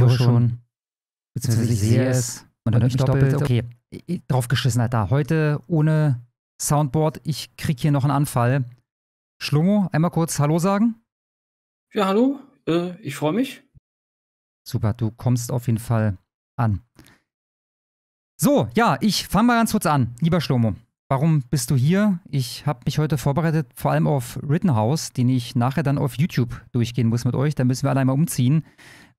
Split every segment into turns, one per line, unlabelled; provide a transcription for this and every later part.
höre schon, beziehungsweise ich sehe
es und dann mich doppelt. Okay, draufgeschissen halt da. Heute ohne Soundboard, ich kriege hier noch einen Anfall. Schlungo, einmal kurz Hallo sagen. Ja, hallo, äh, ich freue mich. Super, du kommst auf jeden Fall an. So, ja, ich fange mal ganz kurz an. Lieber Schlomo, warum bist du hier? Ich habe mich heute vorbereitet, vor allem auf Rittenhouse, den ich nachher dann auf YouTube durchgehen muss mit euch. Da müssen wir alle einmal umziehen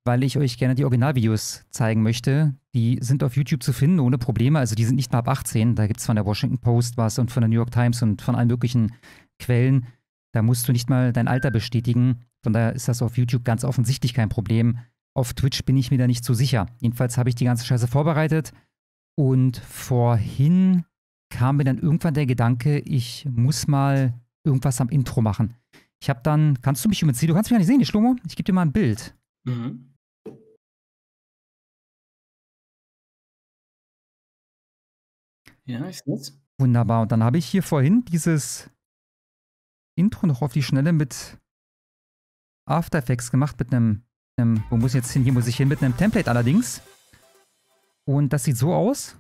weil ich euch gerne die Originalvideos zeigen möchte. Die sind auf YouTube zu finden ohne Probleme. Also die sind nicht mal ab 18. Da gibt es von der Washington Post was und von der New York Times und von allen möglichen Quellen. Da musst du nicht mal dein Alter bestätigen. Von daher ist das auf YouTube ganz offensichtlich kein Problem. Auf Twitch bin ich mir da nicht so sicher. Jedenfalls habe ich die ganze Scheiße vorbereitet. Und vorhin kam mir dann irgendwann der Gedanke, ich muss mal irgendwas am Intro machen. Ich habe dann, kannst du mich übrigens sehen? Du kannst mich ja nicht sehen, Schlomo. Ich gebe dir mal ein Bild.
Mhm. Ja, ich sehe es. Wunderbar. Und dann habe ich hier vorhin
dieses Intro noch auf die Schnelle mit After Effects gemacht, mit einem, einem wo muss ich jetzt hin? Hier muss ich hin, mit einem Template allerdings. Und das sieht so aus.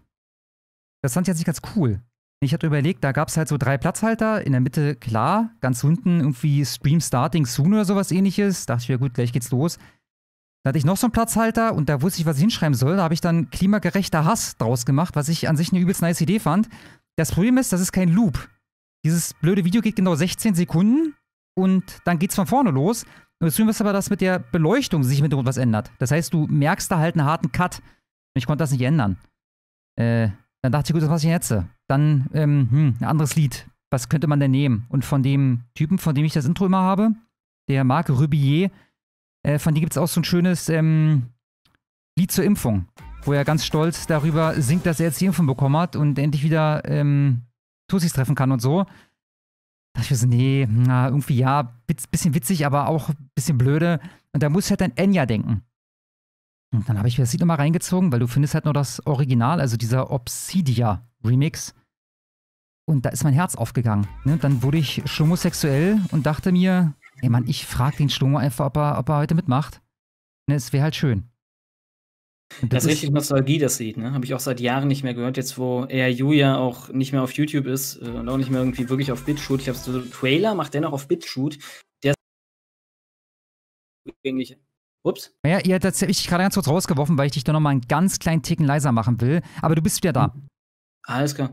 Das fand ich jetzt nicht ganz cool. Ich hatte überlegt, da gab es halt so drei Platzhalter, in der Mitte klar, ganz unten irgendwie Stream Starting Soon oder sowas ähnliches. Dachte ich mir, gut, gleich geht's los. Da hatte ich noch so einen Platzhalter und da wusste ich, was ich hinschreiben soll. Da habe ich dann klimagerechter Hass draus gemacht, was ich an sich eine übelst nice Idee fand. Das Problem ist, das ist kein Loop. Dieses blöde Video geht genau 16 Sekunden und dann geht es von vorne los. Und das Problem ist aber, dass mit der Beleuchtung sich mit irgendwas ändert. Das heißt, du merkst da halt einen harten Cut. Und ich konnte das nicht ändern. Äh, dann dachte ich, gut, das mache ich jetzt. Dann, ähm, hm, ein anderes Lied. Was könnte man denn nehmen? Und von dem Typen, von dem ich das Intro immer habe, der Marc Rubier, äh, von die gibt es auch so ein schönes ähm, Lied zur Impfung, wo er ganz stolz darüber singt, dass er jetzt die Impfung bekommen hat und endlich wieder ähm, Tussis treffen kann und so. Da dachte ich so, nee, na, irgendwie ja, bisschen witzig, aber auch bisschen blöde. Und da muss ich halt an Enya denken. Und dann habe ich mir das Lied nochmal reingezogen, weil du findest halt nur das Original, also dieser Obsidia-Remix. Und da ist mein Herz aufgegangen. Ne? Dann wurde ich homosexuell und dachte mir, Nee, Mann, ich frage den Stungo einfach, ob er, ob er heute mitmacht. Ne, es wäre halt schön. das, das ist richtig
Nostalgie, das Lied, ne? Habe ich auch seit Jahren nicht mehr gehört, jetzt wo er Julia auch nicht mehr auf YouTube ist äh, und auch nicht mehr irgendwie wirklich auf BitShoot. Ich habe so Trailer, macht der noch auf BitShoot. Der ist
Ups. Ja, ihr habt dich gerade ganz kurz rausgeworfen, weil ich dich da nochmal einen ganz kleinen Ticken leiser machen will. Aber du bist wieder da.
Alles klar.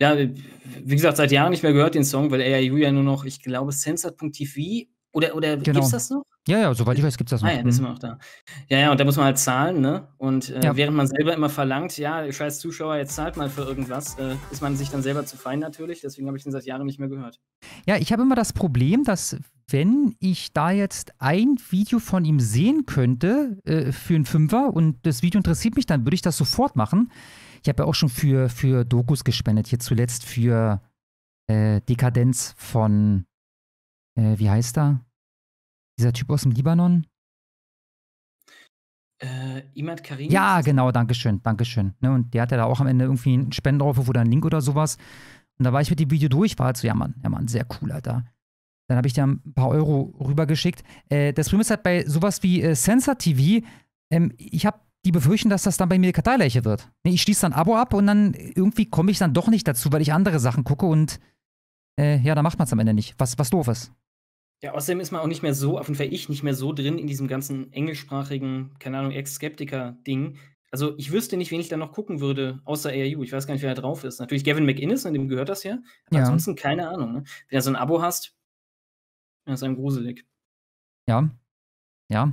Ja, wie gesagt, seit Jahren nicht mehr gehört den Song, weil er Julia nur noch, ich glaube, Censored.tv oder, oder genau. gibt es das noch?
Ja, ja, soweit ich weiß, gibt es das ah noch. Ah, ja, das mhm. sind wir auch da.
Ja, ja, und da muss man halt zahlen, ne? Und äh, ja. während man selber immer verlangt, ja, scheiß Zuschauer, jetzt zahlt mal für irgendwas, äh, ist man sich dann selber zu fein natürlich. Deswegen habe ich den seit
Jahren nicht mehr gehört. Ja, ich habe immer das Problem, dass wenn ich da jetzt ein Video von ihm sehen könnte äh, für einen Fünfer und das Video interessiert mich, dann würde ich das sofort machen. Ich habe ja auch schon für, für Dokus gespendet, hier zuletzt für äh, Dekadenz von äh, wie heißt er? Dieser Typ aus dem Libanon?
Äh, Imad Karim? Ja, genau,
Dankeschön, Dankeschön. Ne, und der hat ja da auch am Ende irgendwie einen Spendenaufruf oder einen Link oder sowas. Und da war ich mit dem Video durch, war halt so, ja Mann, ja Mann, sehr cool, Alter. Dann habe ich dir ein paar Euro rübergeschickt. Äh, das Problem ist halt bei sowas wie äh, Sensor TV, ähm, ich habe die Befürchtung, dass das dann bei mir Karteileiche wird. Nee, ich schließe dann ein Abo ab und dann irgendwie komme ich dann doch nicht dazu, weil ich andere Sachen gucke und äh, ja, da macht man es am Ende nicht. Was, was doof ist.
Ja, außerdem ist man auch nicht mehr so, auf jeden Fall ich, nicht mehr so drin in diesem ganzen englischsprachigen, keine Ahnung, Ex-Skeptiker-Ding. Also ich wüsste nicht, wen ich da noch gucken würde, außer ARU. Ich weiß gar nicht, wer da drauf ist. Natürlich Gavin McInnes, an dem gehört das ja. Aber ja. ansonsten keine Ahnung. Ne? Wenn du so ein Abo hast, dann ist einem gruselig.
Ja. Ja.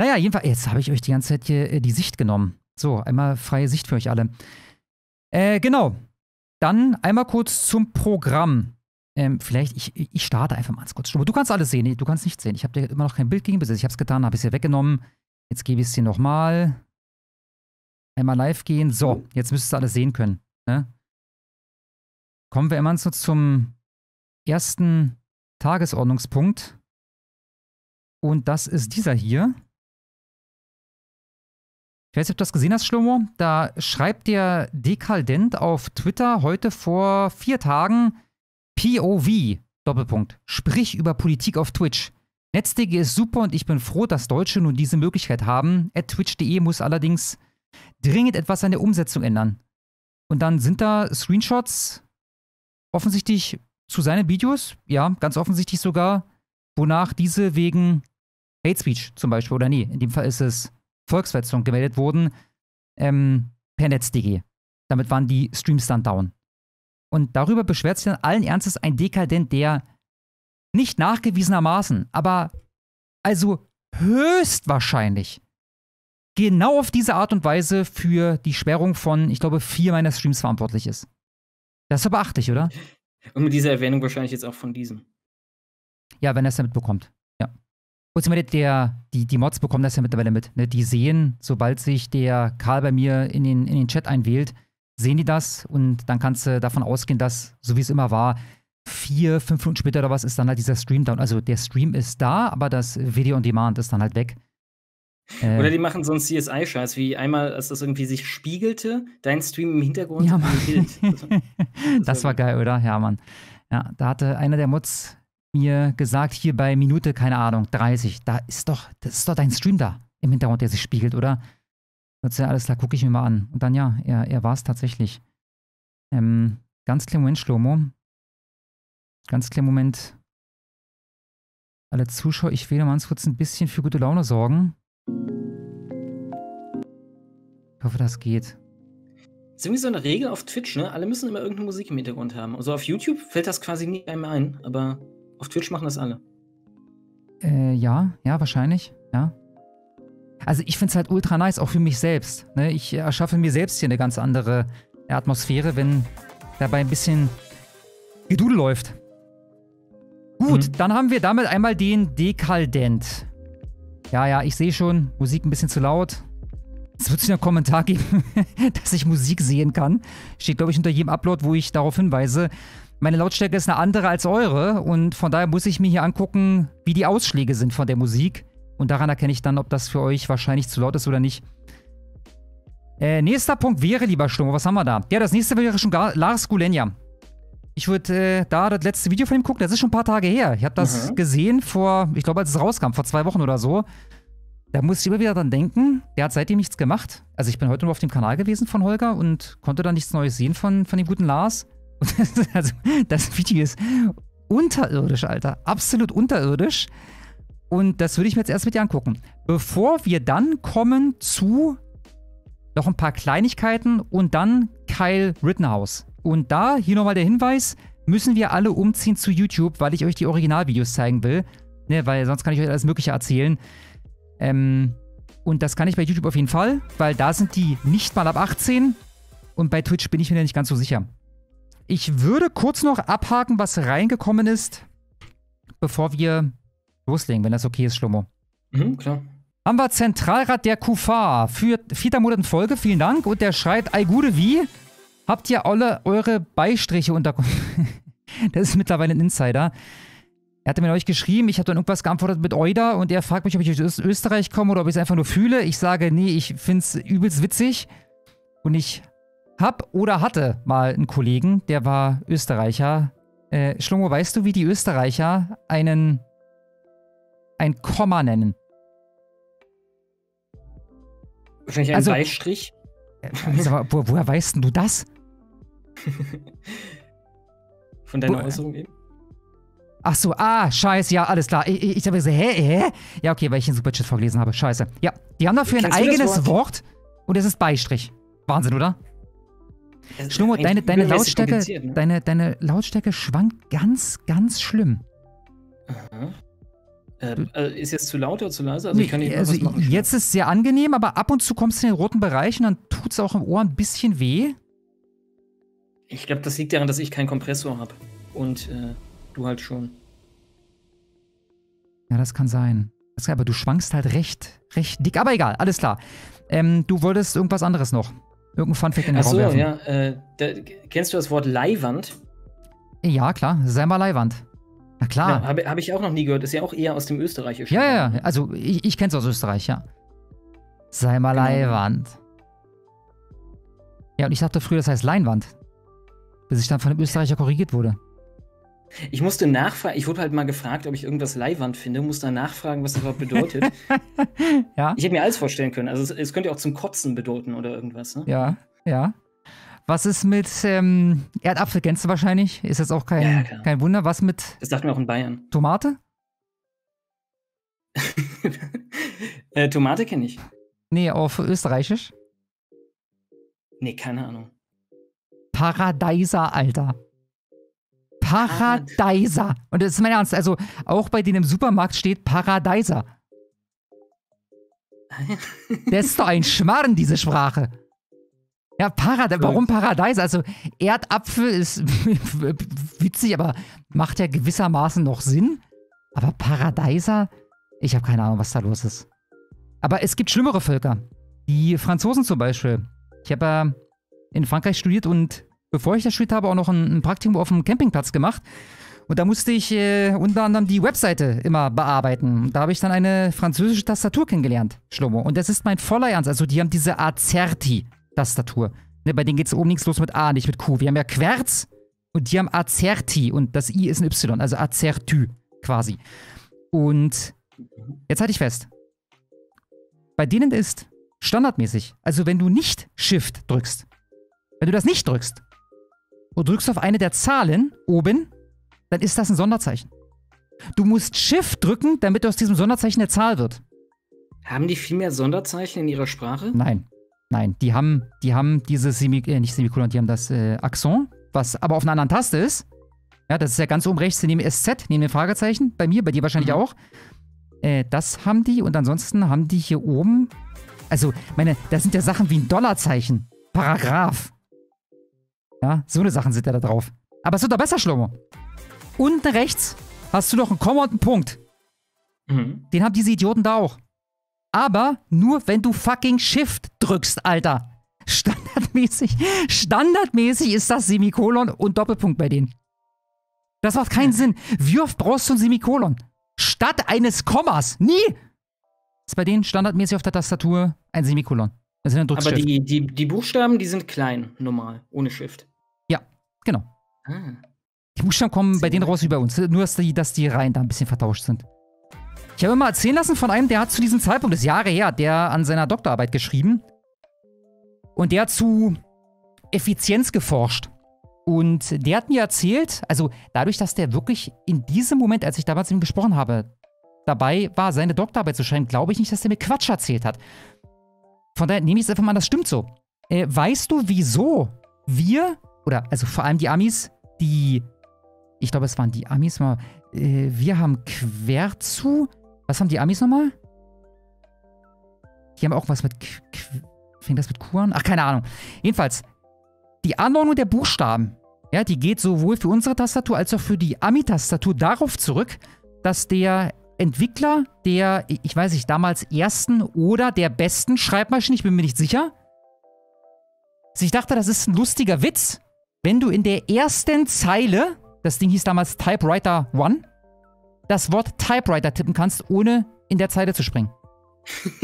Naja, jedenfalls, jetzt habe ich euch die ganze Zeit hier äh, die Sicht genommen. So, einmal freie Sicht für euch alle. Äh, genau. Dann einmal kurz zum Programm. Ähm, vielleicht, ich, ich starte einfach mal ganz kurz. Du kannst alles sehen, du kannst nichts sehen. Ich habe dir immer noch kein Bild gegenbesitzt. Ich habe es getan, habe es hier weggenommen. Jetzt gebe ich es dir nochmal. Einmal live gehen. So, oh. jetzt müsstest du alles sehen können. Ne? Kommen wir immer so
zum ersten Tagesordnungspunkt. Und
das ist dieser hier. Ich weiß nicht, ob du das gesehen hast, Schlomo. Da schreibt der Dekaldent auf Twitter heute vor vier Tagen, POV, Doppelpunkt. Sprich über Politik auf Twitch. NetzDG ist super und ich bin froh, dass Deutsche nun diese Möglichkeit haben. At twitch.de muss allerdings dringend etwas an der Umsetzung ändern. Und dann sind da Screenshots offensichtlich zu seinen Videos, ja, ganz offensichtlich sogar, wonach diese wegen Hate Speech zum Beispiel, oder nee, in dem Fall ist es Volksverhetzung gemeldet wurden, ähm, per NetzDG. Damit waren die Streams dann down. Und darüber beschwert sich dann allen Ernstes ein Dekadent, der nicht nachgewiesenermaßen, aber also höchstwahrscheinlich genau auf diese Art und Weise für die Sperrung von, ich glaube, vier meiner Streams verantwortlich ist. Das ist aber achtlich, oder? Und
mit dieser Erwähnung wahrscheinlich jetzt auch von diesem.
Ja, wenn er es damit bekommt. Ja. Kurz mal, der, die, die Mods bekommen das ja mittlerweile mit. Ne? Die sehen, sobald sich der Karl bei mir in den, in den Chat einwählt, sehen die das und dann kannst du davon ausgehen, dass, so wie es immer war, vier, fünf Minuten später oder was ist dann halt dieser Stream down. Also der Stream ist da, aber das Video on Demand ist dann halt weg. Äh, oder die
machen so einen CSI-Scheiß, wie einmal, als das irgendwie sich spiegelte, dein Stream im Hintergrund. Ja, Mann. Das, war,
das war geil, oder? Ja, Mann. Ja, da hatte einer der Mods mir gesagt, hier bei Minute, keine Ahnung, 30, da ist doch, das ist doch dein Stream da im Hintergrund, der sich spiegelt, oder? Wird ja alles klar, gucke ich mir mal an. Und dann ja, er, er war es tatsächlich. Ähm, ganz kleinen Moment, Schlomo. Ganz kleinen Moment. Alle Zuschauer, ich will mal kurz ein bisschen für gute Laune sorgen. Ich hoffe, das geht.
Das ist irgendwie so eine Regel auf Twitch, ne? Alle müssen immer irgendeine Musik im Hintergrund haben. Also auf YouTube fällt das quasi nie einem ein, aber auf Twitch machen das alle.
Äh, ja, ja, wahrscheinlich, ja. Also ich finde es halt ultra nice, auch für mich selbst. Ne? Ich erschaffe mir selbst hier eine ganz andere Atmosphäre, wenn dabei ein bisschen Gedudel läuft. Gut, mhm. dann haben wir damit einmal den Dekaldent. Ja, ja, ich sehe schon, Musik ein bisschen zu laut. Es wird sich einen Kommentar geben, dass ich Musik sehen kann. Steht, glaube ich, unter jedem Upload, wo ich darauf hinweise. Meine Lautstärke ist eine andere als eure und von daher muss ich mir hier angucken, wie die Ausschläge sind von der Musik. Und daran erkenne ich dann, ob das für euch wahrscheinlich zu laut ist oder nicht. Äh, nächster Punkt wäre, lieber Sturm, was haben wir da? Ja, das nächste wäre schon Gar Lars Gulenja. Ich würde äh, da das letzte Video von ihm gucken, das ist schon ein paar Tage her. Ich habe das mhm. gesehen vor, ich glaube, als es rauskam, vor zwei Wochen oder so. Da muss ich immer wieder dran denken, der hat seitdem nichts gemacht. Also ich bin heute nur auf dem Kanal gewesen von Holger und konnte da nichts Neues sehen von, von dem guten Lars. Das, also, das Video ist unterirdisch, Alter. Absolut unterirdisch. Und das würde ich mir jetzt erst mit dir angucken. Bevor wir dann kommen zu noch ein paar Kleinigkeiten und dann Kyle Rittenhouse. Und da hier nochmal der Hinweis, müssen wir alle umziehen zu YouTube, weil ich euch die Originalvideos zeigen will. Ne, weil sonst kann ich euch alles Mögliche erzählen. Ähm, und das kann ich bei YouTube auf jeden Fall, weil da sind die nicht mal ab 18. Und bei Twitch bin ich mir nicht ganz so sicher. Ich würde kurz noch abhaken, was reingekommen ist, bevor wir loslegen, wenn das okay ist, Schlummo. Mhm, klar. Haben wir Zentralrat der Kufa für vierter Monat in Folge, vielen Dank. Und der schreit, ei gute wie? Habt ihr alle eure Beistriche unter... das ist mittlerweile ein Insider. Er hatte mir euch geschrieben, ich habe dann irgendwas geantwortet mit Euda und er fragt mich, ob ich aus Österreich komme oder ob ich es einfach nur fühle. Ich sage, nee, ich finde es übelst witzig. Und ich hab oder hatte mal einen Kollegen, der war Österreicher. Äh, Schlomo, weißt du, wie die Österreicher einen ein Komma nennen.
Wahrscheinlich ein also, Beistrich.
Äh, Aber, wo, woher weißt denn du das?
Von deiner Bo äh? Äußerung eben?
Ach so, ah, scheiße, ja, alles klar. Ich, ich, ich habe gesagt, hä, hä? Ja, okay, weil ich den Superchat vorgelesen habe. Scheiße. Ja, die haben dafür ein eigenes Wort? Wort? und es ist Beistrich. Wahnsinn, oder? Schlummer, deine, deine, Lautstärke, ne? deine, deine Lautstärke schwankt ganz, ganz schlimm.
Aha. Ähm, hm. äh, ist jetzt zu laut oder zu leise? Also, ich kann nicht also machen.
Jetzt ist es sehr angenehm, aber ab und zu kommst du in den roten Bereich und dann tut es auch im Ohr ein bisschen weh.
Ich glaube, das liegt daran, dass ich keinen Kompressor habe. Und äh, du halt schon.
Ja, das kann sein. Das, aber du schwankst halt recht, recht dick. Aber egal, alles klar. Ähm, du wolltest irgendwas anderes noch. Irgendein Funfact in den Ach so, Raum ja.
Äh, da, kennst du das Wort Leihwand?
Ja, klar. Sei mal Leihwand. Na klar. Ja,
Habe hab ich auch noch nie gehört. Ist ja auch eher aus dem österreichischen. Ja, ja, ja.
also ich, ich kenne es aus Österreich, ja. Sei mal genau. Leinwand. Ja, und ich dachte früher, das heißt Leinwand. Bis ich dann von einem Österreicher korrigiert wurde.
Ich musste nachfragen, ich wurde halt mal gefragt, ob ich irgendwas Leihwand finde, musste dann nachfragen, was das überhaupt bedeutet. ja. Ich hätte mir alles vorstellen können. Also es, es könnte auch zum Kotzen bedeuten oder irgendwas. Ne? Ja,
ja. Was ist mit ähm, Erdapfel? Kennst du wahrscheinlich? Ist jetzt auch kein, ja, kein Wunder. Was mit. Das sagt man auch in Bayern. Tomate?
äh, Tomate kenne ich.
Nee, auf Österreichisch? Nee, keine Ahnung. Paradeiser, Alter. Paradeiser. Und das ist mein Ernst. Also, auch bei denen im Supermarkt steht Paradeiser. das ist doch ein Schmarrn, diese Sprache. Ja, Parade warum Paradies? Also Erdapfel ist witzig, aber macht ja gewissermaßen noch Sinn. Aber Paradeiser? Ich habe keine Ahnung, was da los ist. Aber es gibt schlimmere Völker. Die Franzosen zum Beispiel. Ich habe ja äh, in Frankreich studiert und bevor ich das studiert habe, auch noch ein, Praktikum auf einem Campingplatz gemacht. Und da musste ich äh, unter anderem die Webseite immer bearbeiten. da habe ich dann eine französische Tastatur kennengelernt, Schlomo. Und das ist mein voller Ernst. Also die haben diese Acerti. Tastatur. Ne, bei denen geht es oben links los mit A, nicht mit Q. Wir haben ja Querz und die haben Acerti und das I ist ein Y, also Acerty quasi. Und jetzt halte ich fest. Bei denen ist standardmäßig, also wenn du nicht Shift drückst, wenn du das nicht drückst und drückst auf eine der Zahlen oben, dann ist das ein Sonderzeichen. Du musst Shift drücken, damit aus diesem Sonderzeichen eine Zahl wird. Haben die viel mehr Sonderzeichen in ihrer Sprache? Nein. Nein, die haben, die haben dieses Semi äh, nicht Semikolon, die haben das äh, Axon, was aber auf einer anderen Taste ist. Ja, das ist ja ganz oben rechts neben SZ, neben dem Fragezeichen. Bei mir, bei dir wahrscheinlich mhm. auch. Äh, das haben die und ansonsten haben die hier oben. Also, meine, das sind ja Sachen wie ein Dollarzeichen. Paragraph. Ja, so eine Sachen sind ja da drauf. Aber es wird doch besser, Schlummer. Unten rechts hast du noch einen Komma und einen Punkt. Mhm. Den haben diese Idioten da auch aber nur wenn du fucking Shift drückst, Alter. Standardmäßig, standardmäßig ist das Semikolon und Doppelpunkt bei denen. Das macht keinen Sinn. Wie oft brauchst du ein Semikolon? Statt eines Kommas. Nie! Ist bei denen standardmäßig auf der Tastatur ein Semikolon. Also ein Aber die,
die, die Buchstaben, die sind klein, normal, ohne Shift.
Ja, genau. Ah. Die Buchstaben kommen Sie bei denen raus wie bei uns. Nur, dass die, dass die Reihen da ein bisschen vertauscht sind. Ich habe mal erzählen lassen von einem, der hat zu diesem Zeitpunkt, das ist Jahre her, der an seiner Doktorarbeit geschrieben. Und der hat zu Effizienz geforscht. Und der hat mir erzählt, also dadurch, dass der wirklich in diesem Moment, als ich damals mit ihm gesprochen habe, dabei war, seine Doktorarbeit zu schreiben, glaube ich nicht, dass der mir Quatsch erzählt hat. Von daher nehme ich es einfach mal an, das stimmt so. Äh, weißt du, wieso wir, oder also vor allem die Amis, die, ich glaube, es waren die Amis, mal, äh, wir haben quer zu was haben die Amis nochmal? Die haben auch was mit... K fängt das mit Q an? Ach, keine Ahnung. Jedenfalls, die Anordnung der Buchstaben, ja, die geht sowohl für unsere Tastatur als auch für die Ami-Tastatur darauf zurück, dass der Entwickler der, ich weiß nicht, damals ersten oder der besten Schreibmaschine, ich bin mir nicht sicher, sich dachte, das ist ein lustiger Witz, wenn du in der ersten Zeile, das Ding hieß damals Typewriter One, das Wort Typewriter tippen kannst, ohne in der Zeile zu springen.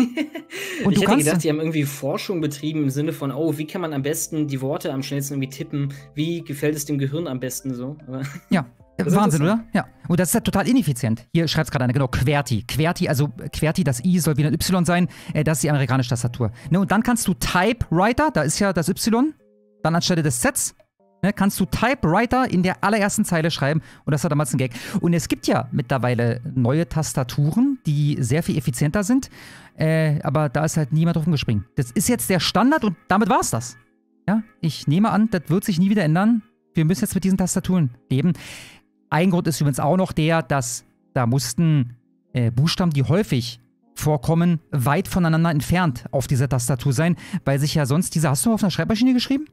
Und ich hätte gedacht,
die haben irgendwie Forschung betrieben im Sinne von, oh, wie kann man am besten die Worte am schnellsten irgendwie tippen? Wie gefällt es dem Gehirn am besten so? Aber
ja, Wahnsinn, oder? Ja. Und das ist ja total ineffizient. Hier schreibt es gerade einer, genau, QWERTY. QWERTY, also QWERTY, das I soll wieder ein Y sein. Äh, das ist die amerikanische Tastatur. Ne, und dann kannst du Typewriter, da ist ja das Y, dann anstelle des Sets Ne, kannst du Typewriter in der allerersten Zeile schreiben und das war damals ein Gag. Und es gibt ja mittlerweile neue Tastaturen, die sehr viel effizienter sind, äh, aber da ist halt niemand drauf gesprungen. Das ist jetzt der Standard und damit war es das. Ja, ich nehme an, das wird sich nie wieder ändern. Wir müssen jetzt mit diesen Tastaturen leben. Ein Grund ist übrigens auch noch der, dass da mussten äh, Buchstaben, die häufig vorkommen, weit voneinander entfernt auf dieser Tastatur sein, weil sich ja sonst diese. Hast du auf einer Schreibmaschine geschrieben?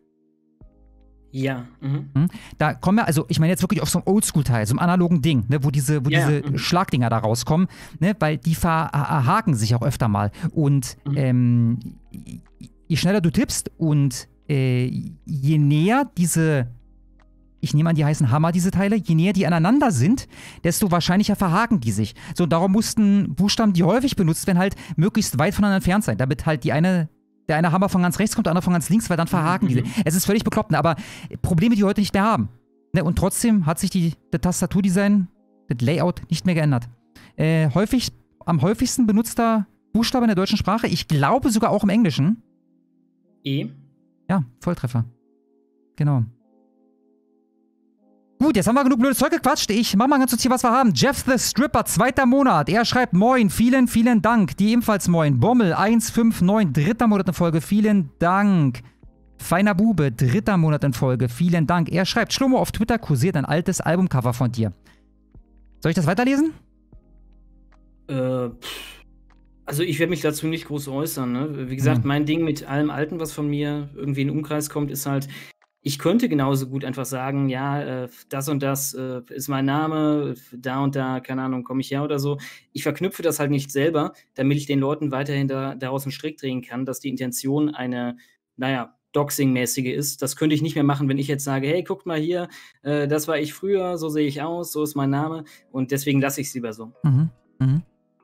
Ja. Mhm. Hm? Da kommen wir, also ich meine jetzt wirklich auf so einem Oldschool-Teil, so einem analogen Ding, ne, wo diese, wo ja, diese mhm. Schlagdinger da rauskommen, ne, weil die verhaken sich auch öfter mal. Und mhm. ähm, je schneller du tippst und äh, je näher diese, ich nehme an, die heißen Hammer, diese Teile, je näher die aneinander sind, desto wahrscheinlicher verhaken die sich. So, und darum mussten Buchstaben, die häufig benutzt werden, halt möglichst weit voneinander entfernt sein, damit halt die eine der eine Hammer von ganz rechts kommt, der andere von ganz links, weil dann verhaken mhm. die. Es ist völlig bekloppt, ne, aber Probleme, die wir heute nicht mehr haben. Ne? Und trotzdem hat sich die, das Tastaturdesign, das Layout nicht mehr geändert. Äh, häufig, am häufigsten benutzter Buchstabe in der deutschen Sprache, ich glaube sogar auch im Englischen. E. Ja, Volltreffer. Genau. Gut, jetzt haben wir genug blödes Zeug gequatscht. Ich mach mal ganz kurz hier, was wir haben. Jeff the Stripper, zweiter Monat. Er schreibt Moin, vielen, vielen Dank. Die ebenfalls Moin. Bommel 159, dritter Monat in Folge. Vielen Dank. Feiner Bube, dritter Monat in Folge. Vielen Dank. Er schreibt, Schlomo, auf Twitter kursiert ein altes Albumcover von dir. Soll ich das weiterlesen?
Äh,
also ich werde mich dazu nicht groß äußern. Ne? Wie gesagt, hm. mein Ding mit allem Alten, was von mir irgendwie in den Umkreis kommt, ist halt, ich könnte genauso gut einfach sagen, ja, äh, das und das äh, ist mein Name, da und da, keine Ahnung, komme ich her oder so. Ich verknüpfe das halt nicht selber, damit ich den Leuten weiterhin da, daraus einen Strick drehen kann, dass die Intention eine, naja, Doxing-mäßige ist. Das könnte ich nicht mehr machen, wenn ich jetzt sage, hey, guckt mal hier, äh, das war ich früher, so sehe ich aus, so ist mein Name und deswegen lasse ich es lieber so.
Mhm, mh.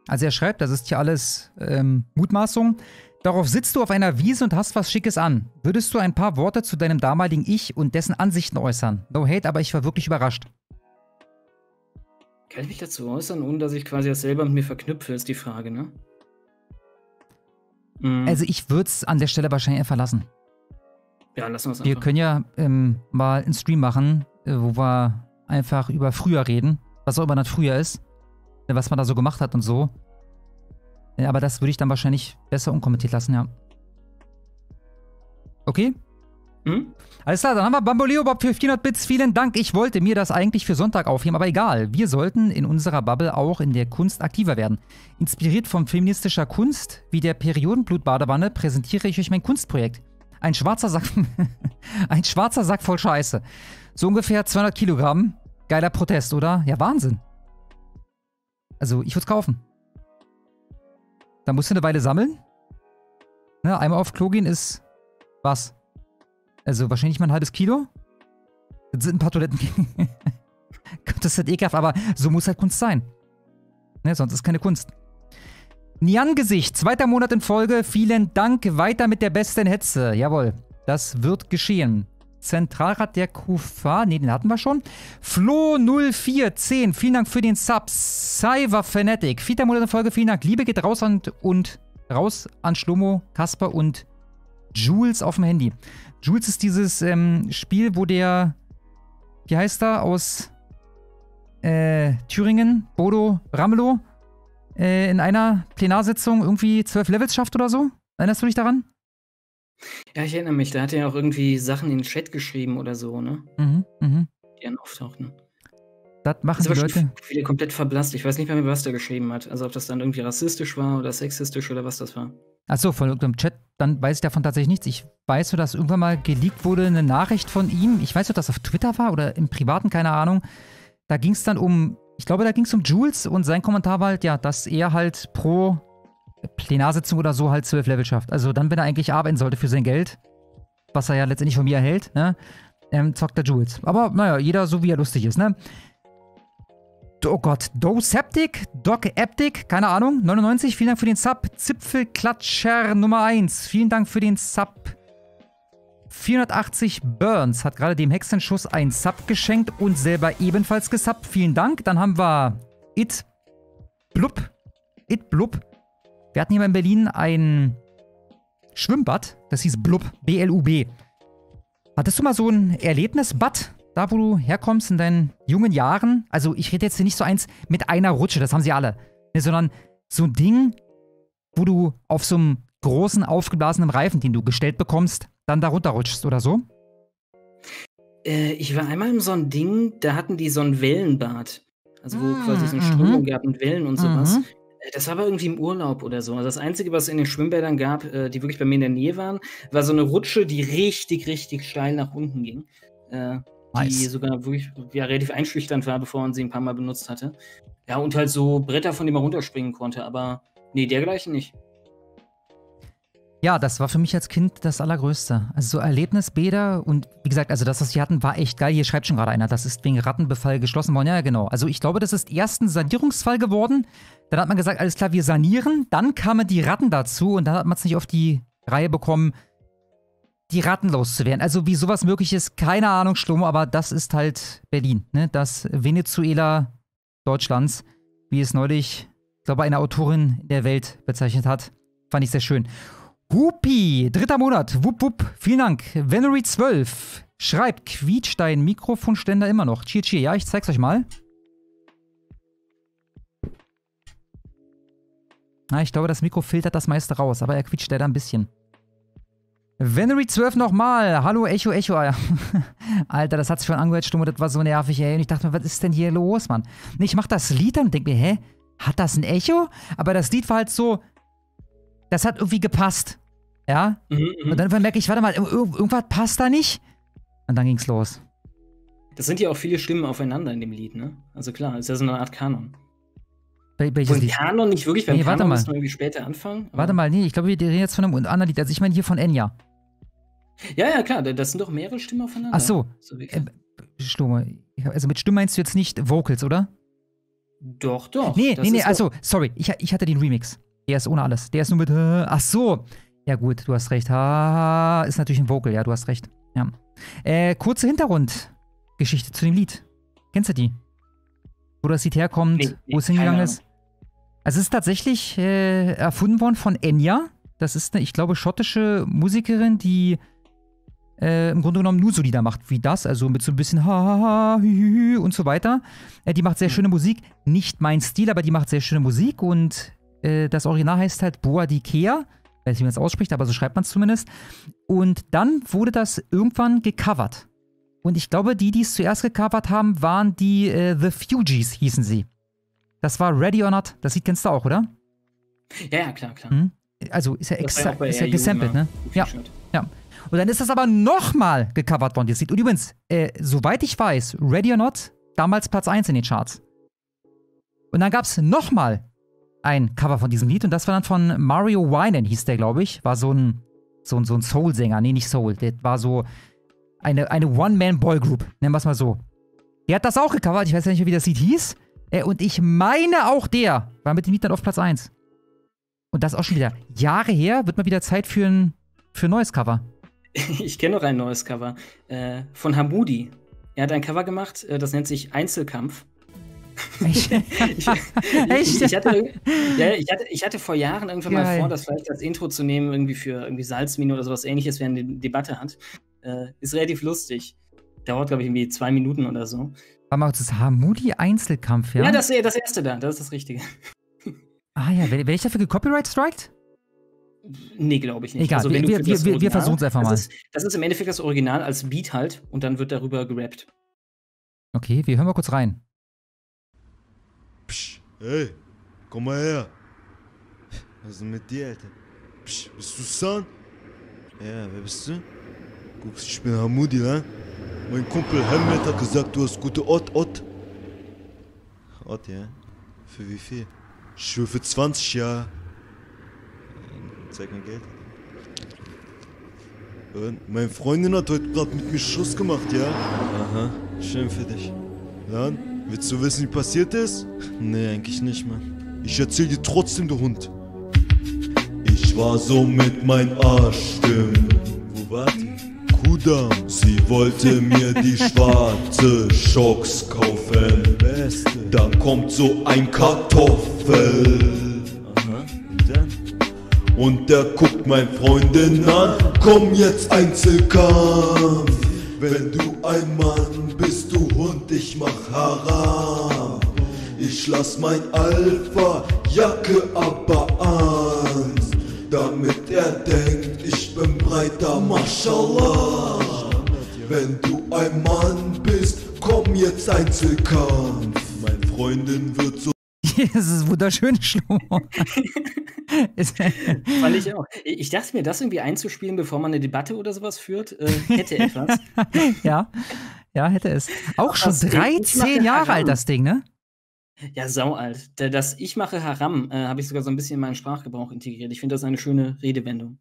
Also er schreibt, das ist hier alles ähm, Mutmaßung. Darauf sitzt du auf einer Wiese und hast was Schickes an. Würdest du ein paar Worte zu deinem damaligen Ich und dessen Ansichten äußern? No hate, aber ich war wirklich überrascht.
Kann ich mich dazu äußern, ohne dass ich quasi das selber mit mir verknüpfe, ist die Frage, ne? Mhm. Also ich
würde es an der Stelle wahrscheinlich eher verlassen.
Ja, lassen wir es Wir können
ja ähm, mal einen Stream machen, äh, wo wir einfach über früher reden, was auch immer das früher ist, äh, was man da so gemacht hat und so. Aber das würde ich dann wahrscheinlich besser unkommentiert lassen, ja. Okay? Hm? Alles klar, dann haben wir Bamboleo Bob für 400 Bits. Vielen Dank. Ich wollte mir das eigentlich für Sonntag aufheben, aber egal. Wir sollten in unserer Bubble auch in der Kunst aktiver werden. Inspiriert von feministischer Kunst wie der Periodenblutbadewanne präsentiere ich euch mein Kunstprojekt. Ein schwarzer Sack, ein schwarzer Sack voll Scheiße. So ungefähr 200 Kilogramm. Geiler Protest, oder? Ja, Wahnsinn. Also, ich würde es kaufen. Da musst du eine Weile sammeln. Ne, einmal auf Klo gehen ist was? Also wahrscheinlich mal ein halbes Kilo. Das sind ein paar Toiletten. Gott, das ist halt ekelhaft, aber so muss halt Kunst sein. Ne, sonst ist keine Kunst. Nian-Gesicht, zweiter Monat in Folge. Vielen Dank. Weiter mit der besten Hetze. Jawohl, das wird geschehen. Zentralrat der Kufa. Ne, den hatten wir schon. Flo0410, vielen Dank für den Sub. Cyber Fanatic, vierter Monat Folge, vielen Dank. Liebe geht raus an, und raus an Schlomo, Kasper und Jules auf dem Handy. Jules ist dieses ähm, Spiel, wo der, wie heißt er, aus äh, Thüringen, Bodo Ramelow, äh, in einer Plenarsitzung irgendwie zwölf Levels schafft oder so. Erinnerst du dich daran? Ja, ich erinnere mich, da hat er
ja auch irgendwie Sachen in den Chat geschrieben oder so, ne?
Mhm, mhm.
Die dann auftauchten.
Das machen das die Leute.
Viele komplett verblasst. Ich weiß nicht mehr, was der geschrieben hat. Also ob das dann irgendwie rassistisch war oder sexistisch oder was das war.
Achso, von irgendeinem Chat, dann weiß ich davon tatsächlich nichts. Ich weiß nur, dass irgendwann mal geleakt wurde, eine Nachricht von ihm. Ich weiß nur, dass das auf Twitter war oder im Privaten, keine Ahnung. Da ging es dann um, ich glaube, da ging es um Jules und sein Kommentar war halt, ja, dass er halt pro Plenarsitzung oder so halt zwölf Level schafft. Also dann, wenn er eigentlich arbeiten sollte für sein Geld, was er ja letztendlich von mir erhält, ne? Ähm, zockt er Jules. Aber naja, jeder so wie er lustig ist, ne? Oh Gott, Doseptic, Doceptic, Docaptic, keine Ahnung, 99, vielen Dank für den Sub. Zipfelklatscher Nummer 1, vielen Dank für den Sub. 480 Burns hat gerade dem Hexenschuss einen Sub geschenkt und selber ebenfalls gesubbt. Vielen Dank. Dann haben wir It Blub. It Blub wir hatten hier mal in Berlin ein Schwimmbad, das hieß Blub, B-L-U-B. Hattest du mal so ein Erlebnisbad, da wo du herkommst in deinen jungen Jahren? Also ich rede jetzt hier nicht so eins mit einer Rutsche, das haben sie alle, ne, sondern so ein Ding, wo du auf so einem großen aufgeblasenen Reifen, den du gestellt bekommst, dann da runterrutschst oder so?
Äh, ich war einmal in so einem Ding, da hatten die so ein Wellenbad. Also wo ah, quasi so eine mhm. Strömung gab und Wellen und sowas. Mhm. Äh, das war aber irgendwie im Urlaub oder so. Also das Einzige, was es in den Schwimmbädern gab, äh, die wirklich bei mir in der Nähe waren, war so eine Rutsche, die richtig, richtig steil nach unten ging. Äh, nice. Die sogar wirklich ja, relativ einschüchternd war, bevor man sie ein paar Mal benutzt hatte. Ja, und halt so Bretter, von denen man runterspringen konnte, aber nee, dergleichen nicht.
Ja, das war für mich als Kind das Allergrößte. Also so Erlebnisbäder und wie gesagt, also das, was sie hatten, war echt geil. Hier schreibt schon gerade einer, das ist wegen Rattenbefall geschlossen worden. Ja, genau. Also ich glaube, das ist erst ein Sanierungsfall geworden. Dann hat man gesagt, alles klar, wir sanieren. Dann kamen die Ratten dazu und dann hat man es nicht auf die Reihe bekommen, die Ratten loszuwerden. Also wie sowas möglich ist, keine Ahnung, Schlomo, aber das ist halt Berlin. Ne? Das Venezuela Deutschlands, wie es neulich, glaube ich, eine Autorin der Welt bezeichnet hat. Fand ich sehr schön. Hupi, dritter Monat. Wupp, wupp. Vielen Dank. Venery 12 schreibt, quietscht dein Mikrofonständer immer noch. Cheer, cheer. Ja, ich zeig's euch mal. Na, ich glaube, das Mikro filtert das meiste raus, aber er quietscht leider ein bisschen. Venery 12 nochmal. Hallo, Echo, Echo. Alter, das hat sich schon angehört, Stumme. Das war so nervig, ey. Und ich dachte mir, was ist denn hier los, Mann? Nee, ich mach das Lied dann und denk mir, hä? Hat das ein Echo? Aber das Lied war halt so, das hat irgendwie gepasst. Ja? Mhm, mhm. und dann merke ich, warte mal, irgendwas passt da nicht. Und dann ging's los.
Das sind ja auch viele Stimmen aufeinander in dem Lied, ne? Also klar, ist ja so eine Art Kanon.
Wel welches Lied? Kanon
nicht wirklich, weil nee, Kanon mal. irgendwie später anfangen. Warte
mal, nee, ich glaube, wir reden jetzt von einem anderen Lied. Also ich meine hier von Enya.
Ja, ja, klar, das sind doch mehrere Stimmen aufeinander. Ach so. so ähm,
Stimme. Also mit Stimme meinst du jetzt nicht Vocals, oder?
Doch, doch. Nee, nee, nee, also,
sorry, ich, ich hatte den Remix. Der ist ohne alles. Der ist nur mit. Äh, ach so. Ja, gut, du hast recht. Ha, ist natürlich ein Vocal, ja, du hast recht. Ja. Äh, kurze Hintergrundgeschichte zu dem Lied. Kennst du die? Wo das Lied herkommt, nee, wo es hingegangen ist? Also, es ist tatsächlich äh, erfunden worden von Enya. Das ist eine, ich glaube, schottische Musikerin, die äh, im Grunde genommen nur so Lieder macht wie das, also mit so ein bisschen ha, ha, ha hü, hü, und so weiter. Äh, die macht sehr mhm. schöne Musik, nicht mein Stil, aber die macht sehr schöne Musik und äh, das Original heißt halt Boadicea. Weiß nicht, wie man es ausspricht, aber so schreibt man es zumindest. Und dann wurde das irgendwann gecovert. Und ich glaube, die, die es zuerst gecovert haben, waren die äh, The Fugees, hießen sie. Das war Ready or Not. Das sieht kennst du auch, oder? Ja, ja, klar, klar. Mhm.
Also ist ja, extra, ja ist ja gesampelt, ne?
Ja, ja. Und dann ist das aber nochmal gecovert worden, das Lied. Und übrigens, äh, soweit ich weiß, Ready or Not, damals Platz 1 in den Charts. Und dann gab es nochmal ein Cover von diesem Lied und das war dann von Mario Winen, hieß der, glaube ich. War so ein, so so ein Soul-Sänger. Nee, nicht Soul. Der war so eine, eine One-Man-Boy-Group, nennen wir es mal so. Der hat das auch gecovert. Ich weiß ja nicht mehr, wie das Lied hieß. Äh, und ich meine auch der war mit dem Lied dann auf Platz 1. Und das auch schon wieder Jahre her. Wird mal wieder Zeit für ein, für ein neues Cover.
Ich kenne noch ein neues Cover. Äh, von Hamudi. Er hat ein Cover gemacht, äh, das nennt sich Einzelkampf. Ich, ich, ich, hatte, ja, ich, hatte, ich hatte vor Jahren irgendwann Geil. mal vor, das vielleicht als Intro zu nehmen, irgendwie für irgendwie Salzmine oder sowas ähnliches, während die Debatte hat. Äh, ist relativ lustig. Dauert, glaube ich, irgendwie zwei Minuten oder so.
War mal das Hamudi-Einzelkampf, ja? Ja, das,
das erste da, das ist das Richtige.
Ah ja, werde ich dafür gecopyright strikt?
Nee, glaube ich nicht. Egal, also, wir, wir, wir, wir versuchen es einfach mal. Das ist, das ist im Endeffekt das Original als Beat halt und dann wird darüber gerappt.
Okay, wir hören mal kurz rein.
Hey, komm mal her. Was ist denn mit dir, Alter? Psch, bist du San? Ja, wer bist du? Guckst, ich bin Hamudi, ne? Mein Kumpel Hamlet hat gesagt, du hast gute Ott, Ott. Ott, ja? Für wie viel? Ich schwöre für 20 Jahre. Zeig mir Geld. Und meine Freundin hat heute gerade mit mir Schuss gemacht, ja? Aha, schön für dich. Dann? Willst du wissen, wie passiert ist? Nee, eigentlich nicht, Mann. Ich erzähl dir trotzdem, du Hund. Ich war so mit mein Arsch stimmen. Wo war die? Kudam. Sie wollte mir die schwarze Schocks kaufen. Beste. Dann kommt so ein Kartoffel. Aha. Und dann? Und der guckt mein Freundin an. Komm jetzt Einzelkampf, wenn du ein Mann ich mach Haram. Ich lass mein Alpha Jacke aber an, damit er denkt, ich bin breiter, Mashallah. Wenn du ein Mann bist, komm jetzt Einzelkampf. Mein Freundin wird so. das ist wunderschön, Schlomo.
Weil ich
auch. Ich dachte mir, das irgendwie einzuspielen, bevor man eine Debatte oder sowas führt, äh, hätte etwas.
ja. Ja, hätte es. Auch schon 13 Jahre alt, das Ding, ne?
Ja, sau alt. Das Ich mache Haram äh, habe ich sogar so ein bisschen in meinen Sprachgebrauch integriert. Ich finde das eine schöne Redewendung.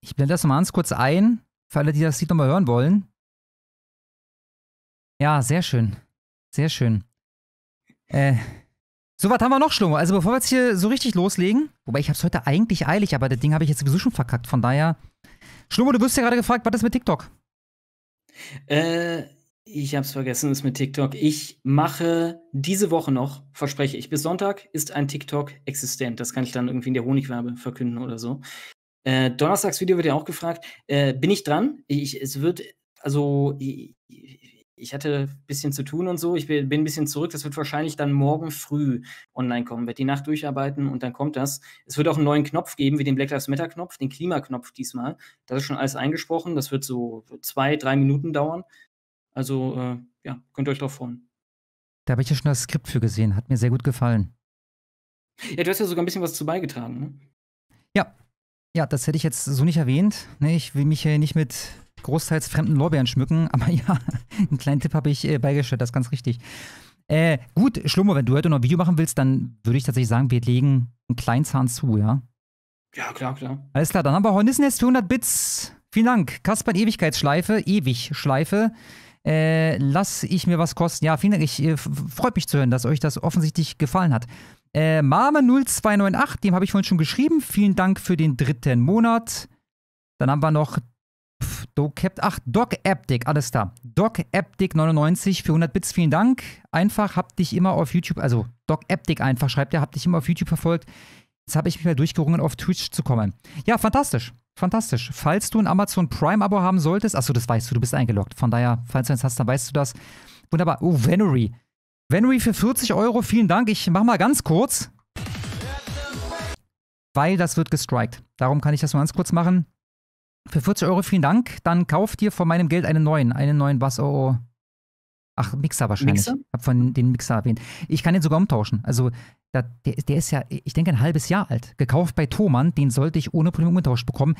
Ich blende das mal ganz kurz ein, für alle, die das Lied nochmal hören wollen. Ja, sehr schön. Sehr schön. Äh, so, was haben wir noch, Schlummer? Also, bevor wir jetzt hier so richtig loslegen, wobei ich habe es heute eigentlich eilig, aber das Ding habe ich jetzt sowieso schon verkackt, von daher. Schlummer, du wirst ja gerade gefragt, was ist mit TikTok?
Äh, ich habe es vergessen, ist mit TikTok. Ich mache diese Woche noch, verspreche ich, bis Sonntag ist ein TikTok existent. Das kann ich dann irgendwie in der Honigwerbe verkünden oder so. Äh, Donnerstags Video wird ja auch gefragt. Äh, bin ich dran? Ich, es wird, also ich, ich hatte ein bisschen zu tun und so. Ich bin ein bisschen zurück. Das wird wahrscheinlich dann morgen früh online kommen. Wird die Nacht durcharbeiten und dann kommt das. Es wird auch einen neuen Knopf geben, wie den Black Lives Matter Knopf, den Klimaknopf diesmal. Das ist schon alles eingesprochen. Das wird so zwei, drei Minuten dauern. Also äh, ja, könnt ihr euch drauf freuen.
Da habe ich ja schon das Skript für gesehen, hat mir sehr gut gefallen.
Ja, du hast ja sogar ein bisschen was zu beigetragen, ne?
Ja. Ja, das hätte ich jetzt so nicht erwähnt. Ne, ich will mich hier nicht mit großteils fremden Lorbeeren schmücken, aber ja, einen kleinen Tipp habe ich äh, beigestellt, das ist ganz richtig. Äh, gut, Schlummer, wenn du heute noch ein Video machen willst, dann würde ich tatsächlich sagen, wir legen einen kleinen Zahn zu, ja?
Ja, klar, klar.
Alles klar, dann haben wir Hornissennetz für 100 Bits. Vielen Dank. Kaspern Ewigkeitsschleife, ewig Schleife. Äh, lass ich mir was kosten. Ja, vielen Dank. Ich äh, freut mich zu hören, dass euch das offensichtlich gefallen hat. Äh, Mame0298, dem habe ich vorhin schon geschrieben. Vielen Dank für den dritten Monat. Dann haben wir noch Docapt, ach, DocAptic, alles da. DocAptic 99 für 100 Bits, vielen Dank. Einfach, hab dich immer auf YouTube, also DocAptic einfach, schreibt er, hab dich immer auf YouTube verfolgt. Jetzt habe ich mich mal durchgerungen, auf Twitch zu kommen. Ja, fantastisch. Fantastisch. Falls du ein Amazon Prime-Abo haben solltest, achso, das weißt du, du bist eingeloggt. Von daher, falls du eins hast, dann weißt du das. Wunderbar. Oh, Venery. Venery für 40 Euro, vielen Dank. Ich mache mal ganz kurz. Weil das wird gestrikt. Darum kann ich das nur ganz kurz machen. Für 40 Euro, vielen Dank. Dann kauf dir von meinem Geld einen neuen. Einen neuen Bass. Oh, oh. Ach, Mixer wahrscheinlich. Mixer? Ich habe von den Mixer erwähnt. Ich kann den sogar umtauschen. Also da, der, der, ist ja, ich denke, ein halbes Jahr alt. Gekauft bei Thomann, den sollte ich ohne Probleme umgetauscht bekommen.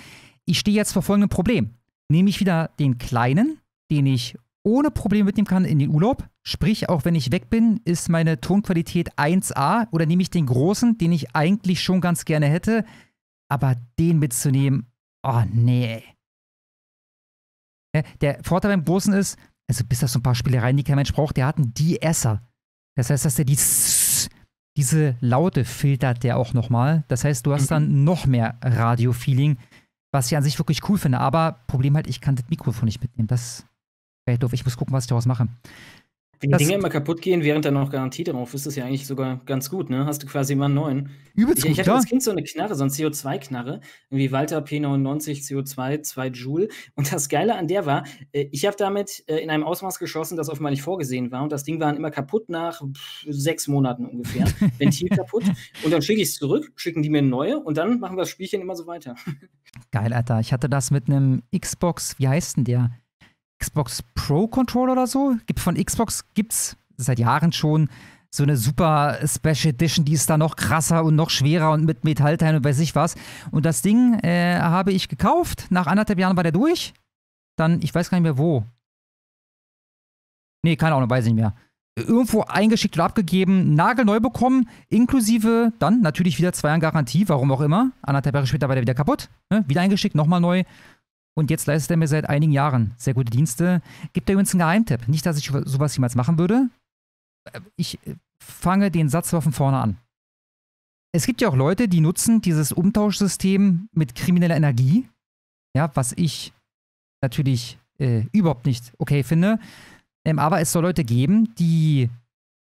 Ich stehe jetzt vor folgendem Problem. Nehme ich wieder den kleinen, den ich ohne Probleme mitnehmen kann in den Urlaub. Sprich, auch wenn ich weg bin, ist meine Tonqualität 1A. Oder nehme ich den großen, den ich eigentlich schon ganz gerne hätte. Aber den mitzunehmen, oh nee. Der Vorteil beim großen ist, also bis das so ein paar Spielereien, die kein Mensch braucht, der hat einen De-Esser. Das heißt, dass der die diese Laute filtert der auch nochmal. Das heißt, du hast dann mhm. noch mehr Radio-Feeling, was ich an sich wirklich cool finde. Aber Problem halt, ich kann das Mikrofon nicht mitnehmen. Das wäre doof. Ich muss gucken, was ich daraus mache. Wenn die Dinger immer
kaputt gehen, während da noch Garantie drauf ist, ist das ja eigentlich sogar ganz gut, ne? Hast du quasi immer einen neuen. Übelst ich, gut, ich hatte ja. als Kind so eine Knarre, so eine CO2-Knarre, irgendwie Walter P99 CO2, 2 Joule. Und das Geile an der war, äh, ich habe damit äh, in einem Ausmaß geschossen, das offenbar nicht vorgesehen war. Und das Ding war immer kaputt nach sechs Monaten ungefähr. Ventil kaputt. Und dann schicke ich es zurück, schicken die mir eine neue und dann machen wir das Spielchen immer so weiter.
Geil, Alter. Ich hatte das mit einem Xbox, wie heißt denn der? Xbox Pro Controller oder so. Gibt von Xbox gibt's seit Jahren schon so eine super Special Edition, die ist da noch krasser und noch schwerer und mit Metallteilen und weiß ich was. Und das Ding äh, habe ich gekauft. Nach anderthalb Jahren war der durch. Dann, ich weiß gar nicht mehr wo. Nee, keine Ahnung, weiß ich nicht mehr. Irgendwo eingeschickt oder abgegeben, nagelneu bekommen, inklusive dann natürlich wieder zwei Jahre Garantie, warum auch immer. Anderthalb Jahre später war der wieder kaputt. Ne? Wieder eingeschickt, nochmal neu. Und jetzt leistet er mir seit einigen Jahren sehr gute Dienste. Gibt er übrigens einen Geheimtipp. Nicht, dass ich sowas jemals machen würde. Äh, ich äh, fange den Satz mal von vorne an. Es gibt ja auch Leute, die nutzen dieses Umtauschsystem mit krimineller Energie. Ja, was ich natürlich äh, überhaupt nicht okay finde. Ähm, aber es soll Leute geben, die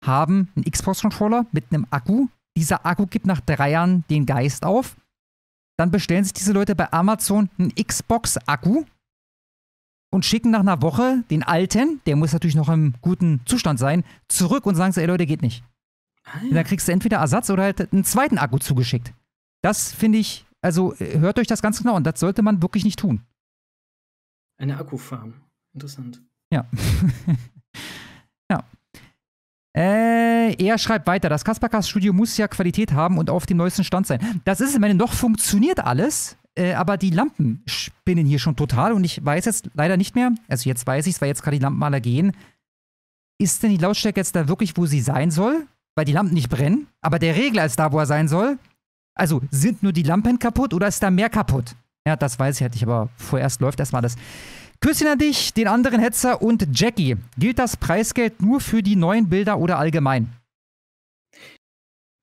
haben einen Xbox-Controller mit einem Akku. Dieser Akku gibt nach drei Jahren den Geist auf. Dann bestellen sich diese Leute bei Amazon einen Xbox-Akku und schicken nach einer Woche den alten, der muss natürlich noch im guten Zustand sein, zurück und sagen so, ey Leute, geht nicht. Ah, ja. Dann kriegst du entweder Ersatz oder halt einen zweiten Akku zugeschickt. Das finde ich, also äh, hört euch das ganz genau und das sollte man wirklich nicht tun.
Eine Akkufarm. Interessant.
Ja. ja. Äh, er schreibt weiter, das Kaspercast Studio muss ja Qualität haben und auf dem neuesten Stand sein. Das ist, ich meine, noch funktioniert alles, äh, aber die Lampen spinnen hier schon total und ich weiß jetzt leider nicht mehr, also jetzt weiß ich es, weil jetzt gerade die Lampenmaler gehen. Ist denn die Lautstärke jetzt da wirklich, wo sie sein soll? Weil die Lampen nicht brennen, aber der Regler ist da, wo er sein soll. Also sind nur die Lampen kaputt oder ist da mehr kaputt? Ja, das weiß ich halt nicht, aber vorerst läuft erstmal das. Küsschen an dich, den anderen Hetzer und Jackie. Gilt das Preisgeld nur für die neuen Bilder oder allgemein?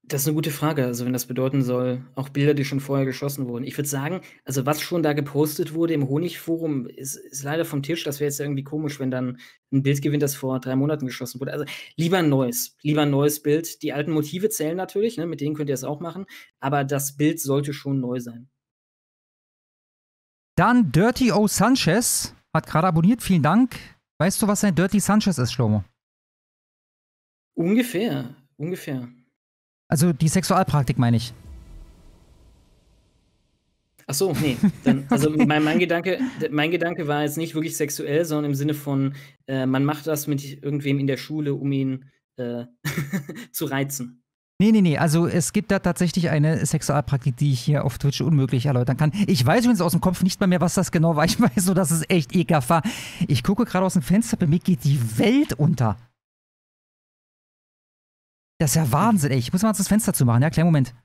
Das ist eine gute Frage, also wenn das bedeuten soll, auch Bilder, die schon vorher geschossen wurden. Ich würde sagen, also was schon da gepostet wurde im Honigforum, ist, ist leider vom Tisch. Das wäre jetzt irgendwie komisch, wenn dann ein Bild gewinnt, das vor drei Monaten geschossen wurde. Also lieber ein neues, lieber ein neues Bild. Die alten Motive zählen natürlich, ne? mit denen könnt ihr es auch machen, aber das Bild sollte schon neu sein.
Dann Dirty O. Sanchez. Hat gerade abonniert, vielen Dank. Weißt du, was ein Dirty Sanchez ist, Schlomo?
Ungefähr, ungefähr.
Also die Sexualpraktik meine ich.
Ach so, nee. Dann, also mein, mein, Gedanke, mein Gedanke war jetzt nicht wirklich sexuell, sondern im Sinne von, äh, man macht das mit irgendwem in der Schule, um ihn äh, zu reizen.
Nee, nee, nee. Also es gibt da tatsächlich eine Sexualpraktik, die ich hier auf Twitch unmöglich erläutern kann. Ich weiß übrigens aus dem Kopf nicht mal mehr, was das genau war. Ich weiß so, dass es echt ekelhaft war. Ich gucke gerade aus dem Fenster, bei mir geht die Welt unter.
Das ist ja Wahnsinn, ey. Ich muss mal das Fenster zumachen. Ja, kleinen Moment.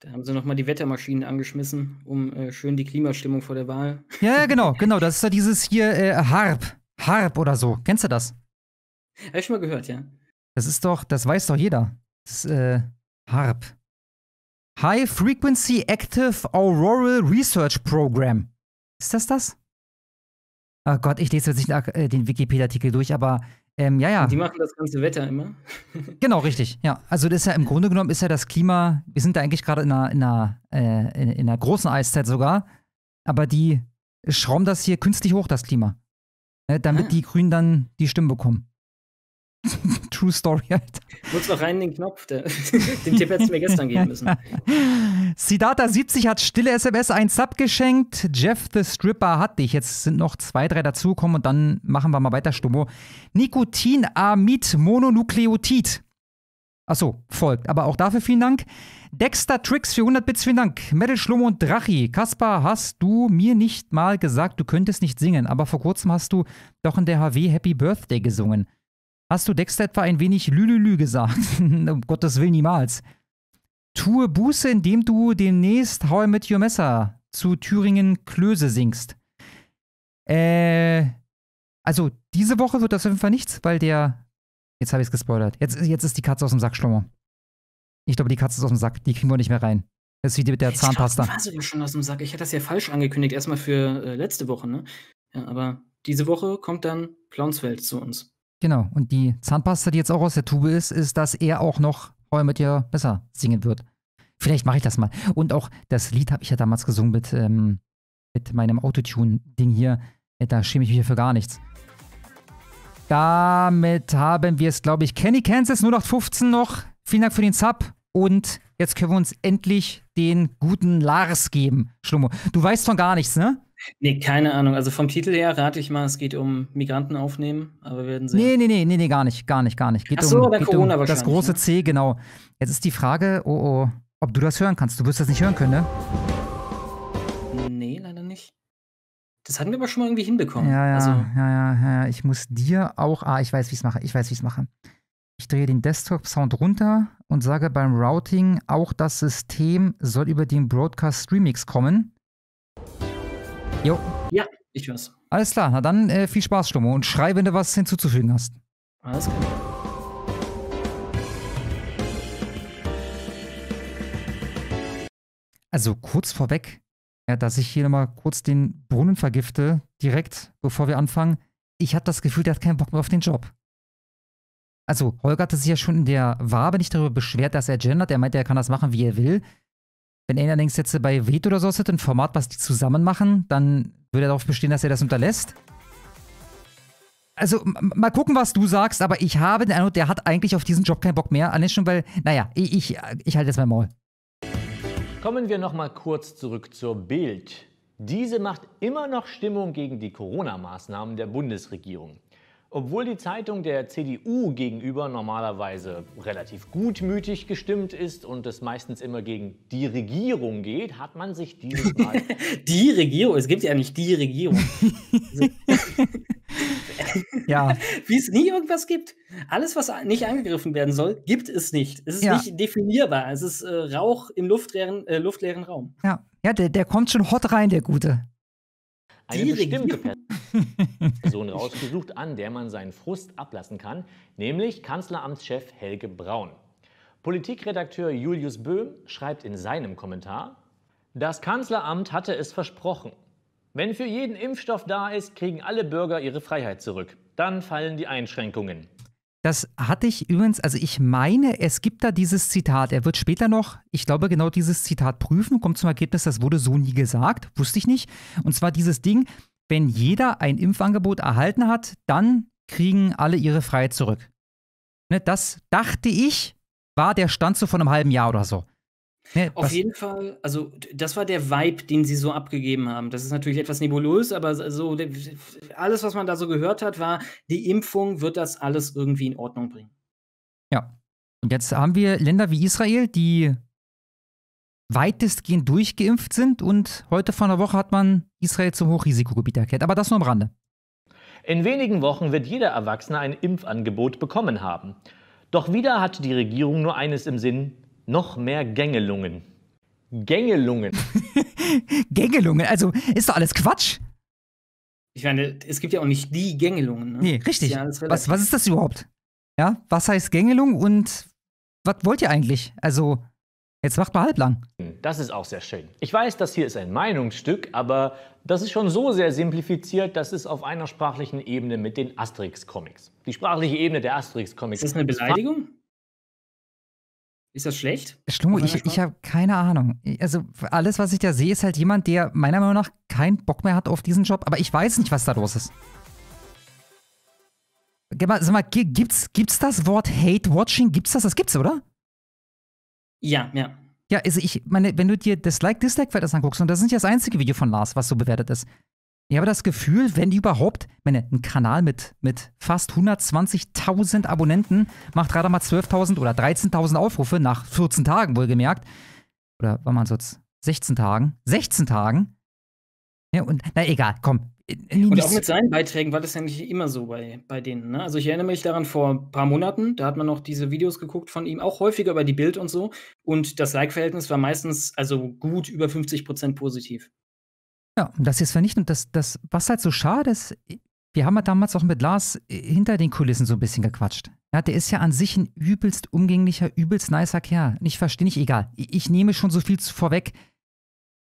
Da haben sie nochmal die Wettermaschinen angeschmissen, um
äh, schön die Klimastimmung vor der Wahl.
Ja, genau, genau. Das ist ja dieses hier äh, Harp. Harp oder so. Kennst du das?
Habe ich schon mal gehört, ja.
Das ist doch, das weiß doch jeder. Das ist, äh, HARP. High Frequency Active Auroral Research Program. Ist das das? Oh Gott, ich lese jetzt nicht äh, den Wikipedia-Artikel durch, aber ähm, ja, ja. Die machen
das ganze Wetter immer.
genau, richtig. Ja, also das ist ja im Grunde genommen ist ja das Klima. Wir sind da eigentlich gerade in einer, in, einer, äh, in, in, einer großen Eiszeit sogar, aber die schrauben das hier künstlich hoch, das Klima, ne, damit ah. die Grünen dann die Stimmen bekommen. True Story, Alter.
Nutz noch rein in den Knopf. Der, den Tipp hättest du mir gestern geben müssen.
Sidata70 hat stille SMS ein Sub geschenkt. Jeff the Stripper hat dich. Jetzt sind noch zwei, drei dazugekommen und dann machen wir mal weiter, Stummo. Nikotinamid Mononukleotid. Achso, folgt. Aber auch dafür vielen Dank. Dexter Tricks für 100 Bits, vielen Dank. Metal Schlummo und Drachi. Kaspar, hast du mir nicht mal gesagt, du könntest nicht singen, aber vor kurzem hast du doch in der HW Happy Birthday gesungen. Hast du Dexter etwa ein wenig Lülülü gesagt? um Gottes Willen niemals. Tue Buße, indem du demnächst Hau mit Your Messer zu Thüringen Klöse singst. Äh, also diese Woche wird das auf jeden Fall nichts, weil der. Jetzt habe ich es gespoilert. Jetzt, jetzt ist die Katze aus dem Sack, Schlummer. Ich glaube, die Katze ist aus dem Sack. Die kriegen wir nicht mehr rein. Das ist wie mit der ich Zahnpasta. Ich
war sogar schon aus dem Sack. Ich hatte das ja falsch angekündigt, erstmal für äh, letzte Woche, ne? Ja, aber diese Woche kommt dann Clownsfeld zu uns.
Genau. Und die Zahnpasta, die jetzt auch aus der Tube ist, ist, dass er auch noch Heu mit dir besser singen wird. Vielleicht mache ich das mal. Und auch das Lied habe ich ja damals gesungen mit, ähm, mit meinem Autotune-Ding hier. Äh, da schäme ich mich für gar nichts. Damit haben wir es, glaube ich. Kenny Kansas 0815 noch. Vielen Dank für den Sub. Und jetzt können wir uns endlich den guten Lars geben. Schlummo.
Du weißt von gar nichts, ne? Nee, keine Ahnung. Also vom Titel her rate ich mal, es geht um Migranten aufnehmen, aber wir werden
sehen. Nee, nee, nee, nee, nee gar nicht, gar nicht, gar nicht. Geht Ach so, um, geht Corona um das große ne? C, genau. Jetzt ist die Frage, oh, oh, ob du das hören kannst. Du wirst das nicht hören können, ne?
Nee, leider nicht. Das hatten wir aber schon mal irgendwie hinbekommen. Ja, ja, also. ja,
ja, ja, Ich muss dir auch. Ah, ich weiß, wie ich es mache. Ich weiß, wie ich es mache. Ich drehe den Desktop-Sound runter und sage beim Routing, auch das System soll über den Broadcast-Remix kommen. Jo. Ja, ich es. Alles klar, na dann äh, viel Spaß, Stummo. Und schrei, wenn du was hinzuzufügen hast. Alles klar. Also kurz vorweg, ja, dass ich hier nochmal kurz den Brunnen vergifte, direkt bevor wir anfangen. Ich habe das Gefühl, der hat keinen Bock mehr auf den Job. Also, Holger hatte sich ja schon in der Wabe nicht darüber beschwert, dass er gendert. Er meinte, er kann das machen, wie er will. Wenn er allerdings jetzt bei Veto oder so ist, ein Format, was die zusammen machen, dann würde er darauf bestehen, dass er das unterlässt. Also, mal gucken, was du sagst, aber ich habe den Eindruck, der hat eigentlich auf diesen Job keinen Bock mehr. Allein schon, weil, naja, ich, ich, ich halte jetzt mein Maul.
Kommen wir nochmal kurz zurück zur Bild. Diese macht immer noch Stimmung gegen die Corona-Maßnahmen der Bundesregierung. Obwohl die Zeitung der CDU gegenüber normalerweise relativ gutmütig gestimmt ist und es meistens immer gegen die Regierung geht, hat man sich dieses Mal. die Regierung? Es gibt ja nicht die Regierung.
ja. Wie es nie irgendwas gibt. Alles, was nicht angegriffen werden soll, gibt es nicht. Es ist ja. nicht definierbar. Es ist äh, Rauch im luftleeren, äh, luftleeren Raum.
Ja, ja der, der kommt schon hot rein, der Gute
eine die bestimmte Regierung. Person rausgesucht, an der man seinen Frust ablassen kann, nämlich Kanzleramtschef Helge Braun. Politikredakteur Julius Böhm schreibt in seinem Kommentar, das Kanzleramt hatte es versprochen. Wenn für jeden Impfstoff da ist, kriegen alle Bürger ihre Freiheit zurück. Dann fallen die Einschränkungen.
Das hatte ich übrigens, also ich meine, es gibt da dieses Zitat. Er wird später noch, ich glaube, genau dieses Zitat prüfen, kommt zum Ergebnis, das wurde so nie gesagt, wusste ich nicht. Und zwar dieses Ding, wenn jeder ein Impfangebot erhalten hat, dann kriegen alle ihre Freiheit zurück. Ne, das dachte ich, war der Stand so von einem halben Jahr oder so. Ja,
Auf jeden Fall, also das war der Vibe, den sie so abgegeben haben. Das ist natürlich etwas nebulös, aber so alles, was man da so gehört hat, war, die Impfung wird das alles irgendwie in Ordnung bringen.
Ja. Und jetzt haben wir Länder wie Israel, die weitestgehend durchgeimpft sind und heute vor einer Woche hat man Israel zum Hochrisikogebiet erklärt. Aber das nur am Rande.
In wenigen Wochen wird jeder Erwachsene ein Impfangebot bekommen haben. Doch wieder hat die Regierung nur eines im Sinn, noch mehr Gängelungen. Gängelungen.
Gängelungen, also ist doch alles Quatsch.
Ich meine, es gibt ja auch nicht die Gängelungen. Ne? Nee, richtig. Ja, was, was ist das
überhaupt? Ja, was heißt Gängelung und was wollt ihr eigentlich? Also, Jetzt macht mal halblang.
Das ist auch sehr schön. Ich weiß, das hier ist ein Meinungsstück, aber das ist schon so sehr simplifiziert, dass es auf einer sprachlichen Ebene mit den Asterix-Comics. Die sprachliche Ebene der Asterix-Comics. Ist das eine Beleidigung? Ist das schlecht?
Äh, Schlumo, ich, ich habe keine Ahnung. Also alles, was ich da sehe, ist halt jemand, der meiner Meinung nach keinen Bock mehr hat auf diesen Job. Aber ich weiß nicht, was da los ist. Sag mal, gibt's, gibt's das Wort Hate-Watching? Gibt's das? Das gibt's, oder? Ja, ja. Ja, also ich meine, wenn du dir das Like-Dislike-Wetters anguckst, und das ist nicht das einzige Video von Lars, was so bewertet ist, ich habe das Gefühl, wenn die überhaupt, ich meine, ein Kanal mit, mit fast 120.000 Abonnenten macht gerade mal 12.000 oder 13.000 Aufrufe nach 14 Tagen wohlgemerkt. Oder war man es 16 Tagen? 16 Tagen? Ja, und, na egal, komm. Äh, und auch mit seinen
Beiträgen war das ja nicht immer so bei, bei denen. Ne? Also ich erinnere mich daran vor ein paar Monaten, da hat man noch diese Videos geguckt von ihm, auch häufiger über die Bild und so. Und das Like-Verhältnis war meistens also gut über 50 Prozent positiv.
Ja, und das ist vernichtend. Das, das, was halt so schade ist, wir haben ja damals auch mit Lars äh, hinter den Kulissen so ein bisschen gequatscht. Ja, der ist ja an sich ein übelst umgänglicher, übelst nicer Kerl. Ich verstehe nicht, egal. Ich, ich nehme schon so viel vorweg.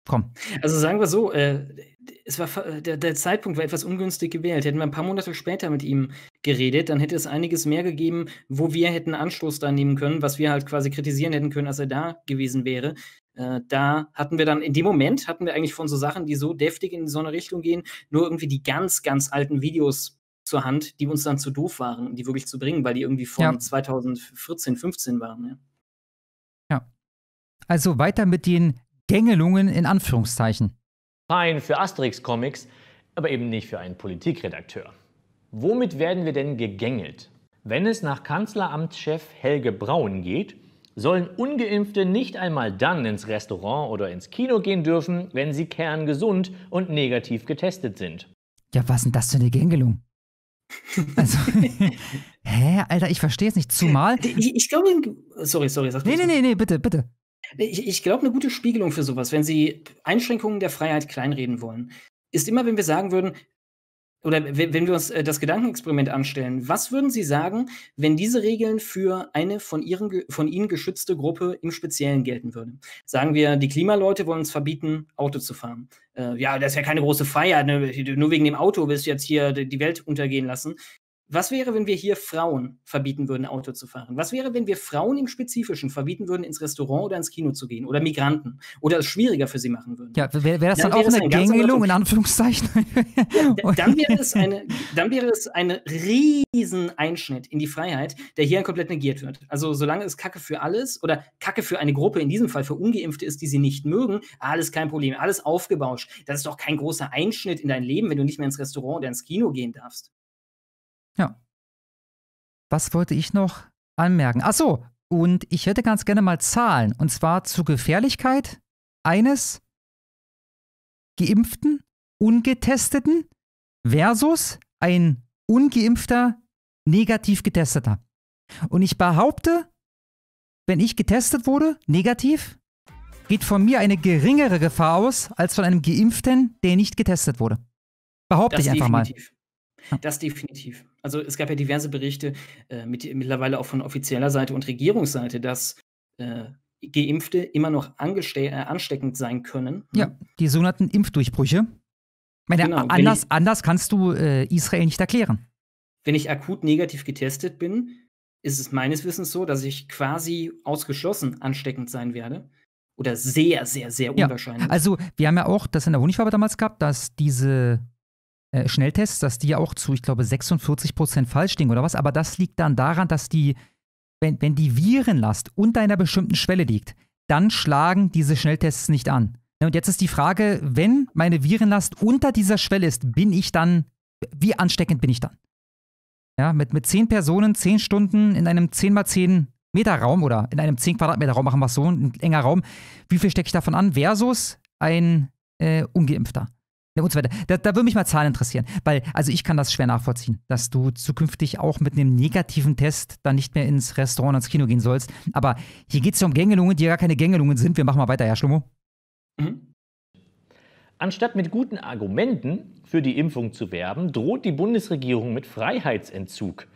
Komm.
Also sagen wir so, äh, es war, der, der, Zeitpunkt war etwas ungünstig gewählt. Hätten wir ein paar Monate später mit ihm geredet, dann hätte es einiges mehr gegeben, wo wir hätten Anstoß da nehmen können, was wir halt quasi kritisieren hätten können, als er da gewesen wäre. Äh, da hatten wir dann, in dem Moment hatten wir eigentlich von so Sachen, die so deftig in so eine Richtung gehen, nur irgendwie die ganz, ganz alten Videos zur Hand, die uns dann zu doof waren, die wirklich zu bringen, weil die irgendwie von ja. 2014, 15 waren. Ja.
ja. Also weiter mit den Gängelungen in Anführungszeichen.
Fein für Asterix-Comics, aber eben nicht für einen Politikredakteur. Womit werden wir denn gegängelt? Wenn es nach Kanzleramtschef Helge Braun geht, sollen ungeimpfte nicht einmal dann ins Restaurant oder ins Kino gehen dürfen, wenn sie kerngesund und negativ getestet sind.
Ja, was denn das für eine Gängelung? Also, hä, Alter, ich verstehe es nicht. Zumal. Ich, ich glaube,
sorry, sorry, sag
Nee,
nee, nee, nee, bitte, bitte.
Ich, ich glaube, eine gute Spiegelung für sowas, wenn Sie Einschränkungen der Freiheit kleinreden wollen, ist immer, wenn wir sagen würden, oder wenn wir uns äh, das Gedankenexperiment anstellen, was würden Sie sagen, wenn diese Regeln für eine von, ihren, von Ihnen geschützte Gruppe im Speziellen gelten würden? Sagen wir, die Klimaleute wollen uns verbieten, Auto zu fahren. Äh, ja, das ist ja keine große Feier, ne? nur wegen dem Auto willst du jetzt hier die Welt untergehen lassen. Was wäre, wenn wir hier Frauen verbieten würden, Auto zu fahren? Was wäre, wenn wir Frauen im Spezifischen verbieten würden, ins Restaurant oder ins Kino zu gehen? Oder Migranten? Oder es schwieriger für sie machen würden?
Ja, wäre wär das dann, dann auch eine Gängelung, in Anführungszeichen? Ja, dann, wäre es eine,
dann wäre es ein riesen Einschnitt in die Freiheit, der hier komplett negiert wird. Also solange es Kacke für alles oder Kacke für eine Gruppe, in diesem Fall für Ungeimpfte ist, die sie nicht mögen, alles kein Problem, alles aufgebauscht. Das ist doch kein großer Einschnitt in dein Leben, wenn du nicht mehr ins Restaurant oder ins Kino gehen darfst.
Ja. Was wollte ich noch anmerken? Ach so, und ich hätte ganz gerne mal Zahlen. Und zwar zur Gefährlichkeit eines geimpften, ungetesteten versus ein ungeimpfter, negativ getesteter. Und ich behaupte, wenn ich getestet wurde, negativ, geht von mir eine geringere Gefahr aus als von einem geimpften, der nicht getestet wurde. Behaupte das ich einfach definitiv.
mal. Das definitiv. Also es gab ja diverse Berichte äh, mit, mittlerweile auch von offizieller Seite und Regierungsseite, dass äh, Geimpfte immer noch äh, ansteckend sein können.
Ne? Ja, die sogenannten Impfdurchbrüche.
Meine, genau, anders,
ich, anders kannst du äh, Israel nicht erklären.
Wenn ich akut negativ getestet bin, ist es meines Wissens so, dass ich quasi ausgeschlossen ansteckend sein werde oder sehr, sehr, sehr unwahrscheinlich. Ja, also
wir haben ja auch das in der Honigfarbe damals gehabt, dass diese äh, Schnelltests, dass die ja auch zu, ich glaube, 46 Prozent falsch liegen oder was. Aber das liegt dann daran, dass die, wenn, wenn die Virenlast unter einer bestimmten Schwelle liegt, dann schlagen diese Schnelltests nicht an. Und jetzt ist die Frage, wenn meine Virenlast unter dieser Schwelle ist, bin ich dann, wie ansteckend bin ich dann? Ja, mit, mit zehn Personen, zehn Stunden in einem 10 x 10 Meter Raum oder in einem 10 Quadratmeter Raum machen wir es so, ein enger Raum. Wie viel stecke ich davon an versus ein äh, Ungeimpfter? Na gut, da, da würde mich mal Zahlen interessieren, weil also ich kann das schwer nachvollziehen, dass du zukünftig auch mit einem negativen Test dann nicht mehr ins Restaurant, ins Kino gehen sollst. Aber hier geht es ja um Gängelungen, die ja gar keine Gängelungen sind. Wir machen mal weiter, Herr Schlummo. Mhm.
Anstatt mit guten Argumenten für die Impfung zu werben, droht die Bundesregierung mit Freiheitsentzug.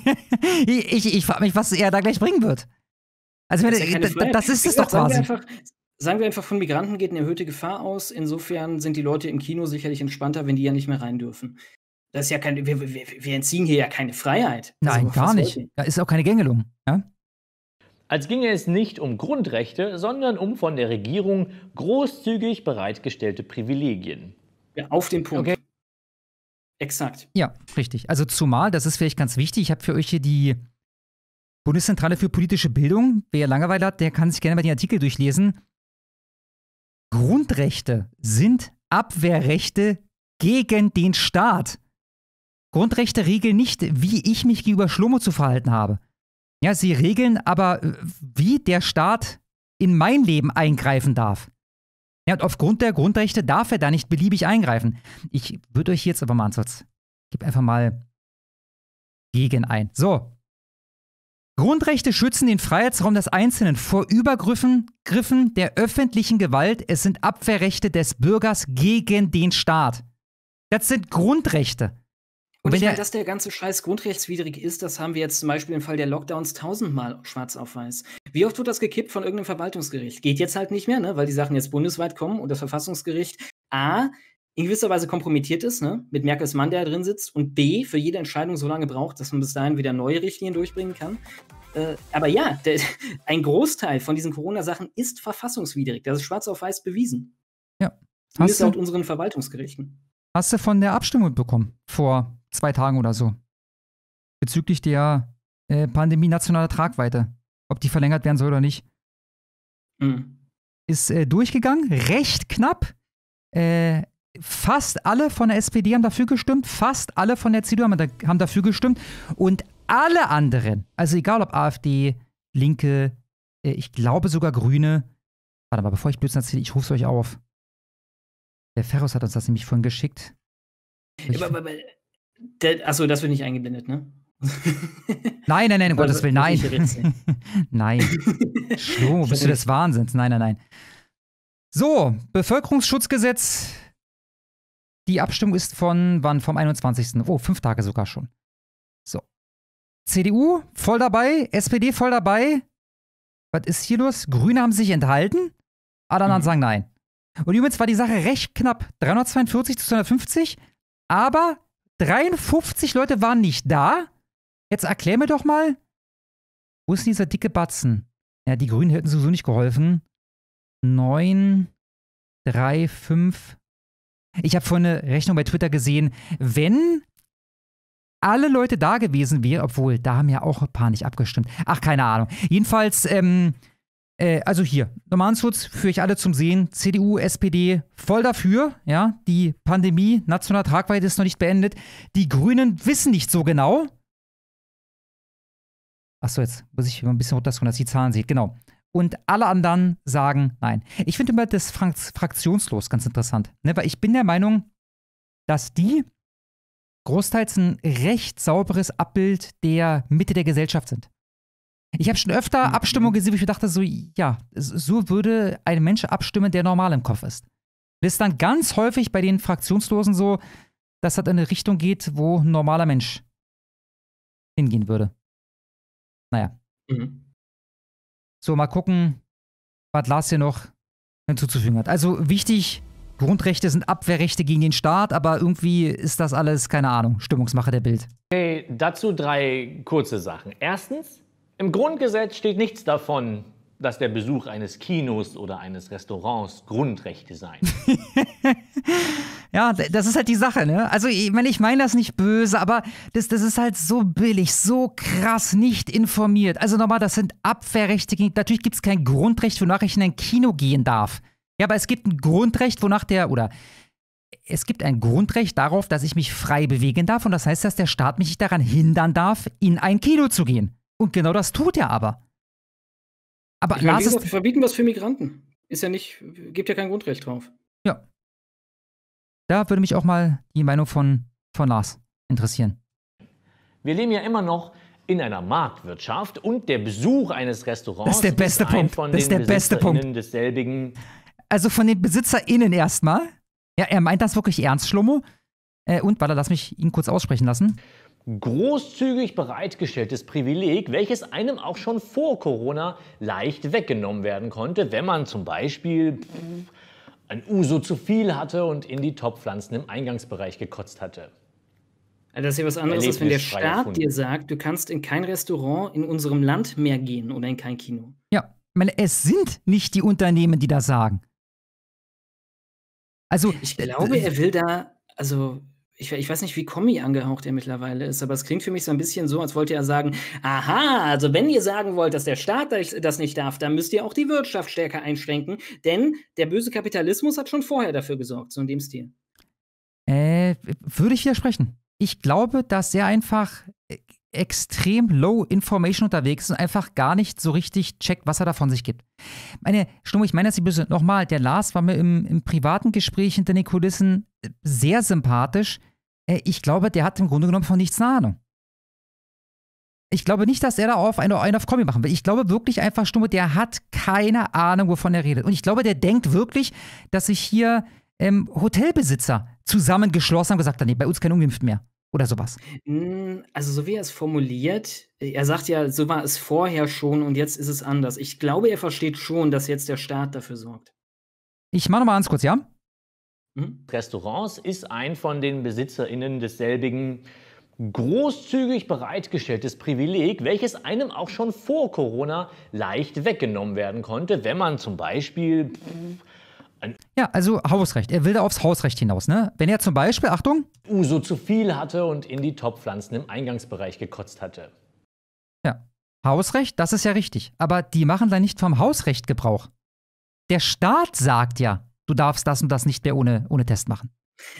ich ich, ich frage mich, was er da gleich bringen wird. Also das ist, ja das ist es doch quasi. Einfach,
sagen wir einfach, von Migranten geht eine erhöhte Gefahr aus. Insofern sind die Leute im Kino sicherlich entspannter, wenn die ja nicht mehr rein dürfen. Das ist ja kein, wir, wir, wir entziehen hier
ja keine Freiheit.
Nein, also, gar nicht. Da ist auch keine Gängelung. Ja?
Als ginge es nicht um Grundrechte, sondern um von der Regierung großzügig bereitgestellte Privilegien. Ja, auf den Punkt. Okay. Exakt.
Ja, richtig. Also zumal, das ist vielleicht ganz wichtig, ich habe für euch hier die Bundeszentrale für politische Bildung. Wer Langeweile hat, der kann sich gerne mal den Artikel durchlesen. Grundrechte sind Abwehrrechte gegen den Staat. Grundrechte regeln nicht, wie ich mich gegenüber Schlumme zu verhalten habe. Ja, sie regeln aber, äh, wie der Staat in mein Leben eingreifen darf. Ja, und aufgrund der Grundrechte darf er da nicht beliebig eingreifen. Ich würde euch jetzt aber mal einen Satz. Gib einfach mal gegen ein. So, Grundrechte schützen den Freiheitsraum des Einzelnen vor Übergriffen Griffen der öffentlichen Gewalt. Es sind Abwehrrechte des Bürgers gegen den Staat. Das sind Grundrechte. Und, Und ich meine,
dass der ganze Scheiß grundrechtswidrig ist, das haben wir jetzt zum Beispiel im Fall der Lockdowns tausendmal schwarz auf weiß. Wie oft wird das gekippt von irgendeinem Verwaltungsgericht? Geht jetzt halt nicht mehr, ne? weil die Sachen jetzt bundesweit kommen und das Verfassungsgericht A in gewisser Weise kompromittiert ist, ne? mit Merkels Mann, der da drin sitzt, und B, für jede Entscheidung so lange braucht, dass man bis dahin wieder neue Richtlinien durchbringen kann. Äh, aber ja, der, ein Großteil von diesen Corona-Sachen ist verfassungswidrig. Das ist schwarz auf weiß bewiesen.
Ja. Hast du, laut
unseren Verwaltungsgerichten.
Hast du von der Abstimmung bekommen, vor zwei Tagen oder so, bezüglich der äh, Pandemie nationaler Tragweite, ob die verlängert werden soll oder nicht? Mhm. Ist äh, durchgegangen, recht knapp. Äh, Fast alle von der SPD haben dafür gestimmt, fast alle von der CDU haben, dafür gestimmt und alle anderen, also egal ob AfD, Linke, äh, ich glaube sogar Grüne. Warte mal, bevor ich Blödsinn erzähle, ich rufe es euch auf. Der Ferros hat uns das nämlich vorhin geschickt.
achso, das wird nicht eingeblendet,
ne? Nein, nein, nein, um Gottes Willen, nein. nein. Schlo, bist du des Wahnsinns? Nein, nein, nein. So, Bevölkerungsschutzgesetz die Abstimmung ist von wann? Vom 21. Oh, fünf Tage sogar schon. So. CDU voll dabei, SPD voll dabei. Was ist hier los? Grüne haben sich enthalten, alle anderen mhm. sagen nein. Und übrigens war die Sache recht knapp. 342 zu 250, aber 53 Leute waren nicht da. Jetzt erklär mir doch mal, wo ist denn dieser dicke Batzen? Ja, die Grünen hätten sowieso nicht geholfen. 9, 3, 5, ich habe vorhin eine Rechnung bei Twitter gesehen, wenn alle Leute da gewesen wären, obwohl da haben ja auch ein paar nicht abgestimmt. Ach, keine Ahnung. Jedenfalls, ähm, äh, also hier, Normanschutz führe ich alle zum Sehen. CDU, SPD voll dafür. Ja, die Pandemie nationaler Tragweite ist noch nicht beendet. Die Grünen wissen nicht so genau. Achso, jetzt muss ich mal ein bisschen runterscrollen, dass ich die Zahlen seht. Genau und alle anderen sagen nein. Ich finde immer das fraktionslos ganz interessant, ne? weil ich bin der Meinung, dass die großteils ein recht sauberes Abbild der Mitte der Gesellschaft sind. Ich habe schon öfter mhm. Abstimmungen gesehen, wo ich mir dachte, so, ja, so würde ein Mensch abstimmen, der normal im Kopf ist. Das ist dann ganz häufig bei den Fraktionslosen so, dass das in eine Richtung geht, wo ein normaler Mensch
hingehen würde. Naja. Mhm. So, mal
gucken, was Lars hier noch hinzuzufügen hat. Also wichtig, Grundrechte sind Abwehrrechte gegen den Staat, aber irgendwie ist das alles, keine Ahnung, Stimmungsmache der Bild.
Okay, dazu drei kurze Sachen. Erstens, im Grundgesetz steht nichts davon, dass der Besuch eines Kinos oder eines Restaurants Grundrechte seien.
ja, das ist halt die Sache, ne? Also, ich meine, ich meine das nicht böse, aber das, das ist halt so billig, so krass nicht informiert. Also nochmal, das sind Abwehrrechte. Natürlich gibt es kein Grundrecht, wonach ich in ein Kino gehen darf. Ja, aber es gibt ein Grundrecht, wonach der, oder es gibt ein Grundrecht darauf, dass ich mich frei bewegen darf und das heißt, dass der Staat mich nicht daran hindern darf, in ein Kino zu gehen. Und genau das tut er aber. Aber ich mein, Lars gesagt,
verbieten was für Migranten. Ist ja nicht, gibt ja kein Grundrecht drauf.
Ja. Da würde mich auch mal die Meinung von, von Lars interessieren.
Wir leben ja immer noch in einer Marktwirtschaft und der Besuch eines Restaurants das ist der beste ist Punkt. Von das ist der beste Punkt. Desselbigen.
Also von den BesitzerInnen erstmal. Ja, er meint das wirklich ernst, Schlummo. Äh, und, warte, lass mich ihn kurz aussprechen lassen
großzügig bereitgestelltes Privileg, welches einem auch schon vor Corona leicht weggenommen werden konnte, wenn man zum Beispiel ein Uso zu viel hatte und in die Topfpflanzen im Eingangsbereich gekotzt hatte. Also das ist ja was anderes, als wenn der Staat dir
sagt, du kannst in kein Restaurant in unserem Land mehr gehen oder in kein Kino.
Ja, ich meine, es sind nicht die Unternehmen, die das sagen. Also, ich
glaube, er will da, also ich, ich, weiß nicht, wie Kommi angehaucht er mittlerweile ist, aber es klingt für mich so ein bisschen so, als wollte er sagen, aha, also wenn ihr sagen wollt, dass der Staat das nicht darf, dann müsst ihr auch die Wirtschaft stärker einschränken, denn der böse Kapitalismus hat schon vorher dafür gesorgt, so in dem Stil.
Äh, würde ich widersprechen. Ich glaube, dass er einfach e-, extrem low information unterwegs ist und einfach gar nicht so richtig checkt, was er da von sich gibt. Meine, Stumm, ich meine das nicht böse. Nochmal, der Lars war mir im, im privaten Gespräch hinter den Kulissen sehr sympathisch. Äh, ich glaube, der hat im Grunde genommen von nichts eine Ahnung. Ich glaube nicht, dass er da auf eine, eine auf Kombi machen will. Ich glaube wirklich einfach stumm, der hat keine Ahnung, wovon er redet. Und ich glaube, der denkt wirklich, dass sich hier ähm, Hotelbesitzer zusammengeschlossen haben und gesagt haben, bei uns kein Ungeimpft mehr. Oder sowas.
Hm, also, so wie er es formuliert, er sagt ja, so war es vorher schon und jetzt ist es anders. Ich glaube, er versteht schon, dass jetzt der Staat dafür sorgt.
Ich mache nochmal ganz kurz, ja?
Hm? Restaurants ist ein von den BesitzerInnen desselbigen großzügig bereitgestelltes Privileg, welches einem auch schon vor Corona leicht weggenommen werden konnte, wenn man zum Beispiel.
ja, also Hausrecht. Er will da aufs
Hausrecht hinaus, ne? Wenn er zum Beispiel, Achtung, Uso zu viel hatte und in die Topfpflanzen im Eingangsbereich gekotzt hatte.
Ja, Hausrecht, das ist ja richtig. Aber die machen da nicht vom Hausrecht Gebrauch. Der Staat sagt ja, du darfst das und das nicht mehr ohne, ohne Test machen.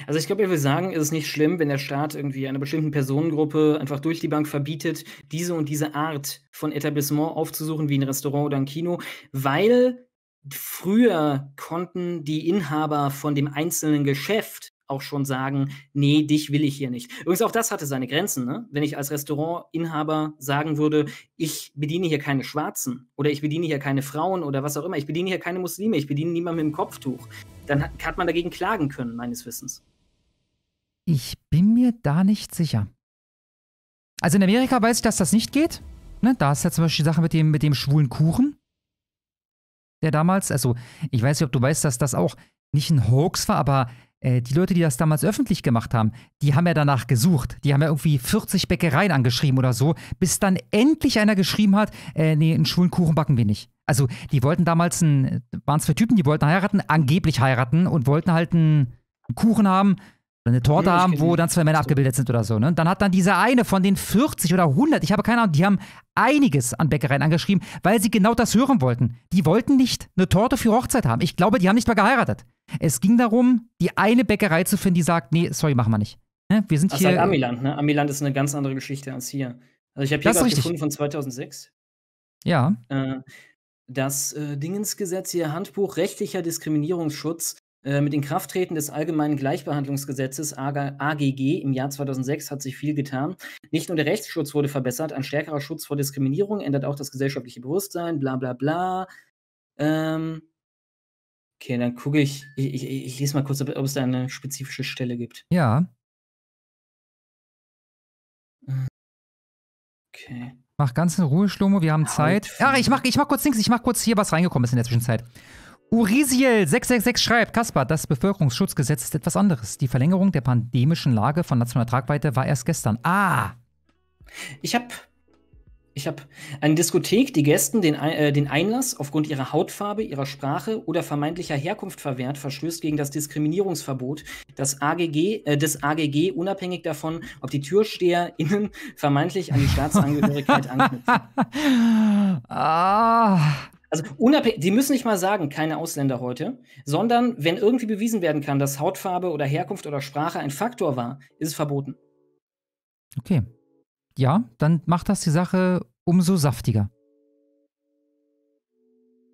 Also ich glaube, er will sagen, es ist nicht schlimm, wenn der Staat irgendwie einer bestimmten Personengruppe einfach durch die Bank verbietet, diese und diese Art von Etablissement aufzusuchen, wie ein Restaurant oder ein Kino, weil früher konnten die Inhaber von dem einzelnen Geschäft auch schon sagen, nee, dich will ich hier nicht. Übrigens, auch das hatte seine Grenzen. Ne? Wenn ich als Restaurantinhaber sagen würde, ich bediene hier keine Schwarzen oder ich bediene hier keine Frauen oder was auch immer, ich bediene hier keine Muslime, ich bediene niemanden mit dem Kopftuch, dann hat, man dagegen klagen können, meines Wissens.
Ich bin mir da nicht sicher. Also in Amerika weiß ich, dass das nicht geht. Ne? Da ist ja zum Beispiel die Sache mit dem, mit dem schwulen Kuchen. Der damals, also ich weiß nicht, ob du weißt, dass das auch nicht ein Hoax war, aber äh, die Leute, die das damals öffentlich gemacht haben, die haben ja danach gesucht. Die haben ja irgendwie 40 Bäckereien angeschrieben oder so, bis dann endlich einer geschrieben hat, äh, nee, einen schwulen Kuchen backen wir nicht. Also die wollten damals, waren es zwei Typen, die wollten heiraten, angeblich heiraten und wollten halt einen Kuchen haben, eine Torte ja, haben, wo dann zwei Männer abgebildet sind oder so. Ne? Dann hat dann dieser eine von den 40 oder 100, ich habe keine Ahnung, die haben einiges an Bäckereien angeschrieben, weil sie genau das hören wollten. Die wollten nicht eine Torte für Hochzeit haben. Ich glaube, die haben nicht mal geheiratet. Es ging darum, die eine Bäckerei zu finden, die sagt, nee, sorry, machen wir nicht. Ne? Wir sind das hier. Das ist halt Amiland,
ne? Amiland ist eine ganz andere Geschichte als hier. Also ich habe hier was gefunden von 2006. Ja. Äh, das äh, Dingensgesetz hier, Handbuch rechtlicher Diskriminierungsschutz, äh, mit dem Krafttreten des Allgemeinen Gleichbehandlungsgesetzes AGG im Jahr 2006 hat sich viel getan. Nicht nur der Rechtsschutz wurde verbessert, ein stärkerer Schutz vor Diskriminierung ändert auch das gesellschaftliche Bewusstsein, bla bla bla.
Ähm okay, dann gucke ich, ich, ich, ich lese mal kurz, ob, ob es da eine spezifische Stelle gibt. Ja.
Okay. Mach ganz in Ruhe, Schlomo, wir haben halt Zeit. Ja, ich mach, ich mach kurz links, ich mach kurz hier, was reingekommen ist in der Zwischenzeit. Urisiel666 schreibt, Kaspar, das Bevölkerungsschutzgesetz ist etwas anderes. Die Verlängerung der pandemischen Lage von nationaler Tragweite war erst gestern. Ah!
Ich habe ich hab eine Diskothek, die Gästen den, äh, den Einlass aufgrund ihrer Hautfarbe, ihrer Sprache oder vermeintlicher Herkunft verwehrt, verstößt gegen das Diskriminierungsverbot das AGG, äh, des AGG, unabhängig davon, ob die TürsteherInnen vermeintlich an die Staatsangehörigkeit anknüpfen. ah, also unabhängig, die müssen nicht mal sagen, keine Ausländer heute, sondern wenn irgendwie bewiesen werden kann, dass Hautfarbe oder Herkunft oder Sprache ein Faktor war, ist es verboten.
Okay. Ja, dann macht das die Sache umso saftiger.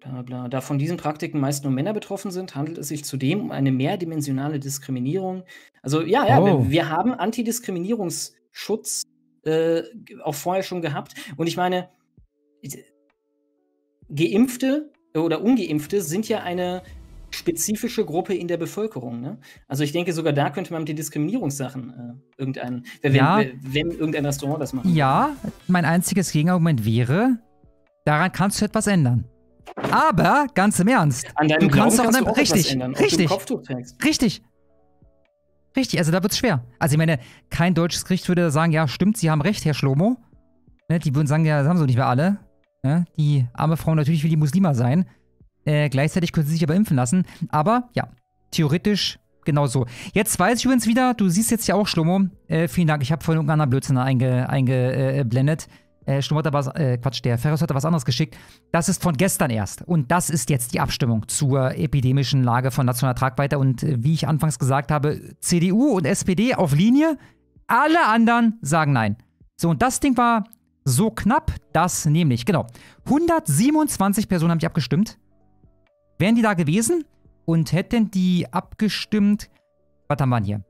Bla, bla. Da von diesen Praktiken meist nur Männer betroffen sind, handelt es sich zudem um eine mehrdimensionale Diskriminierung. Also ja, ja, oh. wir, wir, haben Antidiskriminierungsschutz äh, auch vorher schon gehabt. Und ich meine, Geimpfte äh, oder Ungeimpfte sind ja eine spezifische Gruppe in der Bevölkerung. Ne? Also ich denke, sogar da könnte man mit den Diskriminierungssachen äh, irgendeinen, wenn, ja. wenn, irgendein Restaurant das macht.
Ja, mein einziges Gegenargument wäre, daran kannst du etwas ändern. Aber ganz im Ernst, an deinem du Glauben kannst, kannst auch, an deinem, auch richtig, ändern, richtig, richtig, richtig. Also da wird es schwer. Also ich meine, kein deutsches Gericht würde sagen, ja, stimmt, Sie haben recht, Herr Schlomo. Ne, die würden sagen, ja, das haben sie nicht mehr alle. Ja, ne? die arme Frau natürlich will die Muslima sein. Äh, gleichzeitig können sie sich aber impfen lassen. Aber ja, theoretisch genau so. Jetzt weiß ich übrigens wieder, du siehst jetzt ja auch Schlummo. Äh, vielen Dank, ich habe vorhin irgendeinen anderen Blödsinn eingeblendet. Einge, äh, äh Schlummo hat aber, äh, Quatsch, der Ferris hat da was anderes geschickt. Das ist von gestern erst. Und das ist jetzt die Abstimmung zur epidemischen Lage von nationaler Tragweite. Und äh, wie ich anfangs gesagt habe, CDU und SPD auf Linie. Alle anderen sagen nein. So, und das Ding war so knapp, dass nämlich, genau, 127 Personen haben die abgestimmt. Wären die da gewesen und hätten die abgestimmt, was haben wir hier?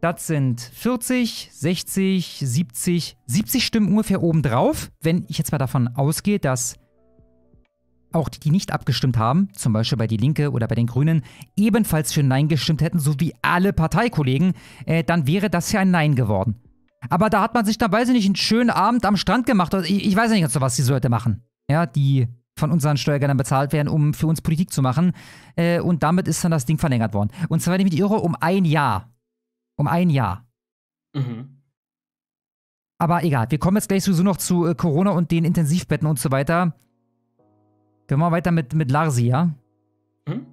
Das sind 40, 60, 70, 70 Stimmen ungefähr obendrauf. Wenn ich jetzt mal davon ausgehe, dass auch die, die nicht abgestimmt haben, zum Beispiel bei Die Linke oder bei den Grünen, ebenfalls für Nein gestimmt hätten, so wie alle Parteikollegen, äh, dann wäre das ja ein Nein geworden. Aber da hat man sich dann, weiß ich nicht, einen schönen Abend am Strand gemacht. Ich, ich weiß ja nicht ganz so, was die Leute machen. Ja, die von unseren Steuergeldern bezahlt werden, um für uns Politik zu machen. Äh, und damit ist dann das Ding verlängert worden. Und zwar, wenn ich mich irre, um ein Jahr. Um ein Jahr. Mhm. Aber egal, wir kommen jetzt gleich sowieso noch zu äh, Corona und den Intensivbetten und so weiter. wir machen weiter mit, mit Larsi, ja? Hm?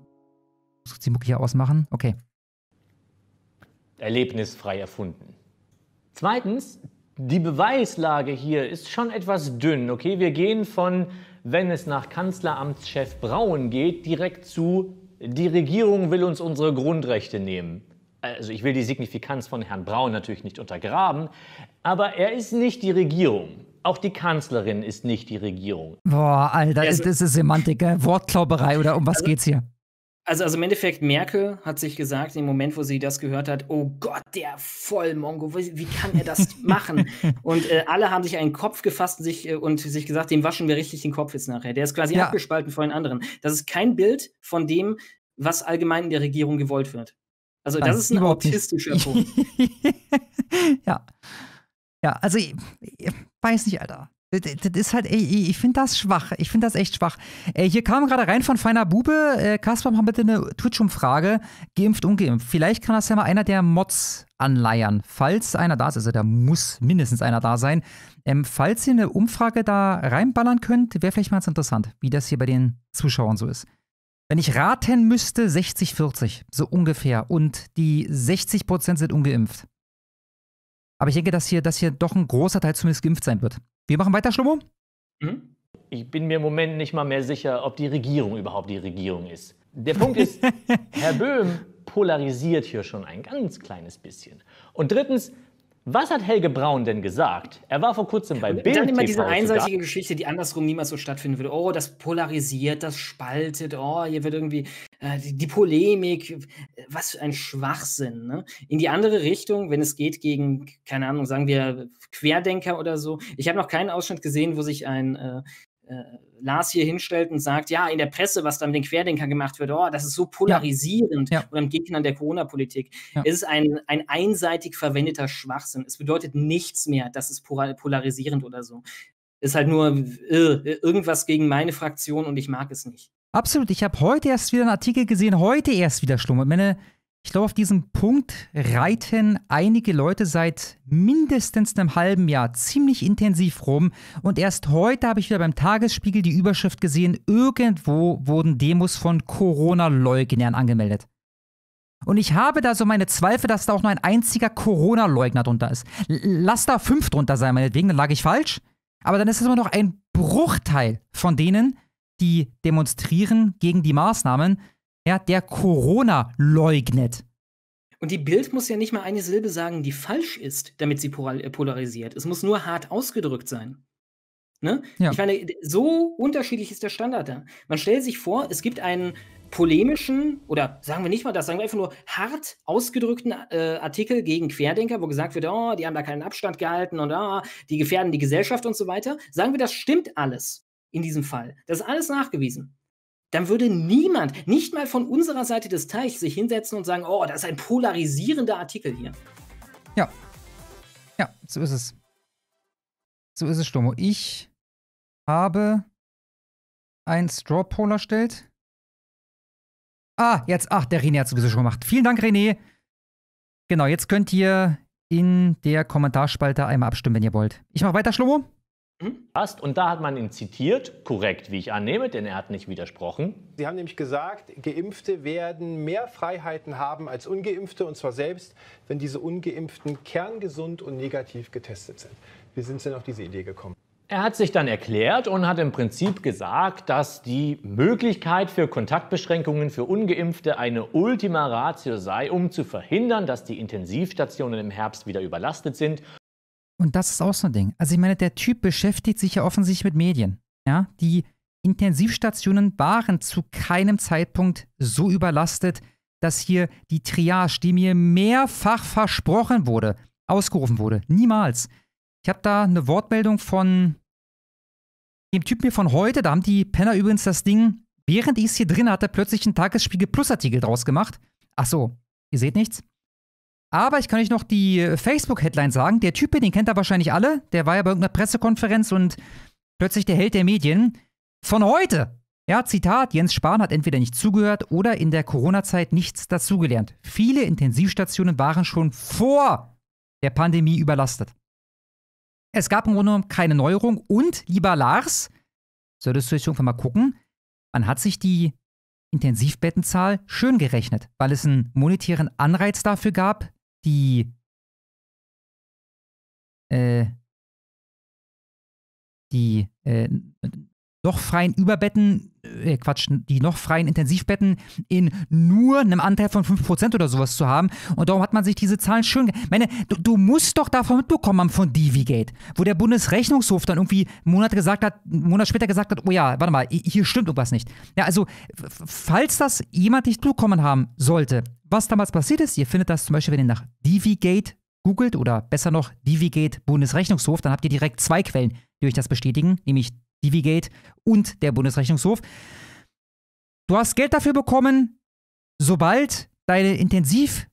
Muss ich die Mucke hier ausmachen? Okay.
Erlebnisfrei erfunden. Zweitens, die Beweislage hier ist schon etwas dünn. Okay, wir gehen von, wenn es nach Kanzleramtschef Braun geht, direkt zu, die Regierung will uns unsere Grundrechte nehmen. Also ich will die Signifikanz von Herrn Braun natürlich nicht untergraben, aber er ist nicht die Regierung. Auch die Kanzlerin ist nicht die Regierung.
Boah, Alter, also, ist das ist Semantik, Wortklauberei oder um was also, geht's hier?
also, also im Endeffekt, Merkel hat sich gesagt, im Moment, wo sie das gehört hat, oh Gott, der Vollmongo, wie, kann er das machen? und äh, alle haben sich einen Kopf gefasst und sich, äh, und sich gesagt, dem waschen wir richtig den Kopf jetzt nachher. Der ist quasi ja. abgespalten von den anderen. Das ist kein Bild von dem, was allgemein in der Regierung gewollt wird. Also Nein, das ist
ein autistischer Punkt. ja. Ja, also ich, ich weiß nicht, Alter. Das ist halt, ich, ich finde das schwach. Ich finde das echt schwach. Äh, hier kam gerade rein von Feiner Bube. Äh, Kasper, mach bitte eine Twitch-Umfrage. Geimpft, ungeimpft. Vielleicht kann das ja mal einer der Mods anleiern. Falls einer da ist, also da muss mindestens einer da sein. Ähm, falls ihr eine Umfrage da reinballern könnt, wäre vielleicht mal ganz interessant, wie das hier bei den Zuschauern so ist. Wenn ich raten müsste, 60-40, so ungefähr. Und die 60% sind ungeimpft. Aber ich denke, dass hier, dass hier doch ein großer Teil zumindest geimpft sein wird. Wir machen weiter, Schlummo.
Hm? Ich bin mir im Moment nicht mal mehr sicher, ob die Regierung überhaupt die Regierung ist. Der Punkt ist, Herr Böhm polarisiert hier schon ein ganz kleines bisschen. Und drittens, was hat Helge Braun denn gesagt? Er war vor kurzem bei Bild. Dann immer diese einseitige Geschichte, die andersrum niemals so stattfinden würde. Oh, das polarisiert, das
spaltet. Oh, hier wird irgendwie äh, die, die, Polemik. Was für ein Schwachsinn. Ne? In die andere Richtung, wenn es geht gegen, keine Ahnung, sagen wir Querdenker oder so. Ich habe noch keinen Ausschnitt gesehen, wo sich ein äh, äh, Lars hier hinstellt und sagt, ja, in der Presse, was da mit den Querdenkern gemacht wird, oh, das ist so polarisierend ja. Ja. oder mit Gegnern der Corona-Politik. Ja. Es ist ein, ein einseitig verwendeter Schwachsinn. Es bedeutet nichts mehr, das ist polarisierend oder so. Ist halt nur äh, irgendwas gegen meine Fraktion und ich mag es nicht.
Absolut. Ich habe heute erst wieder einen Artikel gesehen, heute erst wieder schlummert. Meine ich glaube, auf diesem Punkt reiten einige Leute seit mindestens einem halben Jahr ziemlich intensiv rum. Und erst heute habe ich wieder beim Tagesspiegel die Überschrift gesehen, irgendwo wurden Demos von Corona-Leugnern angemeldet. Und ich habe da so meine Zweifel, dass da auch nur ein einziger Corona-Leugner drunter ist. Lass da fünf drunter sein, meinetwegen, dann lag ich falsch. Aber dann ist es immer noch ein Bruchteil von denen, die demonstrieren gegen die Maßnahmen ja, der Corona leugnet. Und
die Bild muss ja nicht mal eine Silbe sagen, die falsch ist, damit sie äh, polarisiert. Es muss nur hart ausgedrückt sein. Ne? Ja. Ich meine, so unterschiedlich ist der Standard da. Man stellt sich vor, es gibt einen polemischen oder sagen wir nicht mal das, sagen wir einfach nur hart ausgedrückten äh, Artikel gegen Querdenker, wo gesagt wird, oh, die haben da keinen Abstand gehalten und oh, die gefährden die Gesellschaft und so weiter. Sagen wir, das stimmt alles in diesem Fall. Das ist alles nachgewiesen dann würde niemand, nicht mal von unserer Seite des Teichs, sich hinsetzen und sagen, oh, das ist ein polarisierender Artikel hier.
Ja. Ja, so ist es. So ist es, Stomo. Ich habe ein Straw Poll erstellt. Ah, jetzt, ach, der René hat sowieso schon gemacht. Vielen Dank, René. Genau, jetzt könnt ihr in der Kommentarspalte einmal abstimmen, wenn ihr wollt. Ich mache weiter,
Schlomo. Hm? Passt. Und da hat man ihn zitiert, korrekt, wie ich annehme, denn er hat nicht widersprochen. Sie haben nämlich gesagt, Geimpfte werden mehr Freiheiten haben als Ungeimpfte, und zwar
selbst, wenn diese Ungeimpften kerngesund und negativ getestet sind. Wie sind Sie denn auf diese
Idee gekommen? Er hat sich dann erklärt und hat im Prinzip gesagt, dass die Möglichkeit für Kontaktbeschränkungen für ungeimpfte eine Ultima Ratio sei, um zu verhindern, dass die Intensivstationen im Herbst wieder überlastet sind
und das ist auch so ein Ding. Also ich meine, der Typ beschäftigt sich ja offensichtlich mit Medien. Ja, die Intensivstationen waren zu keinem Zeitpunkt so überlastet, dass hier die Triage, die mir mehrfach versprochen wurde, ausgerufen wurde. Niemals. Ich habe da eine Wortmeldung von dem Typ mir von heute, da haben die Penner übrigens das Ding, während ich es hier drin hatte, plötzlich einen Tagesspiegel Plus Artikel draus gemacht. Ach so, ihr seht nichts. Aber ich kann euch noch die äh, Facebook-Headline sagen. Der Typ, den kennt ihr wahrscheinlich alle. Der war ja bei irgendeiner Pressekonferenz und plötzlich der Held der Medien. Von heute! Ja, Zitat, Jens Spahn hat entweder nicht zugehört oder in der Corona-Zeit nichts dazugelernt. Viele Intensivstationen waren schon vor der Pandemie überlastet. Es gab im Grunde keine Neuerung und, lieber Lars, solltest du jetzt irgendwann mal gucken, man hat sich die Intensivbettenzahl schön gerechnet, weil es einen monetären Anreiz dafür
gab, die äh,
die äh, noch freien Überbetten, äh, Quatsch, die noch freien Intensivbetten in nur einem Anteil von 5% oder sowas zu haben. Und darum hat man sich diese Zahlen schön. Ich meine, du, du, musst doch davon mitbekommen haben von Divigate, wo der Bundesrechnungshof dann irgendwie Monate gesagt hat, Monat später gesagt hat, oh ja, warte mal, hier stimmt irgendwas nicht. Ja, also, falls das jemand nicht bekommen haben sollte, was damals passiert ist, ihr findet das zum Beispiel, wenn ihr nach DiviGate googelt oder besser noch DiviGate Bundesrechnungshof, dann habt ihr direkt zwei Quellen, die euch das bestätigen, nämlich DiviGate und der Bundesrechnungshof. Du hast Geld dafür bekommen, sobald deine Intensiv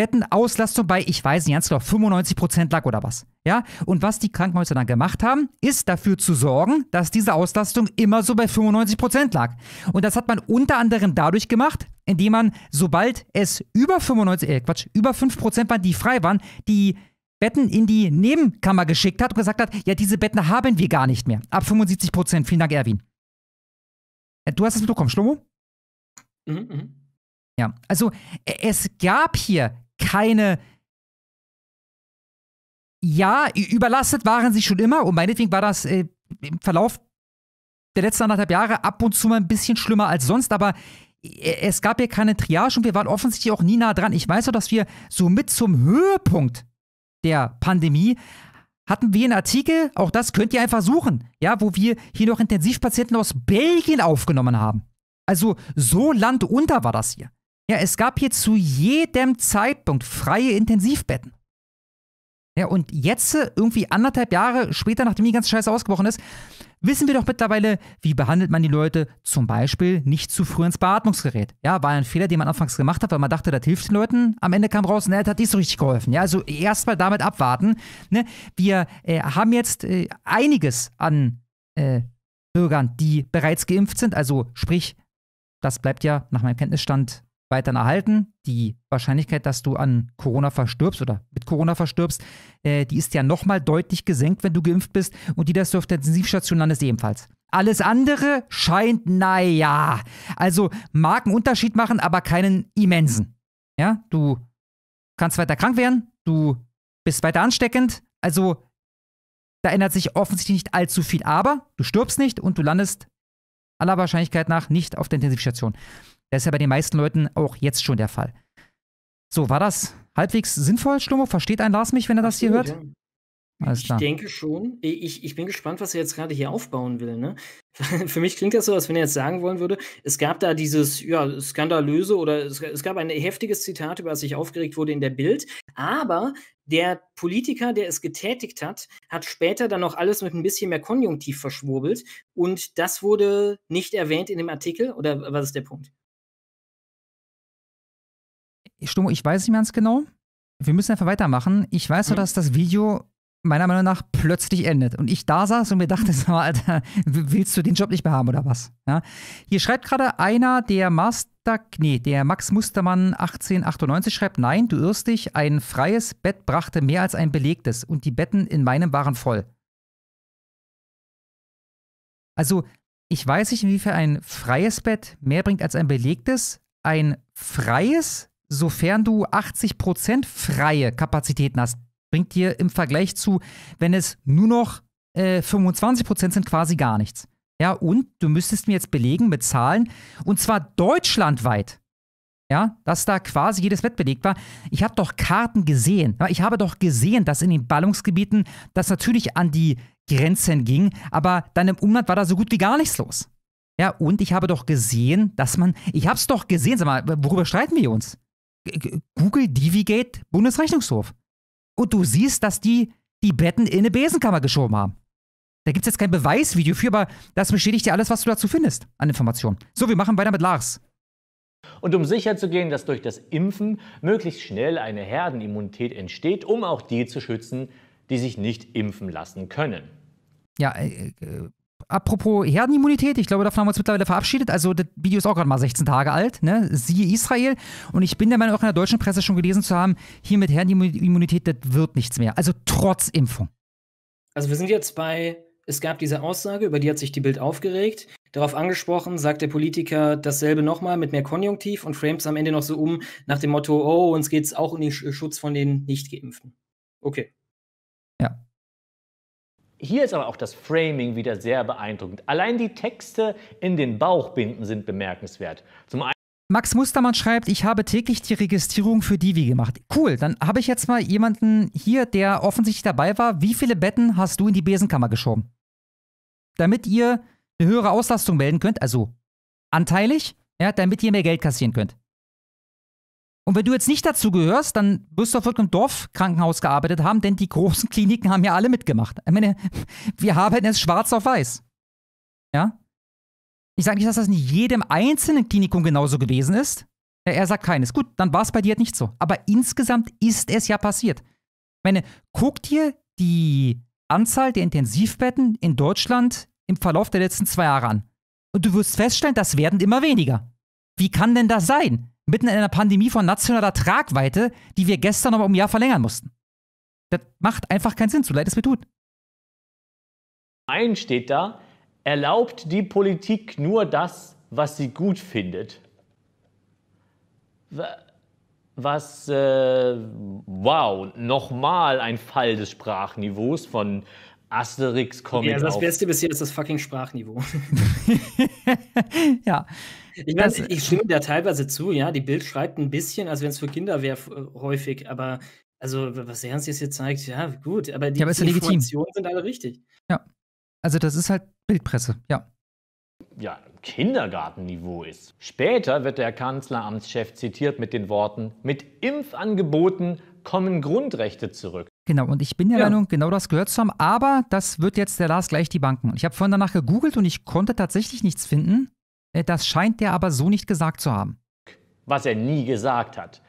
Bettenauslastung bei, ich weiß nicht ganz genau, 95 lag oder was. Ja? Und was die Krankenhäuser dann gemacht haben, ist dafür zu sorgen, dass diese Auslastung immer so bei 95 lag. Und das hat man unter anderem dadurch gemacht, indem man, sobald es über 95, äh Quatsch, über 5 waren, die frei waren, die Betten in die Nebenkammer geschickt hat und gesagt hat, ja, diese Betten haben wir gar nicht mehr. Ab 75 Vielen Dank, Erwin. Äh, du hast es mitbekommen, Schlomo? Mhm, mhm. Ja, also äh, es gab hier
keine ja, überlastet waren sie schon immer
und meinetwegen war das äh, im Verlauf der letzten anderthalb Jahre ab und zu mal ein bisschen schlimmer als sonst, aber e-, es gab ja keine Triage und wir waren offensichtlich auch nie nah dran. Ich weiß noch, dass wir so mit zum Höhepunkt der Pandemie hatten wir einen Artikel, auch das könnt ihr einfach suchen, ja, wo wir hier noch Intensivpatienten aus Belgien aufgenommen haben. Also so landunter war das hier. Ja, es gab hier zu jedem Zeitpunkt freie Intensivbetten. Ja, und jetzt, äh, irgendwie anderthalb Jahre später, nachdem die ganze Scheiße ausgebrochen ist, wissen wir doch mittlerweile, wie behandelt man die Leute zum Beispiel nicht zu früh ins Beatmungsgerät. Ja, war ein Fehler, den man anfangs gemacht hat, weil man dachte, das hilft den Leuten. Am Ende kam raus, ne, das hat nicht so richtig geholfen. Ja, also erstmal damit abwarten. Ne? Wir äh, haben jetzt äh, einiges an äh, Bürgern, die bereits geimpft sind. Also sprich, das bleibt ja nach meinem Kenntnisstand weiterhin erhalten. Die Wahrscheinlichkeit, dass du an Corona verstirbst oder mit Corona verstirbst, äh, die ist ja nochmal deutlich gesenkt, wenn du geimpft bist und die, dass du auf der Intensivstation landest, ebenfalls. Alles andere scheint, naja, also mag einen Unterschied machen, aber keinen immensen. Ja, du kannst weiter krank werden, du bist weiter ansteckend, also da ändert sich offensichtlich nicht allzu viel, aber du stirbst nicht und du landest aller Wahrscheinlichkeit nach nicht auf der Intensivstation. Das ist ja bei den meisten Leuten auch jetzt schon der Fall. So, war das halbwegs sinnvoll, Schlummer? Versteht ein Lars mich, wenn er das hier hört? Alles klar. Ich
denke schon. Ich, ich bin gespannt, was er jetzt gerade hier aufbauen will. Ne? Für mich klingt das so, als wenn er jetzt sagen wollen würde, es gab da dieses ja, skandalöse oder es, es gab ein heftiges Zitat, über das ich aufgeregt wurde in der Bild. Aber der Politiker, der es getätigt hat, hat später dann noch alles mit ein bisschen mehr Konjunktiv verschwurbelt. Und das wurde nicht erwähnt in dem Artikel. Oder was ist der Punkt?
Stummo, ich weiß nicht mehr ganz genau. Wir müssen einfach weitermachen. Ich weiß nur, mhm. dass das Video meiner Meinung nach plötzlich endet. Und ich da saß und mir dachte, sag mal, Alter, willst du den Job nicht mehr haben oder was? Ja? Hier schreibt gerade einer, der Master, nee, der Max Mustermann 1898 schreibt, nein, du irrst dich, ein freies Bett brachte mehr als ein belegtes und die Betten in meinem waren voll. Also, ich weiß nicht, inwiefern ein freies Bett mehr bringt als ein belegtes. Ein freies sofern du 80% freie Kapazitäten hast, bringt dir im Vergleich zu, wenn es nur noch äh, 25% sind, quasi gar nichts. Ja, und du müsstest mir jetzt belegen mit Zahlen, und zwar deutschlandweit, ja, dass da quasi jedes Bett belegt war. Ich habe doch Karten gesehen. ich habe doch gesehen, dass in den Ballungsgebieten das natürlich an die Grenzen ging, aber dann im Umland war da so gut wie gar nichts los. Ja, und ich habe doch gesehen, dass man, ich habe es doch gesehen, sag mal, worüber streiten wir uns? Google Divigate Bundesrechnungshof. Und du siehst, dass die die Betten in eine Besenkammer geschoben haben. Da gibt es jetzt kein Beweisvideo für, aber das bestätigt dir alles, was du dazu findest an Informationen. So, wir
machen weiter mit Lars. Und um sicherzugehen, dass durch das Impfen möglichst schnell eine Herdenimmunität entsteht, um auch die zu schützen, die sich nicht impfen lassen können. Ja, äh, äh
Apropos Herdenimmunität, ich glaube, davon haben wir uns mittlerweile verabschiedet. Also, das Video ist auch gerade mal 16 Tage alt, ne? Siehe Israel. Und ich bin der Meinung, auch in der deutschen Presse schon gelesen zu haben, hier mit Herdenimmunität, das wird nichts mehr. Also, trotz Impfung.
Also, wir sind jetzt bei, es gab diese Aussage, über die hat sich die Bild aufgeregt. Darauf angesprochen, sagt der Politiker dasselbe nochmal mit mehr Konjunktiv und frames am Ende noch so um, nach dem Motto: Oh, uns geht es auch um den
Schutz von den Nicht-Geimpften. Okay. Ja, hier ist aber auch das Framing wieder sehr beeindruckend. Allein die Texte in den Bauchbinden sind bemerkenswert. Zum einen
Max Mustermann schreibt, ich habe täglich die Registrierung für Divi gemacht. Cool, dann habe ich jetzt mal jemanden hier, der offensichtlich dabei war. Wie viele Betten hast du in die Besenkammer geschoben? Damit ihr eine höhere Auslastung melden könnt, also anteilig, ja, damit ihr mehr Geld kassieren könnt. Und wenn du jetzt nicht dazu gehörst, dann wirst du auf irgendeinem Dorfkrankenhaus gearbeitet haben, denn die großen Kliniken haben ja alle mitgemacht. Ich meine, wir haben es schwarz auf weiß. Ja? Ich sage nicht, dass das in jedem einzelnen Klinikum genauso gewesen ist. Er sagt keines. Gut, dann war es bei dir nicht so. Aber insgesamt ist es ja passiert. Ich meine, guck dir die Anzahl der Intensivbetten in Deutschland im Verlauf der letzten zwei Jahre an. Und du wirst feststellen, das werden immer weniger. Wie kann denn das sein? mitten in einer Pandemie von nationaler Tragweite, die wir gestern aber um ein Jahr verlängern mussten. Das macht einfach keinen Sinn, so leid es mir tut.
Ein steht da, erlaubt die Politik nur das, was sie gut findet. Was, äh, wow, nochmal ein Fall des Sprachniveaus von Asterix-Comic. Ja, das Beste
bisher ist das fucking Sprachniveau. ja. Ich meine, ich stimme da teilweise zu, ja. Die Bild schreibt ein bisschen, als wenn es für Kinder wäre, äh, häufig, aber also, was Ernst jetzt zeigt, ja, gut, aber die, ja, aber die Informationen sind alle richtig.
Ja. Also, das ist halt Bildpresse, ja.
Ja, Kindergartenniveau ist. Später wird der Kanzleramtschef zitiert mit den Worten: Mit Impfangeboten kommen Grundrechte zurück.
Genau, und ich bin der ja. Meinung, genau das gehört zusammen, aber das wird jetzt der Lars gleich die Banken. Ich habe vorhin danach gegoogelt und ich konnte tatsächlich nichts finden, äh, das scheint er aber so nicht gesagt zu haben.
Was er nie gesagt hat.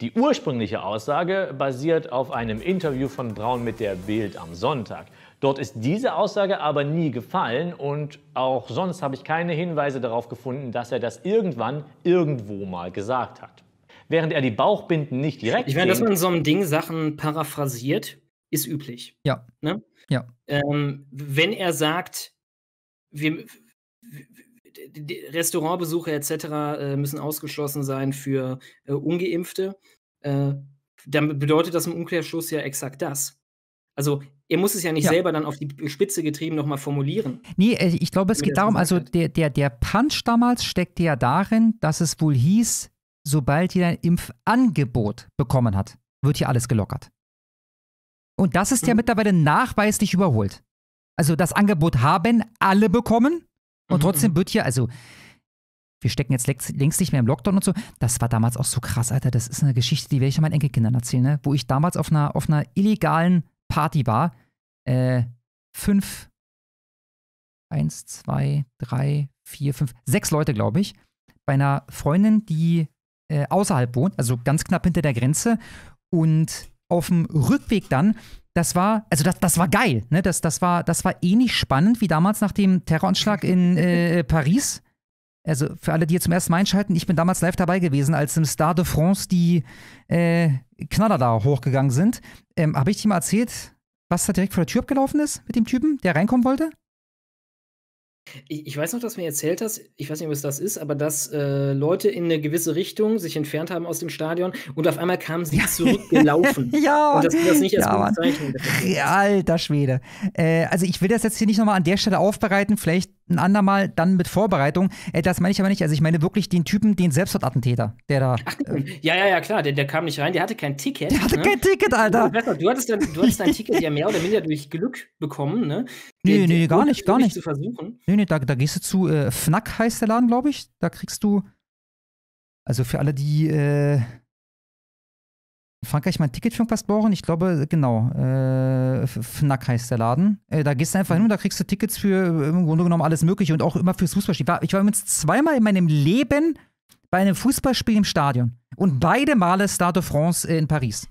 Die ursprüngliche Aussage basiert auf einem Interview von Braun mit der Bild am Sonntag. Dort ist diese Aussage aber nie gefallen und auch sonst habe ich keine Hinweise darauf gefunden, dass er das irgendwann irgendwo mal gesagt hat. Während er die Bauchbinden nicht direkt. Ich meine, dass man in so einem Ding Sachen paraphrasiert, ist üblich. Ja. Ne? ja. Ähm,
wenn er sagt, wir, Restaurantbesuche etc. Äh, müssen ausgeschlossen sein für äh, Ungeimpfte. Äh, dann bedeutet das im Umkehrschluss ja exakt das. Also er muss es ja nicht ja. selber dann auf die Spitze getrieben nochmal formulieren.
Nee, ich glaube, es geht darum, also der, der, der Punch damals steckte ja darin, dass es wohl hieß, sobald jeder ein Impfangebot bekommen hat, wird hier alles gelockert. Und das ist mhm. ja mittlerweile nachweislich überholt. Also das Angebot haben alle bekommen und mhm, trotzdem mhm. wird hier, also wir stecken jetzt längst nicht mehr im Lockdown und so. Das war damals auch so krass, Alter. Das ist eine Geschichte, die werde ich meinen Enkelkindern erzählen, ne? wo ich damals auf einer, auf einer illegalen Party war. Äh, fünf, eins, zwei, drei, vier, fünf, sechs Leute, glaube ich, bei einer Freundin, die äh, außerhalb wohnt, also ganz knapp hinter der Grenze. Und auf dem Rückweg dann das war, also das, das war geil, ne? Das, das war, das war ähnlich eh spannend wie damals nach dem Terroranschlag in äh, äh Paris. Also für alle, die hier zum ersten Mal einschalten, ich bin damals live dabei gewesen, als im Stade de France die äh, Knaller da hochgegangen sind. Ähm, Habe ich dir mal erzählt, was da direkt vor der Tür abgelaufen ist mit dem Typen, der reinkommen wollte?
Ich, ich weiß noch, dass du mir erzählt hast, ich weiß nicht, ob es das ist, aber dass äh, Leute in eine gewisse Richtung sich entfernt haben aus dem Stadion und auf einmal kamen sie ja. zurückgelaufen. ja, und das, das nicht als ja, Zeichen.
Alter Schwede. Äh, also ich will das jetzt hier nicht nochmal an der Stelle aufbereiten, vielleicht ein andermal dann mit Vorbereitung. Äh, das meine ich aber nicht. Also ich meine wirklich den Typen, den Selbstmordattentäter, der da. Ach, ähm,
ja, ja, ja, klar, der, der, kam nicht rein, der hatte kein Ticket. Der hatte ne? kein Ticket, Alter. Du, hattest, dein, du hattest dein Ticket ja mehr oder weniger durch Glück bekommen, ne?
Der, nee, nee, der gar nicht, gar nicht. Zu
versuchen. Nee, nee, da, da gehst du zu äh, Fnac heißt der Laden, glaube ich. Da kriegst du. Also für alle, die äh, Frankreich mein Ticket für irgendwas brauchen. Ich glaube, genau, äh, FNAC heißt der Laden. Äh, da gehst du einfach mhm. hin und da kriegst du Tickets für äh, im Grunde genommen alles Mögliche und auch immer fürs Fußballspiel. Ich war, ich war übrigens zweimal in meinem Leben bei einem Fußballspiel im Stadion und beide Male Stade de France in Paris.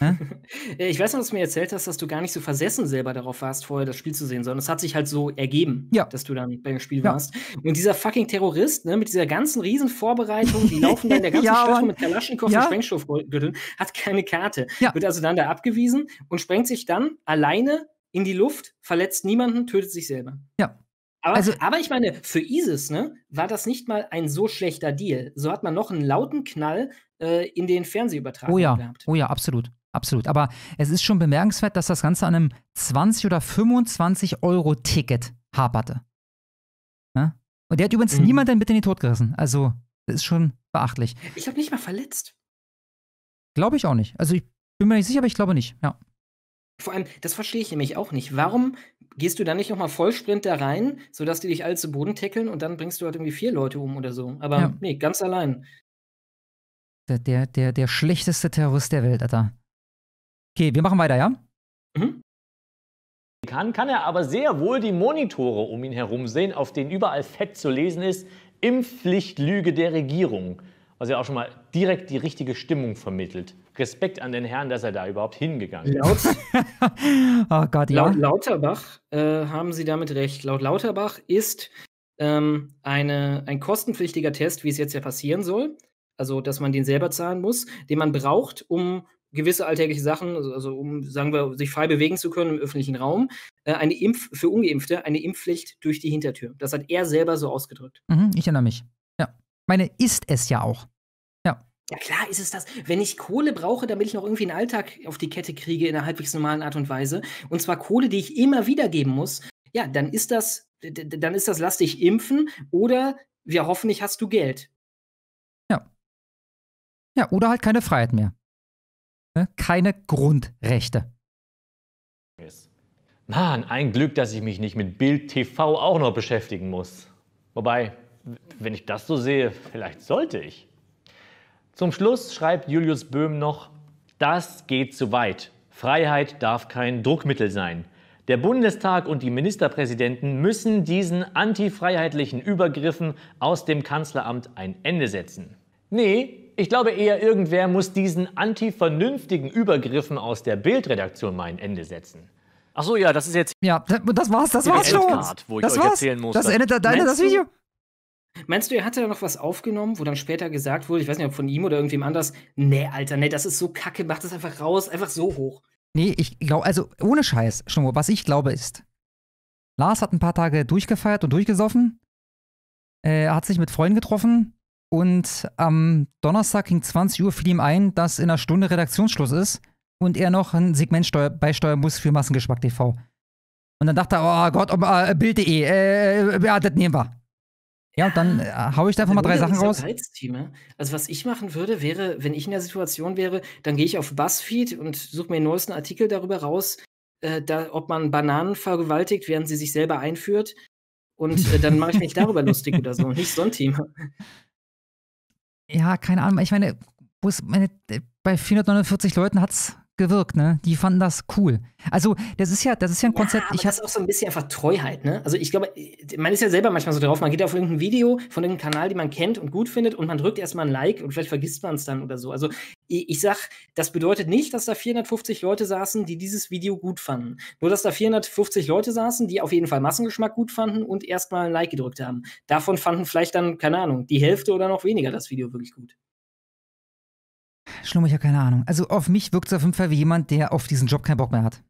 Hä? Äh, ich weiß noch, dass du mir erzählt hast, dass du gar nicht so versessen selber darauf warst, vorher das Spiel zu sehen, sondern es hat sich halt so ergeben, ja. dass du dann beim Spiel ja. warst. Und dieser fucking Terrorist, ne, mit dieser ganzen Riesenvorbereitung, die laufen dann der ganzen ja, Stadt mit Kalaschnikow ja. und Sprengstoffgürteln, hat keine Karte. Wird also dann da abgewiesen und sprengt sich dann alleine in die Luft, verletzt niemanden, tötet sich selber. Ja. Aber, also, aber ich meine, für ISIS ne, war das nicht mal ein so schlechter Deal. So hat man noch einen lauten Knall äh, in den Fernsehübertrag oh ja, gehabt.
Oh ja, absolut absolut. Aber es ist schon bemerkenswert, dass das Ganze an einem 20 oder 25 Euro Ticket haperte. Ja? Und der hat übrigens mhm. niemanden mit in den Tod gerissen. Also, das ist schon beachtlich.
Ich habe nicht mal verletzt.
Glaube ich auch nicht. Also, ich bin mir nicht sicher, aber ich glaube nicht, ja.
Vor allem, das verstehe ich nämlich auch nicht. Warum gehst du dann nicht nochmal Vollsprint da rein, sodass die dich all zu Boden tackeln und dann bringst du halt irgendwie vier Leute um oder so?
Aber ja. nee, ganz allein.
Der, der, der, der schlechteste Terrorist der Welt, Alter. Okay, wir machen weiter, ja? Mhm.
Kann, kann er aber sehr wohl die Monitore um ihn herum sehen, auf denen überall fett zu lesen ist, Impfpflichtlüge der Regierung. Was ja auch schon mal direkt die richtige Stimmung vermittelt. Respekt an den Herrn, dass er da überhaupt hingegangen laut,
ist. oh Gott, ja. Laut
Lauterbach äh,
haben Sie damit recht. Laut Lauterbach ist ähm, eine, ein kostenpflichtiger Test, wie es jetzt ja passieren soll, also dass man den selber zahlen muss, den man braucht, um gewisse alltägliche Sachen, also, also, um, sagen wir, sich frei bewegen zu können im öffentlichen Raum, äh, eine Impf für Ungeimpfte, eine Impfpflicht durch die Hintertür. Das hat er selber so ausgedrückt.
Mhm, ich erinnere mich. Ja. Meine ist es ja auch. Ja,
Ja, klar ist es das. Wenn ich Kohle brauche, damit ich noch irgendwie einen Alltag auf die Kette kriege in einer halbwegs normalen Art und Weise, und zwar Kohle, die ich immer wieder geben muss,
ja, dann ist das, dann ist das, lass dich impfen oder wir hoffen nicht, hast du Geld.
Ja. Ja, oder halt keine Freiheit mehr. Ne? Keine Grundrechte.
Mann, ein Glück, dass ich mich nicht mit Bild TV auch noch beschäftigen muss. Wobei, wenn ich das so sehe, vielleicht sollte ich. Zum Schluss schreibt Julius Böhm noch, das geht zu weit. Freiheit darf kein Druckmittel sein. Der Bundestag und die Ministerpräsidenten müssen diesen antifreiheitlichen Übergriffen aus dem Kanzleramt ein Ende setzen. Nee, ich glaube eher, irgendwer muss diesen antivernünftigen Übergriffen aus der Bildredaktion mal ein Ende setzen. Ach so, ja, das ist jetzt. Ja, das
war's, das war's schon. Wo ich das euch war's. erzählen muss. Das ne? endet da deine, das Video.
Meinst du, er hatte da noch
was aufgenommen, wo dann später gesagt wurde, ich weiß nicht, ob von ihm oder irgendwem anders, nee, Alter, nee, das ist so kacke, mach das einfach raus, einfach so hoch.
Nee, ich glaube, also ohne Scheiß, schon was ich glaube ist, Lars hat ein paar Tage durchgefeiert und durchgesoffen, äh, hat sich mit Freunden getroffen, und am Donnerstag ging 20 Uhr fiel ihm ein, dass in einer Stunde Redaktionsschluss ist und er noch ein Segment beisteuern muss für Massengeschmack TV. Und dann dachte er, oh Gott, um, uh, äh, Bild.de, äh, äh, ja, das nehmen wir. Ja, und dann äh, haue ich da einfach mal drei Sachen raus.
Reizthema. Also was ich machen würde, wäre, wenn ich in der Situation wäre, dann gehe ich auf BuzzFeed und suche mir den neuesten Artikel darüber raus, äh, da, ob man Bananen vergewaltigt, während sie sich selber einführt. Und äh, dann mache ich mich darüber lustig oder so, nicht so ein Thema
ja, keine Ahnung. Ich meine, meine bei 449 Leuten hat es gewirkt, ne? Die fanden das cool. Also, das ist ja, das ist ja ein Konzept. Ja, ich das ist auch so ein bisschen
einfach Treuheit, ne? Also ich glaube, man ist ja selber manchmal so drauf, man geht auf irgendein Video von irgendeinem Kanal, den man kennt und gut findet, und man drückt erstmal ein Like und vielleicht vergisst man es dann oder so. Also ich sag, das bedeutet nicht, dass da 450 Leute saßen, die dieses Video gut fanden. Nur, dass da 450 Leute saßen, die auf jeden Fall Massengeschmack gut fanden und erstmal ein Like gedrückt haben. Davon fanden vielleicht dann, keine Ahnung, die Hälfte oder noch weniger das Video wirklich gut.
Schlummer, ich habe keine Ahnung. Also auf mich wirkt es auf jeden Fall wie jemand, der auf diesen Job keinen Bock mehr hat.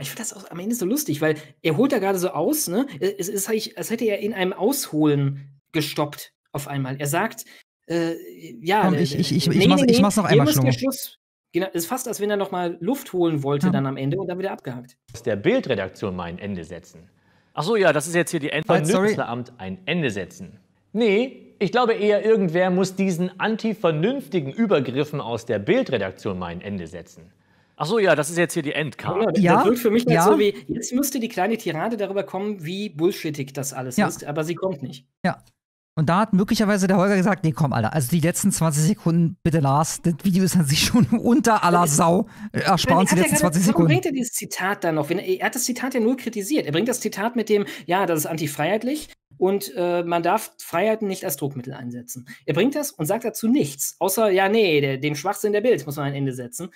Ich finde das auch am Ende so lustig, weil er holt da gerade so aus, ne? Es ist, halt, als hätte er in einem Ausholen gestoppt auf einmal. Er sagt, äh, ja, Komm, äh, ich, ich, ich, äh, nee, ich, mach's, nee, ich mach's noch einmal Schlummig.
Genau, es ist fast, als wenn er nochmal Luft holen wollte ja. dann am Ende und dann wieder abgehakt. Aus der Bildredaktion mal ein Ende setzen. Ach so, ja, das ist jetzt hier die Endvernützeramt ein Ende setzen. Nee, ich glaube eher, irgendwer muss diesen antivernünftigen Übergriffen aus der Bildredaktion mal ein Ende setzen. Ach so, ja, das ist jetzt hier die Endkarte. Ja, das wirkt für mich ja. Halt so wie,
jetzt müsste die kleine Tirade darüber kommen, wie bullshittig das alles ja. ist, aber sie kommt nicht.
Ja. Und da hat möglicherweise der Holger gesagt, nee, komm, Alter, also die letzten 20 Sekunden, bitte Lars, das Video ist an sich schon unter aller Sau. Ersparen Sie die letzten 20 Sekunden. Warum bringt
er dieses Zitat dann noch? er, hat das Zitat ja nur kritisiert. Er bringt das Zitat mit dem, ja, das ist antifreiheitlich, und äh, man darf Freiheiten nicht als Druckmittel einsetzen. Er bringt das und sagt dazu nichts, außer, ja, nee, der, dem Schwachsinn der Bild muss man ein Ende setzen.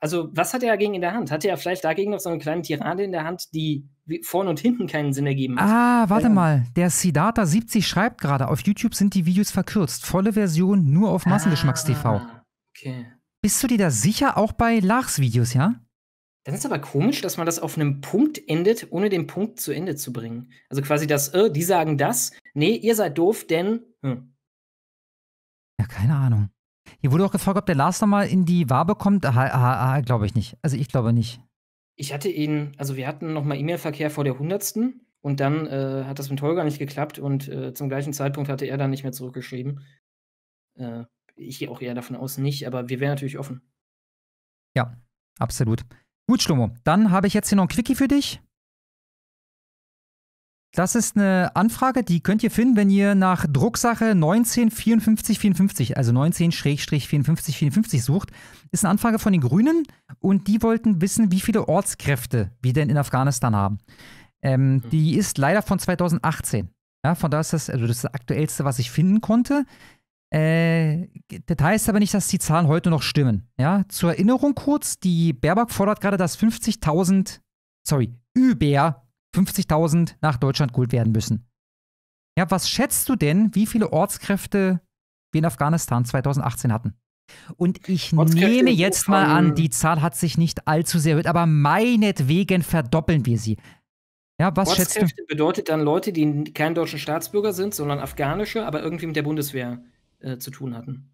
Also, was hat er dagegen in der Hand? Hat er vielleicht dagegen noch so eine kleine Tirade in der Hand, die vorne und hinten keinen Sinn ergeben hat? Ah, warte ja. Ähm,
mal. Der Siddhartha 70 schreibt gerade, auf YouTube sind die Videos verkürzt. Volle Version nur auf Massengeschmackstv. Ah, okay. Bist du dir da sicher auch bei Lachs Videos, ja?
Das ist aber komisch, dass man das auf einem Punkt endet, ohne den Punkt zu Ende zu bringen. Also quasi das, äh, die sagen das, nee, ihr seid doof, denn. Hm.
Ja, keine Ahnung. Hier wurde auch gefragt, ob der Lars nochmal in die Wabe kommt. Glaube ich nicht. Also ich glaube nicht.
Ich hatte ihn, also wir hatten nochmal E-Mail-Verkehr vor der 100. und dann äh, hat das mit Holger nicht geklappt und äh, zum gleichen Zeitpunkt hatte er dann nicht mehr zurückgeschrieben. Äh, ich gehe auch eher davon aus nicht, aber wir wären natürlich offen.
Ja, absolut. Gut, Schlummo. Dann habe ich jetzt hier noch ein Quickie für dich. Das ist eine Anfrage, die könnt ihr finden, wenn ihr nach Drucksache 195454, also 19-5454 sucht. Ist eine Anfrage von den Grünen und die wollten wissen, wie viele Ortskräfte wir denn in Afghanistan haben. Ähm, mhm. die ist leider von 2018. Ja, von da ist das, also das, ist das aktuellste, was ich finden konnte. Äh, das heißt aber nicht, dass die Zahlen heute noch stimmen. Ja, zur Erinnerung kurz: Die Baerbock fordert gerade, dass 50.000, sorry, über 50.000 nach Deutschland geholt werden müssen. Ja, was schätzt du denn, wie viele Ortskräfte wir in Afghanistan 2018 hatten? Und ich nehme jetzt mal an, die Zahl hat sich nicht allzu sehr erhöht, aber meinetwegen verdoppeln wir sie. Ja, was schätzt du?
bedeutet dann Leute, die kein deutscher Staatsbürger sind, sondern afghanische, aber irgendwie mit der Bundeswehr äh, zu tun hatten.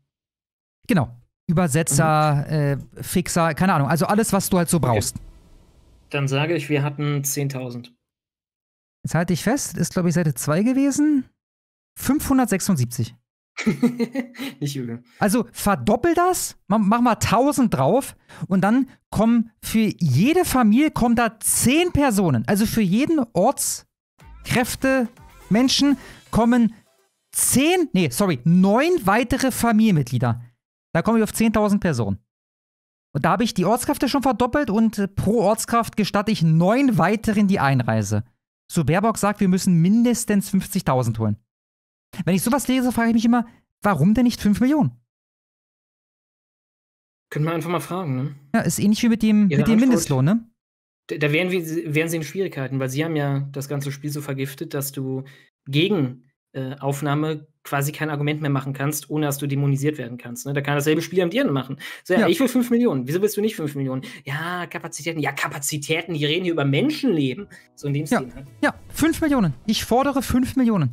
Genau. Übersetzer, mhm. äh, Fixer, keine Ahnung. Also alles, was du halt so brauchst. Okay. Dann sage ich, wir hatten 10.000. Jetzt halte ich fest, ist glaube ich Seite 2 gewesen. 576. Nicht übel. Also verdoppel das, mach mal 1000 drauf und dann kommen für jede Familie kommen da 10 Personen. Also für jeden Ortskräfte Menschen kommen zehn, nee, sorry, neun weitere Familienmitglieder. Da komme ich auf 10.000 Personen. Und da habe ich die Ortskräfte schon verdoppelt und äh, pro Ortskraft gestatte ich neun weiteren die Einreise. So Baerbock sagt, wir müssen mindestens 50.000 holen. Wenn ich sowas lese, frage ich mich immer, warum denn nicht 5 Millionen?
Können wir einfach
mal fragen, ne?
Ja, ist ähnlich wie mit dem, mit dem Mindestlohn, ne?
Da, da wären, wir, wären sie in Schwierigkeiten, weil sie haben ja das ganze Spiel so vergiftet, dass du gegen äh, Aufnahme quasi kein Argument mehr machen kannst, ohne dass du dämonisiert werden kannst. Ne? Da kann dasselbe Spiel am Dirn machen. So, ja, ja. Ich will 5 Millionen. Wieso willst du nicht 5 Millionen? Ja, Kapazitäten. Ja, Kapazitäten. Die reden hier über Menschenleben.
So in dem ja. Stil. Ne? Ja, 5 Millionen. Ich fordere 5 Millionen.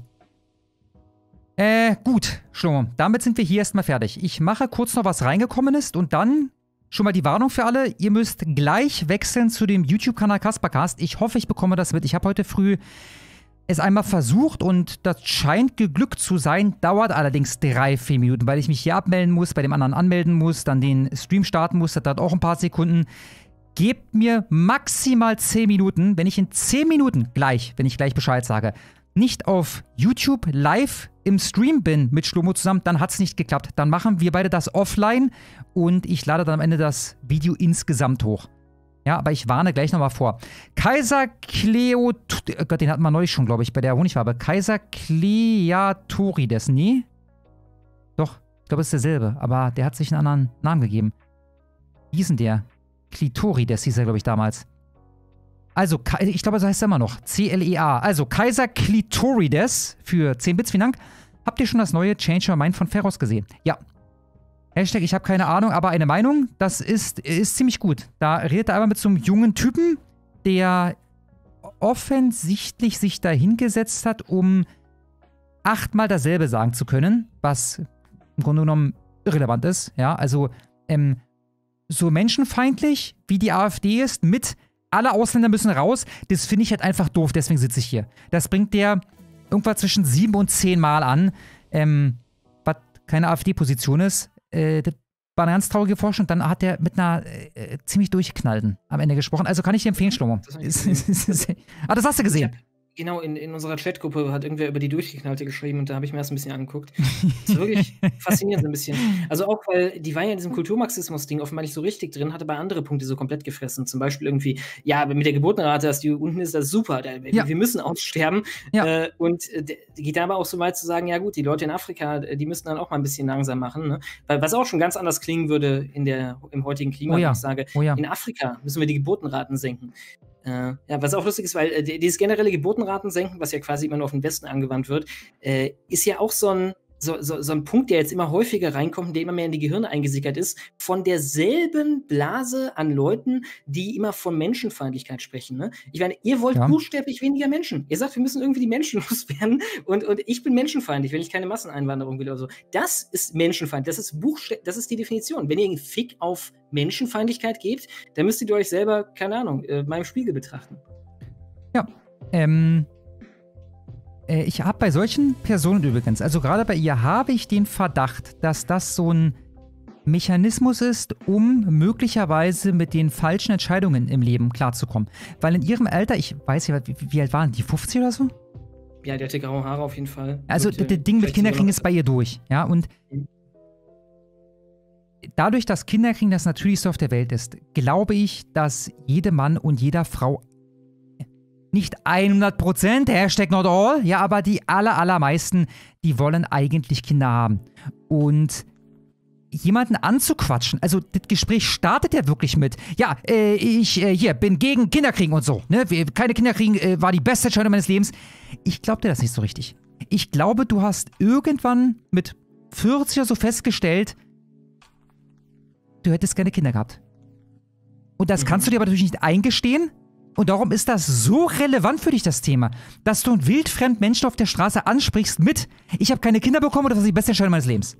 Äh, gut, Schlummer. Damit sind wir hier erstmal fertig. Ich mache kurz noch was reingekommen ist und dann schon mal die Warnung für alle. Ihr müsst gleich wechseln zu dem YouTube-Kanal Kaspercast. Ich hoffe, ich bekomme das mit. Ich habe heute früh es einmal versucht und das scheint geglückt zu sein, dauert allerdings drei, vier Minuten, weil ich mich hier abmelden muss, bei dem anderen anmelden muss, dann den Stream starten muss, das dauert auch ein paar Sekunden. Gebt mir maximal zehn Minuten, wenn ich in zehn Minuten gleich, wenn ich gleich Bescheid sage, nicht auf YouTube live im Stream bin mit Schlomo zusammen, dann hat es nicht geklappt. Dann machen wir beide das offline und ich lade dann am Ende das Video insgesamt hoch. Ja, aber ich warne gleich nochmal vor. Kaiser Cleo... Oh Gott, den hatten wir neulich schon, glaube ich, bei der Honigfarbe. Kaiser Cleatorides, nie? Doch, ich glaube, es ist derselbe. Aber der hat sich einen anderen Namen gegeben. Wie hieß denn der? Klitorides hieß er, glaube ich, damals. Also, ich glaube, so heißt er immer noch. C-L-E-A. Also, Kaiser Klitorides für 10 Bits, vielen Dank. Habt ihr schon das neue Change Your Mind von Ferros gesehen? Ja, Hashtag, ich habe keine Ahnung, aber eine Meinung, das ist, ist ziemlich gut. Da redet er einmal mit so einem jungen Typen, der offensichtlich sich dahingesetzt hat, um achtmal dasselbe sagen zu können, was im Grunde genommen irrelevant ist. Ja, also ähm, so menschenfeindlich, wie die AfD ist, mit alle Ausländer müssen raus, das finde ich halt einfach doof, deswegen sitze ich hier. Das bringt der irgendwas zwischen sieben und zehn Mal an, ähm, was keine AfD-Position ist äh, das war eine ganz traurige Forschung. Dann hat er mit einer äh, ziemlich durchgeknallten am Ende gesprochen. Also kann ich dir empfehlen, Schlummer. ah, das hast du gesehen.
Genau, in, in unserer Chatgruppe hat irgendwer über die Durchgeknallte geschrieben und da habe ich mir das ein bisschen angeguckt. Das ist wirklich faszinierend ein bisschen. Also auch, weil die war ja in diesem Kulturmarxismus-Ding offenbar nicht so richtig drin, hatte aber andere Punkte so komplett gefressen. Zum Beispiel irgendwie, ja, mit der Geburtenrate, dass die unten ist, das ist super, da, ja. wir müssen aussterben. Ja. Äh, und äh, geht da aber auch so weit zu sagen, ja gut, die Leute in Afrika, äh, die müssen dann auch mal ein bisschen langsam machen. Ne? Weil, was auch schon ganz anders klingen würde in der, im heutigen Klima, oh ja. ich sage, oh ja. in Afrika müssen wir die Geburtenraten senken. Äh, ja, was auch lustig ist, weil äh, dieses generelle Geburtenraten senken, was ja quasi immer nur auf den Westen angewandt wird, äh, ist ja auch so ein, so, so, so ein Punkt, der jetzt immer häufiger reinkommt und der immer mehr in die Gehirne eingesickert ist, von derselben Blase an Leuten, die immer von Menschenfeindlichkeit sprechen. Ne? Ich meine, ihr wollt ja. buchstäblich weniger Menschen. Ihr sagt, wir müssen irgendwie die Menschen loswerden und, und ich bin menschenfeindlich, wenn ich keine Masseneinwanderung will oder so. Das ist menschenfeindlich. das ist Buchstäblich, das ist die Definition. Wenn ihr einen Fick auf Menschenfeindlichkeit gebt, dann müsst ihr euch selber, keine Ahnung, äh, mal Spiegel betrachten.
Ja, ähm, äh, ich habe bei solchen Personen übrigens, also gerade bei ihr, habe ich den Verdacht, dass das so ein Mechanismus ist, um möglicherweise mit den falschen Entscheidungen im Leben klarzukommen. Weil in ihrem Alter, ich weiß nicht, wie alt waren die, 50 oder so?
Ja, die hatte graue Haare auf jeden Fall. Also das äh, Ding mit Kinderkriegen ist
bei ihr durch, ja, und mhm. dadurch, dass Kinderkriegen das Natürlichste auf der Welt ist, glaube ich, dass jeder Mann und jeder Frau nicht 100%, Hashtag not all, ja, aber die aller, allermeisten, die wollen eigentlich Kinder haben. Und jemanden anzuquatschen, also das Gespräch startet ja wirklich mit, ja, äh, ich äh, hier bin gegen Kinderkriegen und so, ne, keine Kinderkriegen äh, war die beste Entscheidung meines Lebens. Ich glaub dir das nicht so richtig. Ich glaube, du hast irgendwann mit 40 oder so festgestellt, du hättest gerne Kinder gehabt. Und das mhm. kannst du dir aber natürlich nicht eingestehen, und darum ist das so relevant für dich, das Thema, dass du einen wildfremden Menschen auf der Straße ansprichst mit, ich habe keine Kinder bekommen und das ist die beste Entscheidung meines Lebens.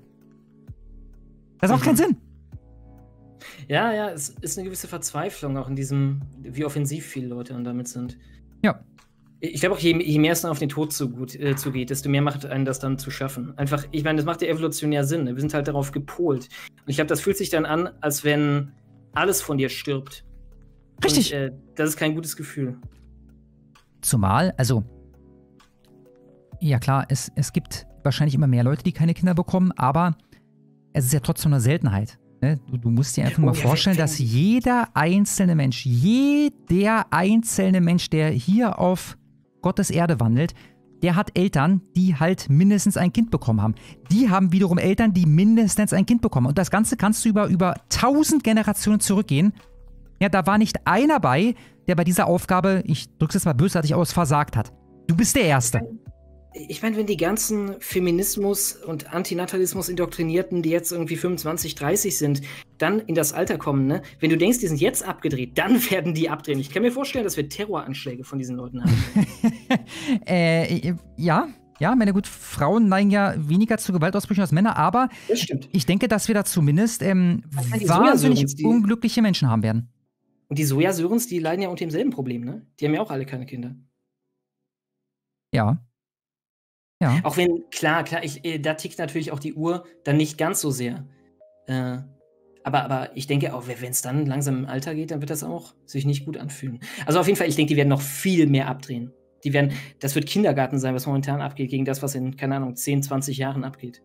Das macht mhm. keinen Sinn.
Ja, ja, es ist eine gewisse Verzweiflung auch in diesem, wie offensiv viele Leute dann damit sind. Ja. Ich glaube auch, je, je, mehr es dann auf den Tod äh, zugeht, äh, zu desto mehr macht einen das dann zu schaffen. Einfach, ich meine, das macht ja evolutionär Sinn. Ne? Wir sind halt darauf gepolt. Und ich glaube, das fühlt sich dann an, als wenn alles von dir stirbt. Richtig. Und, äh, das ist kein gutes Gefühl.
Zumal, also, ja klar, es, es gibt wahrscheinlich immer mehr Leute, die keine Kinder bekommen, aber es ist ja trotzdem eine Seltenheit. Ne? Du, du, musst dir einfach oh, mal vorstellen, dass jeder einzelne Mensch, jeder einzelne Mensch, der hier auf Gottes Erde wandelt, der hat Eltern, die halt mindestens ein Kind bekommen haben. Die haben wiederum Eltern, die mindestens ein Kind bekommen. Und das Ganze kannst du über, über tausend Generationen zurückgehen ja, da war nicht einer bei, der bei dieser Aufgabe, ich drück's jetzt mal bösartig aus, versagt hat. Du bist der Erste.
Ich meine, wenn die ganzen Feminismus und Antinatalismus indoktrinierten, die jetzt irgendwie 25, 30 sind, dann in das Alter kommen, ne? Wenn du denkst, die sind jetzt abgedreht, dann werden die abdrehen. Ich kann mir vorstellen, dass wir Terroranschläge von diesen Leuten haben.
äh, ja, ja, meine gut, Frauen neigen ja weniger zu Gewaltausbrüchen als Männer, aber ich denke, dass wir da zumindest ähm, also wahnsinnig unglückliche Menschen haben werden.
Und die Sojasörens, die leiden ja unter demselben Problem, ne? Die haben ja auch alle keine Kinder.
Ja. Ja.
Auch wenn, klar, klar, ich, äh, da tickt natürlich auch die Uhr dann nicht ganz so sehr. Äh, aber, aber ich denke auch, wenn es dann langsam im Alter geht, dann wird das auch sich nicht gut anfühlen. Also auf jeden Fall, ich denke, die werden noch viel mehr abdrehen. Die werden, das wird Kindergarten sein, was momentan abgeht, gegen das, was in, keine Ahnung, 10, 20 Jahren abgeht.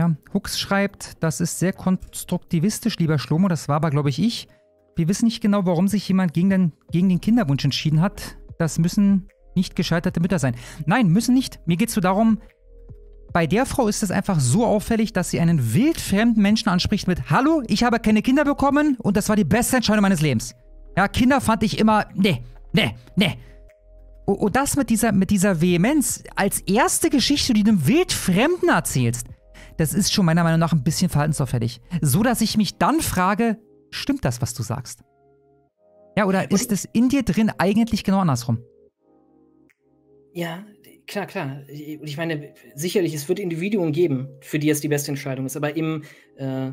Ja, Hux schreibt, das ist sehr konstruktivistisch, lieber Schlomo, das war aber, glaube ich, ich. Wir wissen nicht genau, warum sich jemand gegen den, gegen den Kinderwunsch entschieden hat. Das müssen nicht gescheiterte Mütter sein. Nein, müssen nicht. Mir geht es so darum, bei der Frau ist es einfach so auffällig, dass sie einen wildfremden Menschen anspricht mit Hallo, ich habe keine Kinder bekommen und das war die beste Entscheidung meines Lebens. Ja, Kinder fand ich immer, nee, nee, nee. Und das mit dieser, mit dieser Vehemenz als erste Geschichte, die du einem wildfremden erzählst das ist schon meiner Meinung nach ein bisschen verhaltensauffällig. So, dass ich mich dann frage, stimmt das, was du sagst? Ja, oder ist es in dir drin eigentlich genau andersrum?
Ja, klar, klar. Ich meine, sicherlich, es wird Individuen geben, für die es die beste Entscheidung ist. Aber im äh,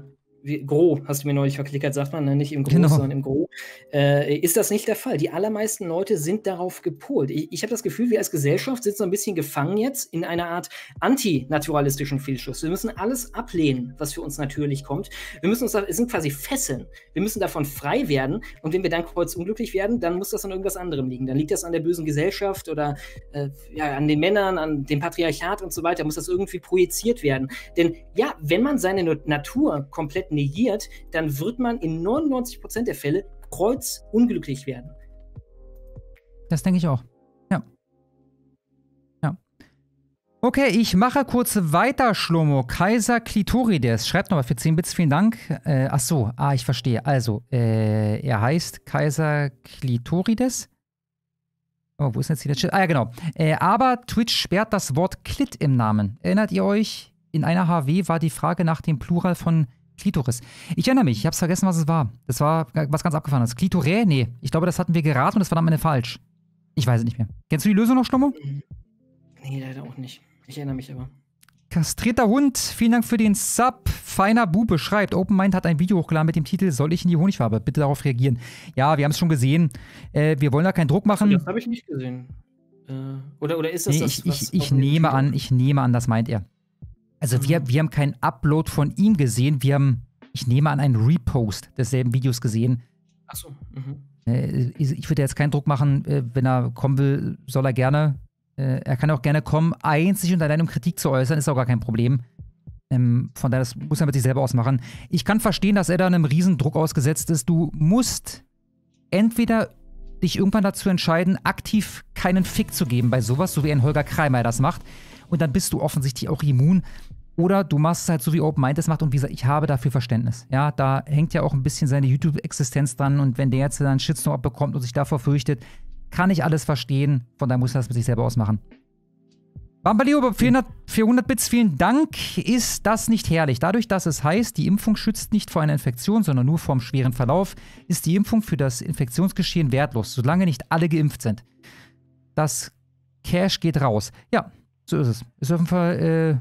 Gro, hast du mir neulich verklickert, sagt man, ne? nicht im Gro, genau. sondern im Gro. Äh, ist das nicht der Fall? Die allermeisten Leute sind darauf gepolt. Ich, ich habe das Gefühl, wir als Gesellschaft sind so ein bisschen gefangen jetzt in einer Art antinaturalistischen Fehlschluss. Wir müssen alles ablehnen, was für uns natürlich kommt. Wir müssen uns, da, sind quasi Fesseln. Wir müssen davon frei werden. Und wenn wir dann kreuzunglücklich werden, dann muss das an irgendwas anderem liegen. Dann liegt das an der bösen Gesellschaft oder äh, ja, an den Männern, an dem Patriarchat und so weiter. Muss das irgendwie projiziert werden. Denn ja, wenn man seine Natur komplett negiert, dann wird man in 99% der Fälle kreuzunglücklich werden.
Das denke ich auch. Ja. Ja. Okay, ich mache kurz weiter, Schlomo. Kaiser Klitorides schreibt nochmal für 10 Bits, vielen Dank. Äh, ach so, ah, ich verstehe. Also, äh, er heißt Kaiser Klitorides. Oh, wo ist denn jetzt hier der Chat? Ah ja, genau. Äh, aber Twitch sperrt das Wort Klit im Namen. Erinnert ihr euch? In einer HW war die Frage nach dem Plural von Klit. Klitoris. Ich erinnere mich, ich habe es vergessen, was es war. Das war was ganz abgefahrenes. Klitorä? Nee. Ich glaube, das hatten wir geraten und das war dann am falsch. Ich weiß es nicht mehr. Kennst du die Lösung noch, Schlummo?
Nee, leider auch nicht. Ich erinnere mich
aber. Kastrierter Hund, vielen Dank für den Sub. Feiner Bube schreibt, Open Mind hat ein Video hochgeladen mit dem Titel Soll ich in die Honigfarbe? Bitte darauf reagieren. Ja, wir haben es schon gesehen. Äh, wir wollen da keinen Druck machen. Das
habe ich nicht gesehen. Äh, oder, oder ist das nee, das? Ich, ich, ich
nehme an, ich nehme an, das meint er. Also wir, mhm. wir haben keinen Upload von ihm gesehen, wir haben, ich nehme an, einen Repost desselben Videos gesehen. Achso. Mhm. Ne, ich würde jetzt keinen Druck machen, äh, wenn er kommen will, soll er gerne. Äh, er kann auch gerne kommen, einzig unter deinem Kritik zu äußern, ist auch gar kein Problem. Ähm, von daher, das muss er mit sich selber ausmachen. Ich kann verstehen, dass er da einem riesen Druck ausgesetzt ist. Du musst entweder dich irgendwann dazu entscheiden, aktiv keinen Fick zu geben bei sowas, so wie ein Holger Kreimer das macht und dann bist du offensichtlich auch immun. Oder du machst es halt so, wie Open Mind das macht. Und wie gesagt, ich habe dafür Verständnis. Ja, da hängt ja auch ein bisschen seine YouTube-Existenz dran. Und wenn der jetzt dann einen Shitstorm abbekommt und sich davor fürchtet, kann ich alles verstehen. Von daher muss er das mit sich selber ausmachen. Bambaleo 400, 400 Bits, vielen Dank. Ist das nicht herrlich? Dadurch, dass es heißt, die Impfung schützt nicht vor einer Infektion, sondern nur vor einem schweren Verlauf, ist die Impfung für das Infektionsgeschehen wertlos, solange nicht alle geimpft sind. Das Cash geht raus. Ja, so ist es. Ist auf jeden Fall äh,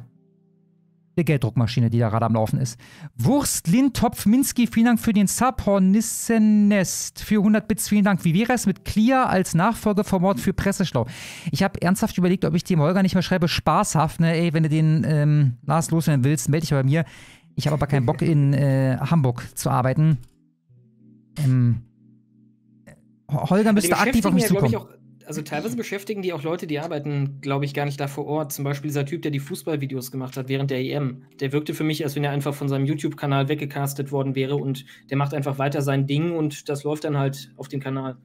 eine Gelddruckmaschine, die da gerade am Laufen ist. Wurst, Lintopf, Minsky, vielen Dank für den Subhornissen-Nest. für 100 Bits, vielen Dank. Wie wäre es mit Clear als Nachfolgeformat für Presseschlau? Ich habe ernsthaft überlegt, ob ich dem Holger nicht mehr schreibe, spaßhaft, ne? Ey, wenn du den ähm, Lars loswerden willst, melde dich bei mir. Ich habe aber keinen Bock, in äh, Hamburg zu arbeiten. Ähm, Holger müsste aktiv auf mich zukommen
also teilweise beschäftigen die auch Leute, die arbeiten, glaube ich, gar nicht da vor Ort. Zum Beispiel dieser Typ, der die Fußballvideos gemacht hat während der EM. Der wirkte für mich, als wenn er einfach von seinem YouTube-Kanal weggecastet worden wäre und der macht einfach weiter sein Ding und das läuft dann halt auf dem Kanal.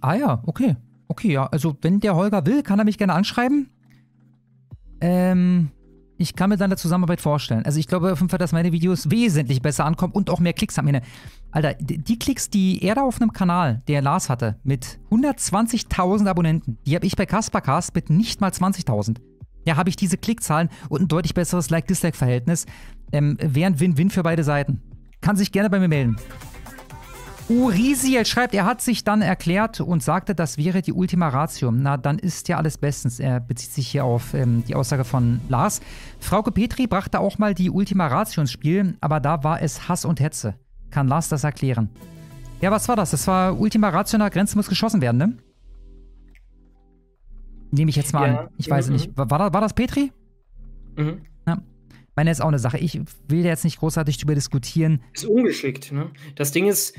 Ah ja, okay. Okay, ja. Also wenn der Holger will, kann er mich gerne anschreiben. Ähm, ich kann mir dann der Zusammenarbeit vorstellen. Also ich glaube auf jeden Fall, dass meine Videos wesentlich besser ankommen und auch mehr Klicks haben. Alter, die Klicks, die er da auf einem Kanal, der Lars hatte, mit 120.000 Abonnenten, die habe ich bei Kaspercast mit nicht mal 20.000. Ja, habe ich diese Klickzahlen und ein deutlich besseres Like-Dislike-Verhältnis. Ähm, wären Win-Win für beide Seiten. Kann sich gerne bei mir melden. Urisiel schreibt, er hat sich dann erklärt und sagte, das wäre die Ultima Ratio. Na, dann ist ja alles bestens. Er bezieht sich hier auf ähm, die Aussage von Lars. Frauke Petri brachte auch mal die Ultima Ratio ins Spiel, aber da war es Hass und Hetze. Kann Lars das erklären? Ja, was war das? Das war Ultima Ratio nach Grenze muss geschossen werden, ne? Nehme ich jetzt mal ja. an. Ich mhm. weiß nicht. War, war das Petri? Mhm meine, ist auch eine Sache. Ich will jetzt nicht großartig drüber diskutieren.
Ist ungeschickt,
ne? Das Ding ist,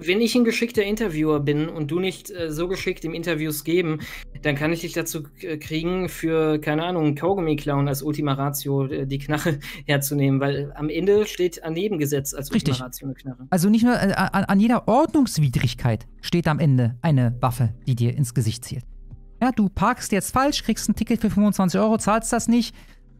wenn ich ein geschickter Interviewer bin und du nicht äh, so geschickt im Interviews geben, dann kann ich dich dazu äh, kriegen, für, keine Ahnung, einen Kaugummi-Clown als Ultima Ratio äh, die Knarre herzunehmen, weil am Ende steht daneben Nebengesetz als Richtig. Ultima Ratio eine Knarre.
Also nicht nur äh, an, an jeder Ordnungswidrigkeit steht am Ende eine Waffe, die dir ins Gesicht zielt. Ja, du parkst jetzt falsch, kriegst ein Ticket für 25 Euro, zahlst das nicht,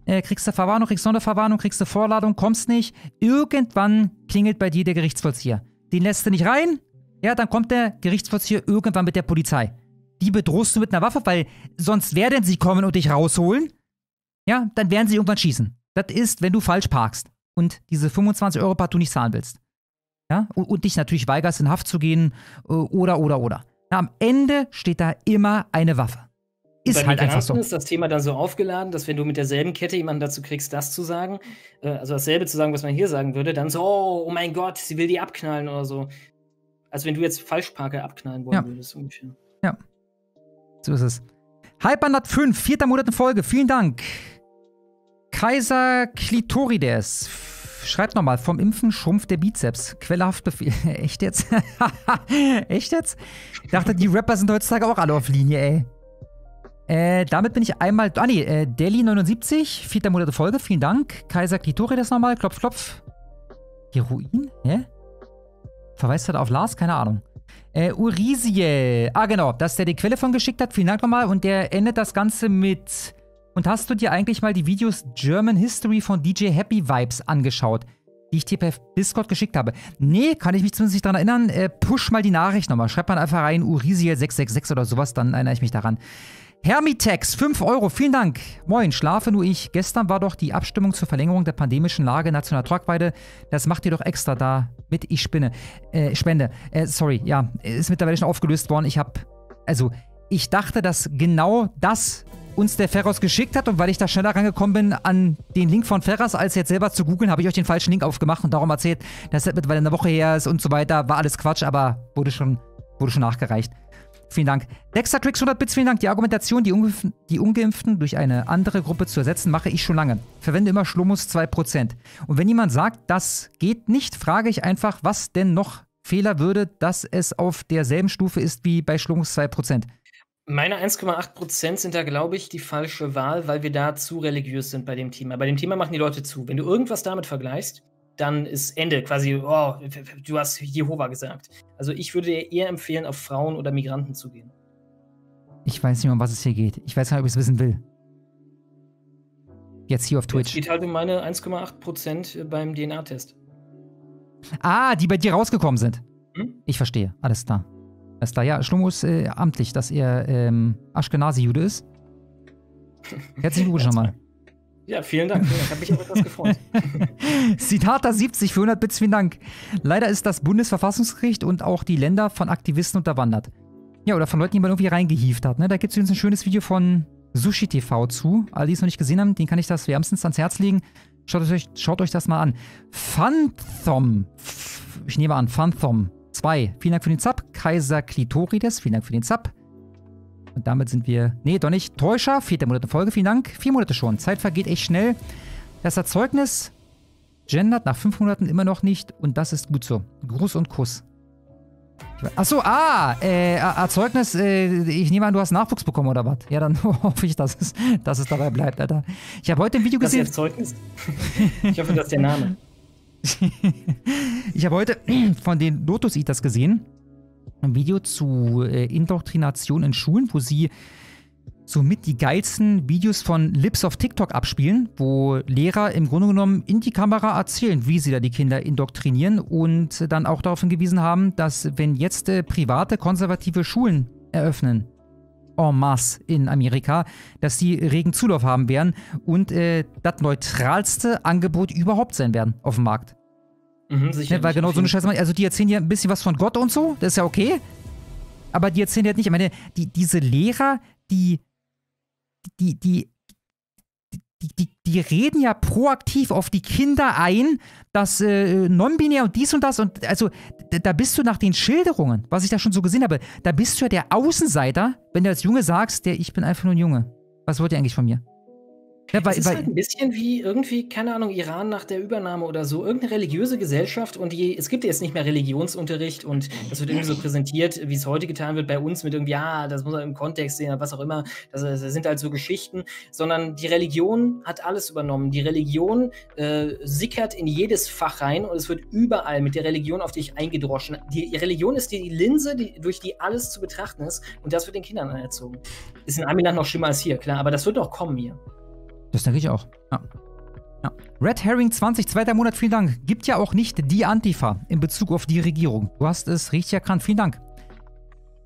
äh, kriegst eine Verwarnung, kriegst Sonderverwarnung, kriegst eine Vorladung, kommst nicht. Irgendwann klingelt bei dir der Gerichtsvollzieher. Den lässt du nicht rein, ja, dann kommt der Gerichtsvollzieher irgendwann mit der Polizei. Die bedrohst du mit einer Waffe, weil sonst werden sie kommen und dich rausholen. Ja, dann werden sie irgendwann schießen. Das ist, wenn du falsch parkst und diese 25 Euro partout nicht zahlen willst. Ja, und, und dich natürlich weigerst, in Haft zu gehen äh, oder, oder, oder am Ende steht da immer eine Waffe. Ist Bei halt Migranten einfach so. ist
das Thema dann so aufgeladen, dass wenn du mit derselben Kette jemanden dazu kriegst, das zu sagen, äh, also dasselbe zu sagen, was man hier sagen würde, dann so, oh, oh mein Gott, sie will die abknallen oder so. Also wenn du jetzt Falschparker abknallen wollen ja. würdest, ungefähr.
Ja. So ist es. Halbbandert 5, vierter Monat in Folge. Vielen Dank. Kaiser Klitorides schreibt nochmal, vom Impfen schrumpft der Bizeps. Quellehaft Befehl. Echt jetzt? Echt jetzt? Ich dachte, die Rapper sind heutzutage auch alle auf Linie, ey. Äh, damit bin ich einmal. Ah nee, äh, Delhi79, vierter Monate Folge, vielen Dank. Kaiser Klitori das nochmal, klopf, klopf. Heroin? Hä? Verweist halt auf Lars? Keine Ahnung. Äh, Urisiel. Ah, genau, dass der die Quelle von geschickt hat. Vielen Dank nochmal. Und der endet das Ganze mit und hast du dir eigentlich mal die Videos German History von DJ Happy Vibes angeschaut, die ich dir per Discord geschickt habe? Nee, kann ich mich zumindest nicht daran erinnern. Äh, push mal die Nachricht nochmal. Schreib mal einfach rein, Urisiel666 oder sowas, dann erinnere ich mich daran. Hermitex, 5 Euro, vielen Dank. Moin, schlafe nur ich. Gestern war doch die Abstimmung zur Verlängerung der pandemischen Lage nationaler Tragweite. Das macht ihr doch extra da mit Ich spinne. Äh, spende. Äh, sorry, ja, ist mittlerweile schon aufgelöst worden. Ich habe, also, ich dachte, dass genau das uns der Ferros geschickt hat und weil ich da schneller rangekommen bin an den Link von Ferras, als jetzt selber zu googeln, habe ich euch den falschen Link aufgemacht und darum erzählt, dass das mittlerweile eine Woche her ist und so weiter. War alles Quatsch, aber wurde schon, wurde schon nachgereicht. Vielen Dank. Dextertrix 100 Bits, vielen Dank. Die Argumentation, die, Ungeimpften, die Ungeimpften durch eine andere Gruppe zu ersetzen, mache ich schon lange. Verwende immer Schlummus 2%. Und wenn jemand sagt, das geht nicht, frage ich einfach, was denn noch Fehler würde, dass es auf derselben Stufe ist wie bei Schlummus 2%.
Meine 1,8 Prozent sind da, glaube ich, die falsche Wahl, weil wir da zu religiös sind bei dem Thema. Bei dem Thema machen die Leute zu. Wenn du irgendwas damit vergleichst, dann ist Ende quasi, oh, du hast Jehova gesagt. Also ich würde dir eher empfehlen, auf Frauen oder Migranten zu gehen.
Ich weiß nicht, um was es hier geht. Ich weiß gar nicht, ob ich es wissen will. Jetzt hier auf Twitch. Es
geht halt um meine 1,8% beim DNA-Test.
Ah, die bei dir rausgekommen sind. Hm? Ich verstehe. Alles klar. Ist da ja, Schlomo ist äh, amtlich, dass er ähm, Ashkenazi-Jude ist. Herzlichen Glückwunsch nochmal.
Ja, vielen Dank. Ich habe mich auch etwas gefreut.
Zitata 70 für 100 Bits, vielen Dank. Leider ist das Bundesverfassungsgericht und auch die Länder von Aktivisten unterwandert. Ja, oder von Leuten, die man irgendwie reingehieft hat. Ne? Da gibt es übrigens ein schönes Video von Sushi TV zu. All die es noch nicht gesehen haben, den kann ich das wärmstens ans Herz legen. Schaut euch, schaut euch das mal an. Phantom. Ich nehme an, Phantom. 2. Vielen Dank für den Zap. Kaiser Klitorides, vielen Dank für den Zap. Und damit sind wir... Nee, doch nicht. Täuscher, vierte Monate Folge, vielen Dank. Vier Monate schon. Zeit vergeht echt schnell. Das Erzeugnis gendert nach fünf Monaten immer noch nicht. Und das ist gut so. Gruß und Kuss. Achso, ah, äh, Erzeugnis, äh, ich nehme an, du hast Nachwuchs bekommen oder was? Ja, dann hoffe ich, dass es, dass es dabei bleibt, Alter. Ich habe heute ein Video gesehen. Das
Erzeugnis? ich hoffe, das ist der Name.
ich habe heute von den Lotus Eaters gesehen. Ein Video zu äh, Indoktrination in Schulen, wo sie somit die geilsten Videos von Lips of TikTok abspielen, wo Lehrer im Grunde genommen in die Kamera erzählen, wie sie da die Kinder indoktrinieren und dann auch darauf hingewiesen haben, dass wenn jetzt äh, private konservative Schulen eröffnen, en masse in Amerika, dass sie regen Zulauf haben werden und äh, das neutralste Angebot überhaupt sein werden auf dem Markt. Mhm, sicher. Ja, ne, weil genau so eine Scheiße, also die erzählen ja ein bisschen was von Gott und so, das ist ja okay. Aber die erzählen halt nicht, ich meine, die, diese Lehrer, die, die, die, die, die die reden ja proaktiv auf die Kinder ein, dass äh, non-binär und dies und das und also da bist du nach den Schilderungen, was ich da schon so gesehen habe, da bist du ja der Außenseiter, wenn du als Junge sagst, der ich bin einfach nur ein Junge. Was wollt ihr eigentlich von mir? Ja, bei, ist bei, halt ein
bisschen wie irgendwie, keine Ahnung, Iran nach der Übernahme oder so, irgendeine religiöse Gesellschaft und je, es gibt jetzt nicht mehr Religionsunterricht und das wird irgendwie so präsentiert, wie es heute getan wird bei uns mit irgendwie, ja, ah, das muss man im Kontext sehen, was auch immer, das, das sind halt so Geschichten, sondern die Religion hat alles übernommen. Die Religion äh, sickert in jedes Fach rein und es wird überall mit der Religion auf dich eingedroschen. Die Religion ist die Linse, die, durch die alles zu betrachten ist und das wird den Kindern anerzogen. Ist in Amiland noch schlimmer als hier, klar, aber das wird noch kommen hier.
Das denke ich auch. Ja. Ja. Red Herring 20, zweiter Monat, vielen Dank. Gibt ja auch nicht die Antifa in Bezug auf die Regierung. Du hast es richtig erkannt, vielen Dank.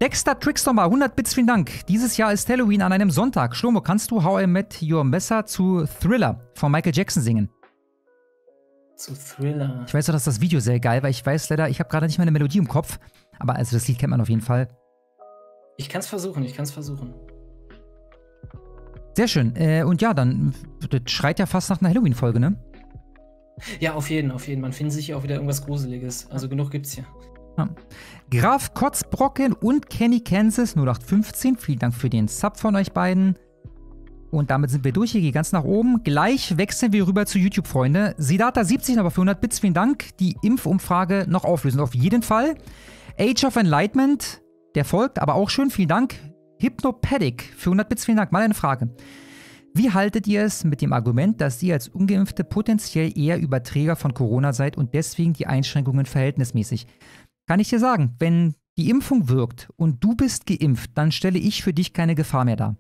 Dexter Trickstormer, 100 Bits, vielen Dank. Dieses Jahr ist Halloween an einem Sonntag. Schlomo, kannst du How I Met Your Messer zu Thriller von Michael Jackson singen?
Zu Thriller?
Ich weiß doch, dass das Video sehr geil war. Ich weiß leider, ich habe gerade nicht meine Melodie im Kopf. Aber also das Lied kennt man auf jeden Fall.
Ich kann es versuchen, ich kann es versuchen.
Sehr schön. Äh, und ja, dann das schreit ja fast nach einer Halloween-Folge, ne?
Ja, auf jeden, auf jeden. Man findet sich auch wieder irgendwas Gruseliges. Also genug gibt's hier.
Ja. Graf Kotzbrocken und Kenny Kansas 0815. Vielen Dank für den Sub von euch beiden. Und damit sind wir durch. Hier gehe ganz nach oben. Gleich wechseln wir rüber zu YouTube, Freunde. Sidata70 aber für 100 Bits. Vielen Dank. Die Impfumfrage noch auflösen. Auf jeden Fall. Age of Enlightenment, der folgt, aber auch schön. Vielen Dank. Hypnopedic für 100 Bits, vielen Dank. Mal eine Frage. Wie haltet ihr es mit dem Argument, dass ihr als Ungeimpfte potenziell eher Überträger von Corona seid und deswegen die Einschränkungen verhältnismäßig? Kann ich dir sagen, wenn die Impfung wirkt und du bist geimpft, dann stelle ich für dich keine Gefahr mehr dar.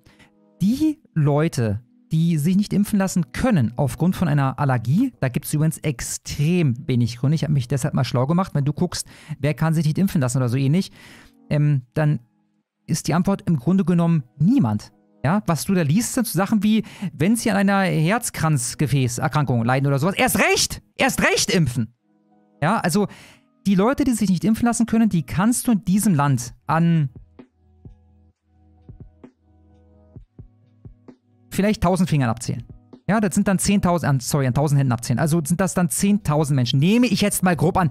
Die Leute, die sich nicht impfen lassen können aufgrund von einer Allergie. Da gibt es übrigens extrem wenig Gründe. Ich habe mich deshalb mal schlau gemacht. Wenn du guckst, wer kann sich nicht impfen lassen oder so ähnlich, ähm, dann ist die Antwort im Grunde genommen niemand. Ja, was du da liest, sind so Sachen wie, wenn sie an einer Herzkranzgefäßerkrankung leiden oder sowas, erst recht, erst recht impfen. Ja, also die Leute, die sich nicht impfen lassen können, die kannst du in diesem Land an vielleicht 1000 Fingern abzählen. Ja, das sind dann 10.000, sorry, an 1000 Händen abzählen. Also sind das dann 10.000 Menschen. Nehme ich jetzt mal grob an,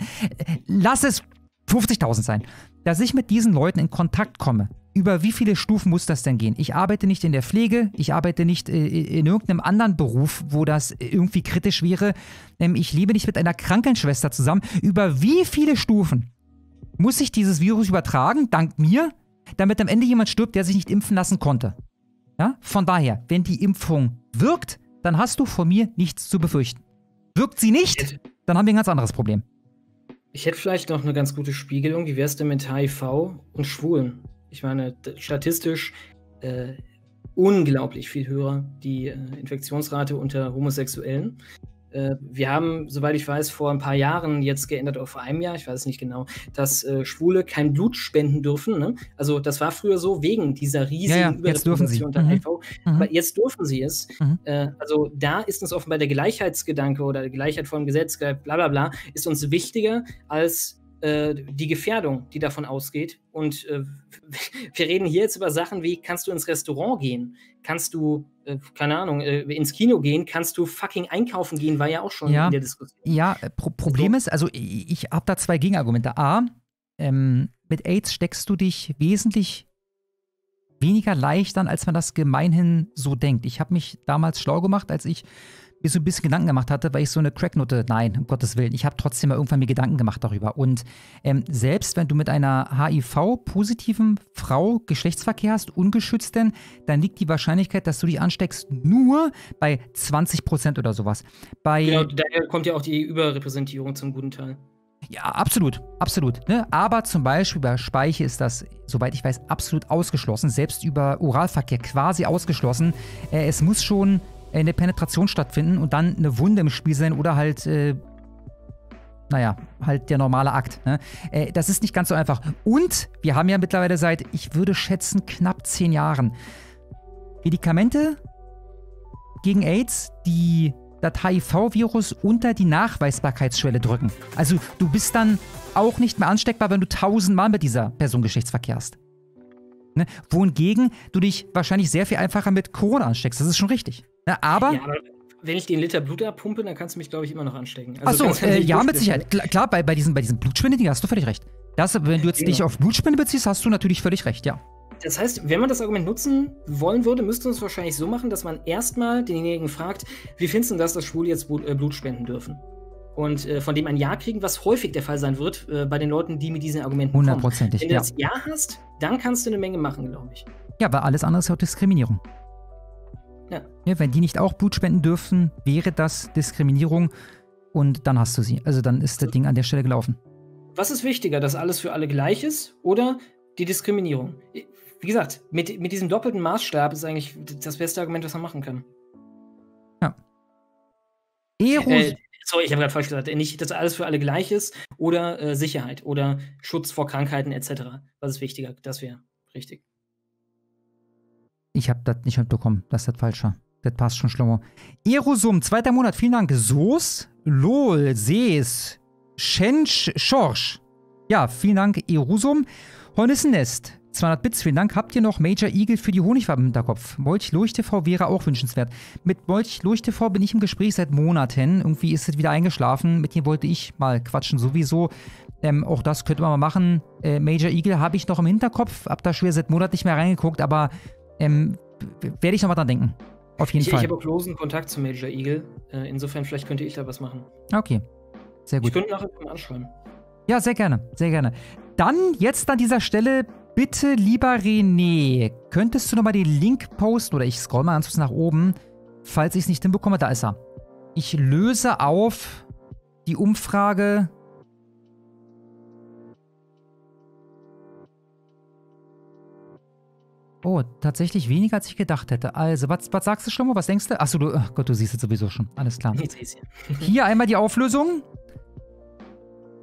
lass es 50.000 sein. Dass ich mit diesen Leuten in Kontakt komme, über wie viele Stufen muss das denn gehen? Ich arbeite nicht in der Pflege, ich arbeite nicht äh, in irgendeinem anderen Beruf, wo das irgendwie kritisch wäre. Ähm, ich lebe nicht mit einer Krankenschwester zusammen. Über wie viele Stufen muss ich dieses Virus übertragen, dank mir, damit am Ende jemand stirbt, der sich nicht impfen lassen konnte? Ja? Von daher, wenn die Impfung wirkt, dann hast du vor mir nichts zu befürchten. Wirkt sie nicht, dann haben wir ein ganz anderes Problem.
Ich hätte vielleicht noch eine ganz gute Spiegelung. Wie wäre es denn mit HIV und Schwulen? ich meine, statistisch äh, unglaublich viel höher die äh, Infektionsrate unter Homosexuellen. Äh, wir haben, soweit ich weiß, vor ein paar Jahren jetzt geändert, oder vor einem Jahr, ich weiß es nicht genau, dass äh, Schwule kein Blut spenden dürfen. Ne? Also das war früher so wegen dieser riesigen ja, ja, Überrepräsentation der mhm. HIV. Mhm. Aber jetzt dürfen sie es. Mhm. Äh, also da ist uns offenbar der Gleichheitsgedanke oder Gleichheit vor dem Gesetz, bla bla bla, ist uns wichtiger als äh, die Gefährdung, die davon ausgeht. Und äh, wir reden hier jetzt über Sachen wie, kannst du ins Restaurant gehen? Kannst du, äh, keine Ahnung, äh, ins Kino gehen? Kannst du fucking einkaufen gehen? War ja auch schon ja, in der Diskussion.
Ja, äh, Pro Problem also ist, also ich, ich habe da zwei Gegenargumente. A, ähm, mit AIDS steckst du dich wesentlich weniger leicht an, als man das gemeinhin so denkt. Ich habe mich damals schlau gemacht, als ich mir so ein bisschen Gedanken gemacht hatte, weil ich so eine Cracknote, nein, um Gottes Willen, ich habe trotzdem mal irgendwann mir Gedanken gemacht darüber. Und ähm, selbst wenn du mit einer HIV-positiven Frau Geschlechtsverkehr hast, ungeschützt dann liegt die Wahrscheinlichkeit, dass du dich ansteckst, nur bei 20 Prozent oder sowas. Bei genau,
daher kommt ja auch die Überrepräsentierung zum guten Teil.
Ja, absolut, absolut. Ne? Aber zum Beispiel bei Speiche ist das, soweit ich weiß, absolut ausgeschlossen. Selbst über Oralverkehr quasi ausgeschlossen. Äh, es muss schon eine äh, Penetration stattfinden und dann eine Wunde im Spiel sein oder halt, äh, naja, halt der normale Akt. Ne? Äh, das ist nicht ganz so einfach. Und wir haben ja mittlerweile seit, ich würde schätzen, knapp zehn Jahren Medikamente gegen AIDS, die das HIV-Virus unter die Nachweisbarkeitsschwelle drücken. Also du bist dann auch nicht mehr ansteckbar, wenn du tausendmal mit dieser Person geschichtsverkehrst. Ne? Wohingegen du dich wahrscheinlich sehr viel einfacher mit Corona ansteckst. Das ist schon richtig. Na,
aber. Ja, wenn ich den Liter Blut abpumpe, dann kannst du mich, glaube ich, immer noch anstecken. Also Achso, äh, ja, mit Sicherheit.
Klar, bei, bei diesen, bei diesen Blutspendedingen hast du völlig recht. Das, wenn du jetzt genau. dich auf Blutspende beziehst, hast du natürlich völlig recht, ja.
Das heißt, wenn man das Argument nutzen wollen würde, müsste man es wahrscheinlich so machen, dass man erstmal denjenigen fragt, wie findest du das, dass Schwule jetzt äh, Blut spenden dürfen? Und äh, von dem ein Ja kriegen, was häufig der Fall sein wird äh, bei den Leuten, die mit diesen Argumenten kommen. Hundertprozentig, Wenn du ja. das Ja hast, dann kannst du eine Menge machen, glaube ich.
Ja, weil alles andere ist ja Diskriminierung. Ja. ja. Ne, wenn die nicht auch Blut spenden dürfen, wäre das Diskriminierung und dann hast du sie. Also dann ist das Ding an der Stelle gelaufen.
Was ist wichtiger, dass alles für alle gleich ist oder die Diskriminierung? Wie gesagt, mit, mit diesem doppelten Maßstab ist eigentlich das beste Argument, was man machen kann. Ja. Eros äh, sorry, ich habe gerade falsch gesagt. Nicht, dass alles für alle gleich ist oder äh, Sicherheit oder Schutz vor Krankheiten etc. Was ist wichtiger? Das wäre richtig.
Ich habe das nicht mitbekommen. Das ist das Falsche. Das passt schon, Schlomo. Erosum, zweiter Monat. Vielen Dank. Soos, Lol, Sees, Schensch, Schorsch. Ja, vielen Dank, Erosum. Hornissennest, 200 Bits, vielen Dank. Habt ihr noch Major Eagle für die Honigfarbe im Hinterkopf? Molch Lurch TV wäre auch wünschenswert. Mit Molch Lurch TV bin ich im Gespräch seit Monaten. Irgendwie ist es wieder eingeschlafen. Mit ihm wollte ich mal quatschen sowieso. Ähm, auch das könnte man mal machen. Äh, Major Eagle habe ich noch im Hinterkopf. Hab da schwer seit Monaten nicht mehr reingeguckt, aber ähm, werde ich nochmal dran denken. Auf jeden ich, Fall. Ich habe auch
losen Kontakt zu Major Eagle. Äh, insofern, vielleicht könnte ich da was machen.
Okay. Sehr gut. Ich könnte
nachher mal anschreiben.
Ja, sehr gerne. Sehr gerne. Dann jetzt an dieser Stelle bitte, lieber René, könntest du nochmal den Link posten oder ich scroll mal ganz kurz nach oben, falls ich es nicht hinbekomme. Da ist er. Ich löse auf die Umfrage Oh, tatsächlich weniger, als ich gedacht hätte. Also, was, was sagst du, Schlummer? Was denkst du? Achso, du, oh Gott, du siehst es sowieso schon. Alles klar. Hier einmal die Auflösung.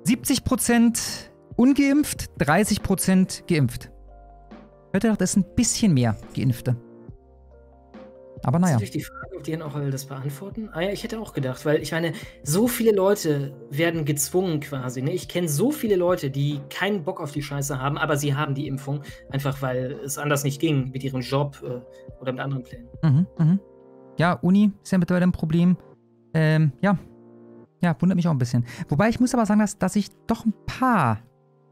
70% ungeimpft, 30% geimpft. Ich hätte gedacht, das ist ein bisschen mehr Geimpfte. Aber naja. Ist natürlich die
Frage, auf die dann auch alle das beantworten. Ah ja, ich hätte auch gedacht, weil ich meine, so viele Leute werden gezwungen quasi. Ne? Ich kenne so viele Leute, die keinen Bock auf die Scheiße haben, aber sie haben die Impfung, einfach weil es anders nicht ging mit ihrem Job äh, oder mit anderen Plänen.
Mhm, mhm. Ja, Uni ist ja mittlerweile ein Problem. Ähm, ja. Ja, wundert mich auch ein bisschen. Wobei ich muss aber sagen, dass, dass ich doch ein paar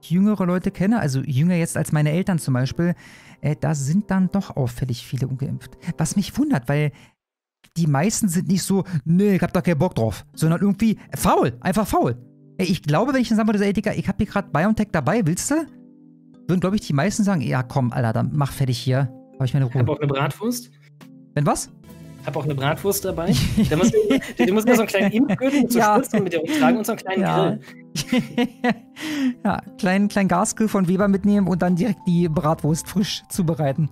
jüngere Leute kenne, also jünger jetzt als meine Eltern zum Beispiel, äh, da sind dann doch auffällig viele ungeimpft. Was mich wundert, weil die meisten sind nicht so, nee, ich hab da keinen Bock drauf, sondern irgendwie faul, einfach faul. Ey, äh, Ich glaube, wenn ich dann sagen würde, ey Digga, ich hab hier gerade BioNTech dabei, willst du? Würden, glaube ich, die meisten sagen, ja komm, Alter, dann mach fertig hier. Hab ich meine Ruhe. Ich hab auch
eine Bratwurst. Wenn was? habe auch eine Bratwurst dabei. Da muss, du musst mir so einen kleinen Impfgürtel mit so ja. mit dir rumtragen und so einen kleinen ja. Grill.
ja, kleinen, kleinen Gasgrill von Weber mitnehmen und dann direkt die Bratwurst frisch zubereiten.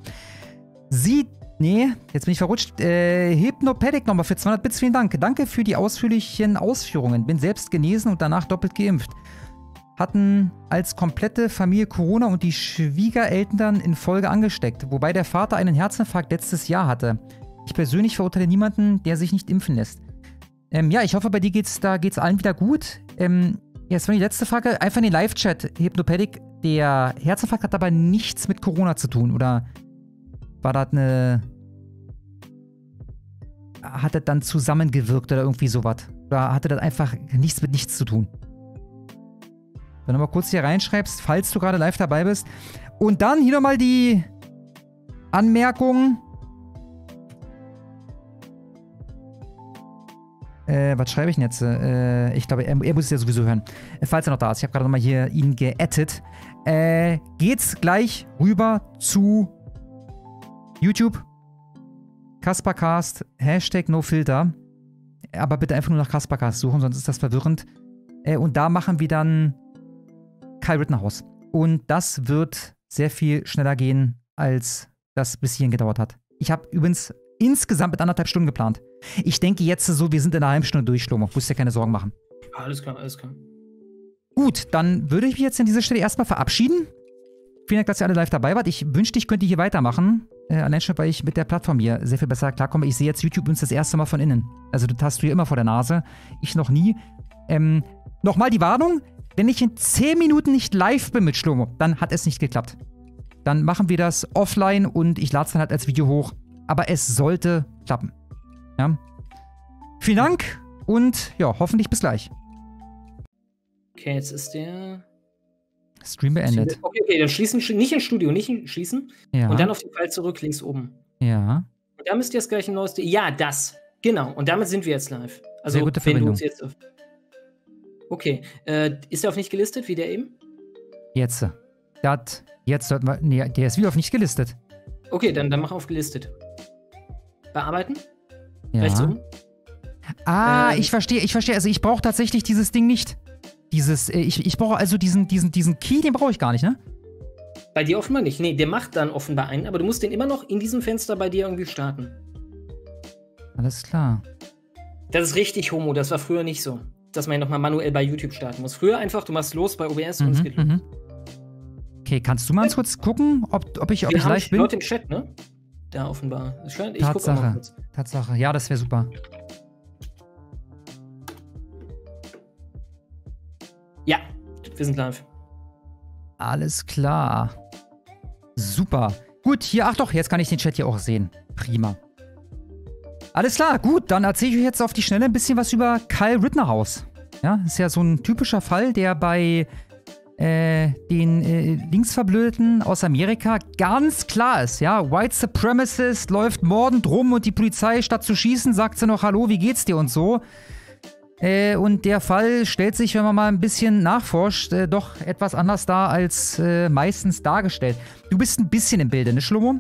Sie, nee, jetzt bin ich verrutscht. Äh, Hypnopedic nochmal für 200 Bits, vielen Dank. Danke für die ausführlichen Ausführungen. Bin selbst genesen und danach doppelt geimpft. Hatten als komplette Familie Corona und die Schwiegereltern in Folge angesteckt, wobei der Vater einen Herzinfarkt letztes Jahr hatte. Ich persönlich verurteile niemanden, der sich nicht impfen lässt. Ähm, ja, ich hoffe, bei dir geht's da geht's allen wieder gut. Ähm, jetzt war die letzte Frage. Einfach in den Live-Chat. Hypnopedic, der Herzinfarkt hat aber nichts mit Corona zu tun, oder war das eine. Hat das dann zusammengewirkt oder irgendwie sowas? Oder hatte das einfach nichts mit nichts zu tun? Wenn du mal kurz hier reinschreibst, falls du gerade live dabei bist. Und dann hier nochmal die Anmerkung. Äh, was schreibe ich denn jetzt? Äh, ich glaube, er, er, muss es ja sowieso hören. Äh, falls er noch da ist. Ich habe gerade nochmal hier ihn geaddet. Äh, geht's gleich rüber zu YouTube. Kaspercast, Hashtag NoFilter. Aber bitte einfach nur nach Kaspercast suchen, sonst ist das verwirrend. Äh, und da machen wir dann Kyle Rittenhaus. Und das wird sehr viel schneller gehen, als das bis hierhin gedauert hat. Ich habe übrigens insgesamt mit anderthalb Stunden geplant. Ich denke jetzt so, wir sind in einer halben Stunde durch, Schlomo. Musst dir keine Sorgen machen.
Alles klar, alles klar.
Gut, dann würde ich mich jetzt an dieser Stelle erstmal verabschieden. Vielen Dank, dass ihr alle live dabei wart. Ich wünschte, ich könnte hier weitermachen. Äh, allein schon, weil ich mit der Plattform hier sehr viel besser klarkomme. Ich sehe jetzt YouTube uns das erste Mal von innen. Also das hast du hier immer vor der Nase. Ich noch nie. Ähm, nochmal die Warnung. Wenn ich in 10 Minuten nicht live bin mit Schlomo, dann hat es nicht geklappt. Dann machen wir das offline und ich lade es dann halt als Video hoch. Aber es sollte klappen. Ja? Vielen Dank und ja, hoffentlich bis gleich.
Okay, jetzt ist der
Stream beendet.
Okay, okay, dann schließen, nicht ins Studio, nicht schließen. Ja. Und dann auf den Fall zurück, links oben. Ja. Und da müsst ihr jetzt gleich ein neues. Ja, das. Genau. Und damit sind wir jetzt live. Also, Sehr gute Verbindung. jetzt. auf Okay. Äh, ist er auf nicht gelistet, wie der eben?
Jetzt. Das, jetzt sollten wir. Nee, der ist wieder auf nicht gelistet.
Okay, dann, dann mach auf gelistet bearbeiten. Ja. Rechts oben.
Ah, ähm, ich verstehe, ich verstehe. Also ich brauche tatsächlich dieses Ding nicht. Dieses, äh, ich, ich brauche also diesen, diesen, diesen Key, den brauche ich gar nicht, ne? Bei dir offenbar nicht.
Nee, der macht dann offenbar einen, aber du musst den immer noch in diesem Fenster bei dir irgendwie starten.
Alles klar.
Das ist richtig homo, das war früher nicht so. Dass man ihn nochmal manuell bei YouTube starten muss. Früher einfach, du machst los bei OBS mhm, und es
mhm, geht los. Mhm. Okay, kannst du mal ja. kurz gucken, ob, ob ich, ob Wir ich live bin? Leute im
Chat, ne? da offenbar. Ich, kann, ich Tatsache.
Tatsache. Ja, das wäre super. Ja, wir sind live. Alles klar. Super. Gut, hier, ach doch, jetzt kann ich den Chat hier auch sehen. Prima. Alles klar, gut, dann erzähle ich euch jetzt auf die Schnelle ein bisschen was über Kyle Rittenhouse. Ja, ist ja so ein typischer Fall, der bei äh, den äh, Linksverblödeten aus Amerika ganz klar ist, ja, White Supremacist läuft mordend rum und die Polizei, statt zu schießen, sagt sie noch, hallo, wie geht's dir und so. Äh, und der Fall stellt sich, wenn man mal ein bisschen nachforscht, äh, doch etwas anders dar als äh, meistens dargestellt. Du bist ein bisschen im Bilde, ne, Schlummo?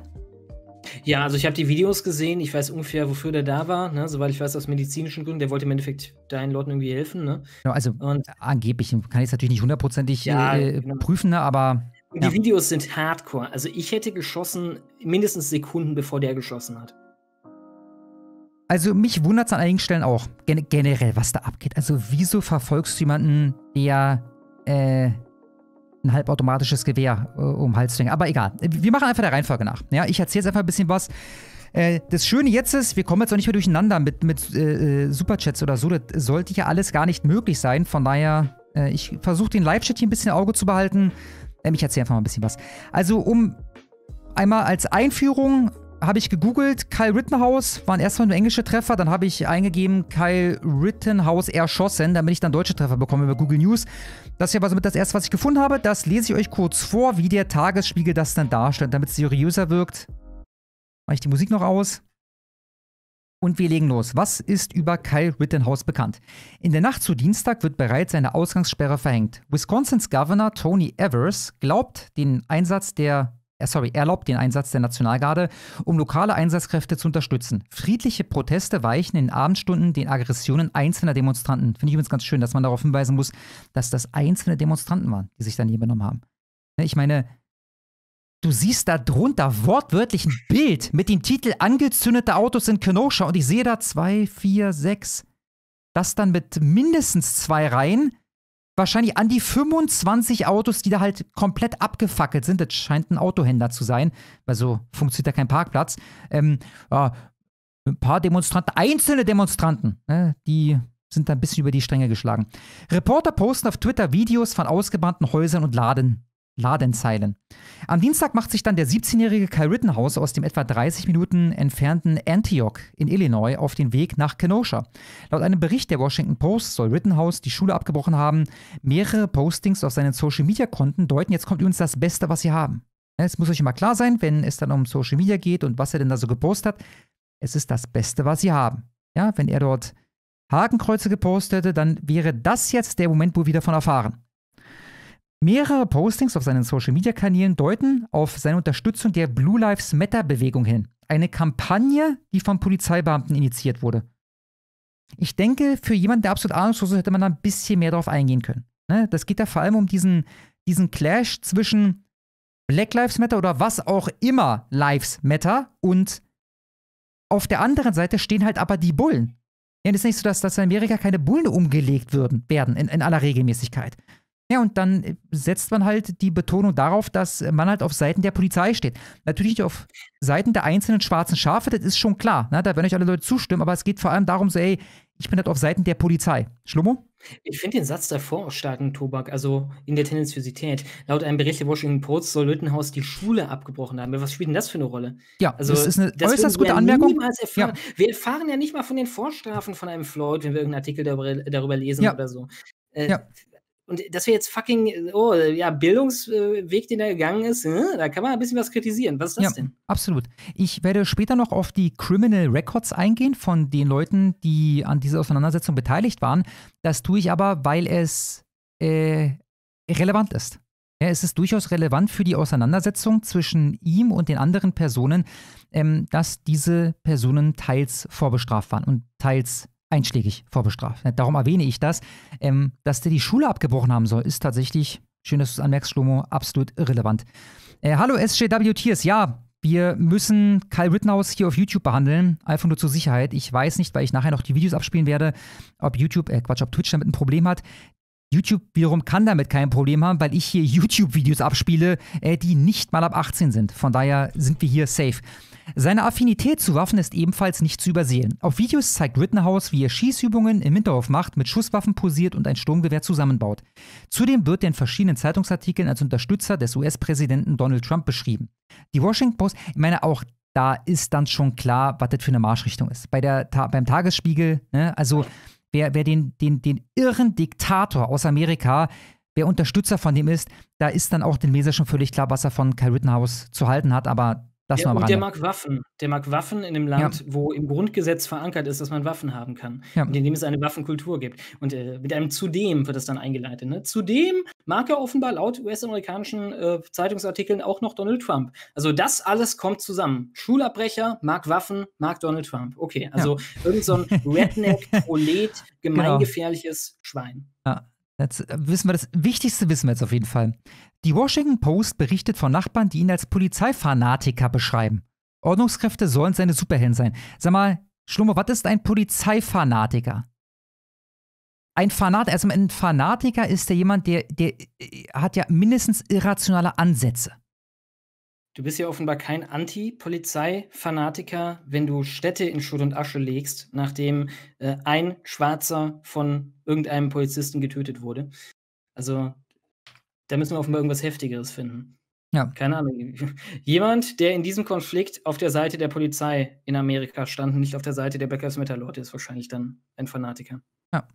Ja, also ich habe die Videos gesehen, ich weiß ungefähr, wofür der da war, ne? soweit ich weiß, aus medizinischen Gründen, der wollte im Endeffekt deinen Leuten irgendwie helfen. Ne?
Genau, also und, angeblich, kann ich es natürlich nicht hundertprozentig ja, äh, genau. prüfen, ne? aber. Und die ja.
Videos sind hardcore. Also ich hätte geschossen mindestens Sekunden, bevor der geschossen hat.
Also mich wundert es an einigen Stellen auch gen generell, was da abgeht. Also wieso verfolgst du jemanden, der äh, ein halbautomatisches Gewehr äh, um Hals zu hängen. Aber egal. Wir machen einfach der Reihenfolge nach. Ja, ich erzähle jetzt einfach ein bisschen was. Äh, das Schöne jetzt ist, wir kommen jetzt auch nicht mehr durcheinander mit, mit äh, äh Superchats oder so. Das sollte ja alles gar nicht möglich sein. Von daher, äh, ich versuche den Live-Chat hier ein bisschen im Auge zu behalten. Ähm, ich erzähle einfach mal ein bisschen was. Also, um einmal als Einführung habe ich gegoogelt, Kyle Rittenhouse waren erstmal nur englische Treffer, dann habe ich eingegeben, Kyle Rittenhouse erschossen, damit ich dann deutsche Treffer bekomme über Google News. Das ist ja aber somit das erste, was ich gefunden habe. Das lese ich euch kurz vor, wie der Tagesspiegel das dann darstellt, damit es seriöser wirkt. Mache ich die Musik noch aus. Und wir legen los. Was ist über Kyle Rittenhouse bekannt? In der Nacht zu Dienstag wird bereits eine Ausgangssperre verhängt. Wisconsins Governor Tony Evers glaubt, den Einsatz der äh, sorry, erlaubt den Einsatz der Nationalgarde, um lokale Einsatzkräfte zu unterstützen. Friedliche Proteste weichen in Abendstunden den Aggressionen einzelner Demonstranten. Finde ich übrigens ganz schön, dass man darauf hinweisen muss, dass das einzelne Demonstranten waren, die sich daneben genommen haben. Ne, ich meine, du siehst da drunter wortwörtlich ein Bild mit dem Titel Angezündete Autos in Kenosha und ich sehe da zwei, vier, sechs. Das dann mit mindestens zwei Reihen wahrscheinlich an die 25 Autos, die da halt komplett abgefackelt sind. Das scheint ein Autohändler zu sein, weil so funktioniert da kein Parkplatz. Ähm, ja, ein paar Demonstranten, einzelne Demonstranten, ne, die sind da ein bisschen über die Stränge geschlagen. Reporter posten auf Twitter Videos von ausgebrannten Häusern und Laden. Ladenzeilen. Am Dienstag macht sich dann der 17-jährige Kyle Rittenhouse aus dem etwa 30 Minuten entfernten Antioch in Illinois auf den Weg nach Kenosha. Laut einem Bericht der Washington Post soll Rittenhouse die Schule abgebrochen haben. Mehrere Postings auf seinen Social-Media-Konten deuten, jetzt kommt übrigens das Beste, was sie haben. Es muss euch immer klar sein, wenn es dann um Social Media geht und was er denn da so gepostet hat, es ist das Beste, was sie haben. Ja, wenn er dort Hakenkreuze gepostet hätte, dann wäre das jetzt der Moment, wo wir davon erfahren. Mehrere Postings auf seinen Social-Media-Kanälen deuten auf seine Unterstützung der Blue Lives Matter-Bewegung hin. Eine Kampagne, die von Polizeibeamten initiiert wurde. Ich denke, für jemanden, der absolut ahnungslos ist, hätte man da ein bisschen mehr drauf eingehen können. Ne? Das geht da vor allem um diesen, diesen Clash zwischen Black Lives Matter oder was auch immer Lives Matter und auf der anderen Seite stehen halt aber die Bullen. Ja, das ist nicht so, dass, dass in Amerika keine Bullen umgelegt würden, werden, in, in aller Regelmäßigkeit. Ja, und dann äh, setzt man halt die Betonung darauf, dass äh, man halt auf Seiten der Polizei steht. Natürlich nicht auf Seiten der einzelnen schwarzen Schafe, das ist schon klar. Ne? Da werden euch alle Leute zustimmen, aber es geht vor allem darum, so, ey, ich bin halt auf Seiten der Polizei. Schlummo?
Ich finde den Satz davor auch stark in Tobak, also in der Tendenziosität. Laut einem Bericht der Washington Post soll Lüttenhaus die Schule abgebrochen haben. Was spielt denn das für eine Rolle? Ja, also, das ist eine das äußerst gute Anmerkung. Erfahren. Ja. Wir erfahren ja nicht mal von den Vorstrafen von einem Floyd, wenn wir irgendeinen Artikel darüber, darüber lesen ja. oder so. Äh, ja. Und dass wir jetzt fucking, oh, ja, Bildungsweg, den er gegangen ist, ne? da kann man ein bisschen was kritisieren. Was ist das ja, denn?
Absolut. Ich werde später noch auf die Criminal Records eingehen von den Leuten, die an dieser Auseinandersetzung beteiligt waren. Das tue ich aber, weil es äh, relevant ist. Ja, es ist durchaus relevant für die Auseinandersetzung zwischen ihm und den anderen Personen, ähm, dass diese Personen teils vorbestraft waren und teils einschlägig vorbestraft. Darum erwähne ich das. Ähm, dass der die Schule abgebrochen haben soll, ist tatsächlich, schön, dass du es anmerkst, Schlomo, absolut irrelevant. Äh, hallo SJW Tiers, ja, wir müssen Kyle Rittenhouse hier auf YouTube behandeln, einfach nur zur Sicherheit. Ich weiß nicht, weil ich nachher noch die Videos abspielen werde, ob YouTube, äh Quatsch, ob Twitch damit ein Problem hat. YouTube wiederum kann damit kein Problem haben, weil ich hier YouTube-Videos abspiele, äh, die nicht mal ab 18 sind. Von daher sind wir hier safe. Seine Affinität zu Waffen ist ebenfalls nicht zu übersehen. Auf Videos zeigt Rittenhouse, wie er Schießübungen im Hinterhof macht, mit Schusswaffen posiert und ein Sturmgewehr zusammenbaut. Zudem wird er in verschiedenen Zeitungsartikeln als Unterstützer des US-Präsidenten Donald Trump beschrieben. Die Washington Post, ich meine auch, da ist dann schon klar, was das für eine Marschrichtung ist. Bei der, Ta beim Tagesspiegel, ne? also wer, wer den, den, den irren Diktator aus Amerika, wer Unterstützer von dem ist, da ist dann auch den Leser schon völlig klar, was er von Kyle Rittenhouse zu halten hat. Aber das ja, der mag
Waffen. Der mag Waffen in einem Land, ja. wo im Grundgesetz verankert ist, dass man Waffen haben kann. Ja. Und in dem es eine Waffenkultur gibt. Und äh, mit einem Zudem wird das dann eingeleitet. Ne? Zudem mag er offenbar laut US-amerikanischen äh, Zeitungsartikeln auch noch Donald Trump. Also das alles kommt zusammen. Schulabbrecher, mag Waffen, mag Donald Trump. Okay, also ja. irgend so ein Redneck-Prolet, genau. gemeingefährliches genau. Schwein.
Ja. Jetzt äh, wissen wir das Wichtigste wissen wir jetzt auf jeden Fall. Die Washington Post berichtet von Nachbarn, die ihn als Polizeifanatiker beschreiben. Ordnungskräfte sollen seine Superhelden sein. Sag mal, Schlummer, was ist ein Polizeifanatiker? Ein Fanatiker, also ein Fanatiker ist ja jemand, der, der äh, hat ja mindestens irrationale Ansätze.
Du bist ja offenbar kein Anti-Polizei-Fanatiker, wenn du Städte in Schutt und Asche legst, nachdem äh, ein Schwarzer von irgendeinem Polizisten getötet wurde. Also, da müssen wir offenbar irgendwas Heftigeres finden. Ja. Keine Ahnung. Jemand, der in diesem Konflikt auf der Seite der Polizei in Amerika stand und nicht auf der Seite der Black Lives Matter Leute, ist wahrscheinlich dann ein Fanatiker.
Ja.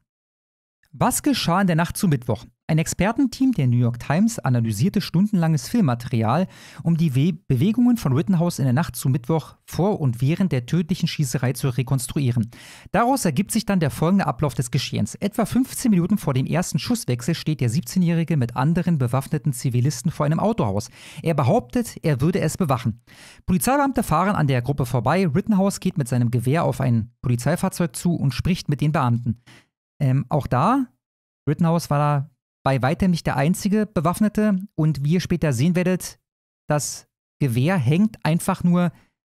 Was geschah in der Nacht zu Mittwoch? Ein Expertenteam der New York Times analysierte stundenlanges Filmmaterial, um die We Bewegungen von Rittenhouse in der Nacht zu Mittwoch vor und während der tödlichen Schießerei zu rekonstruieren. Daraus ergibt sich dann der folgende Ablauf des Geschehens. Etwa 15 Minuten vor dem ersten Schusswechsel steht der 17-Jährige mit anderen bewaffneten Zivilisten vor einem Autohaus. Er behauptet, er würde es bewachen. Polizeibeamte fahren an der Gruppe vorbei. Rittenhouse geht mit seinem Gewehr auf ein Polizeifahrzeug zu und spricht mit den Beamten. Ähm, auch da, Rittenhouse war da bei weitem nicht der einzige Bewaffnete und wie ihr später sehen werdet, das Gewehr hängt einfach nur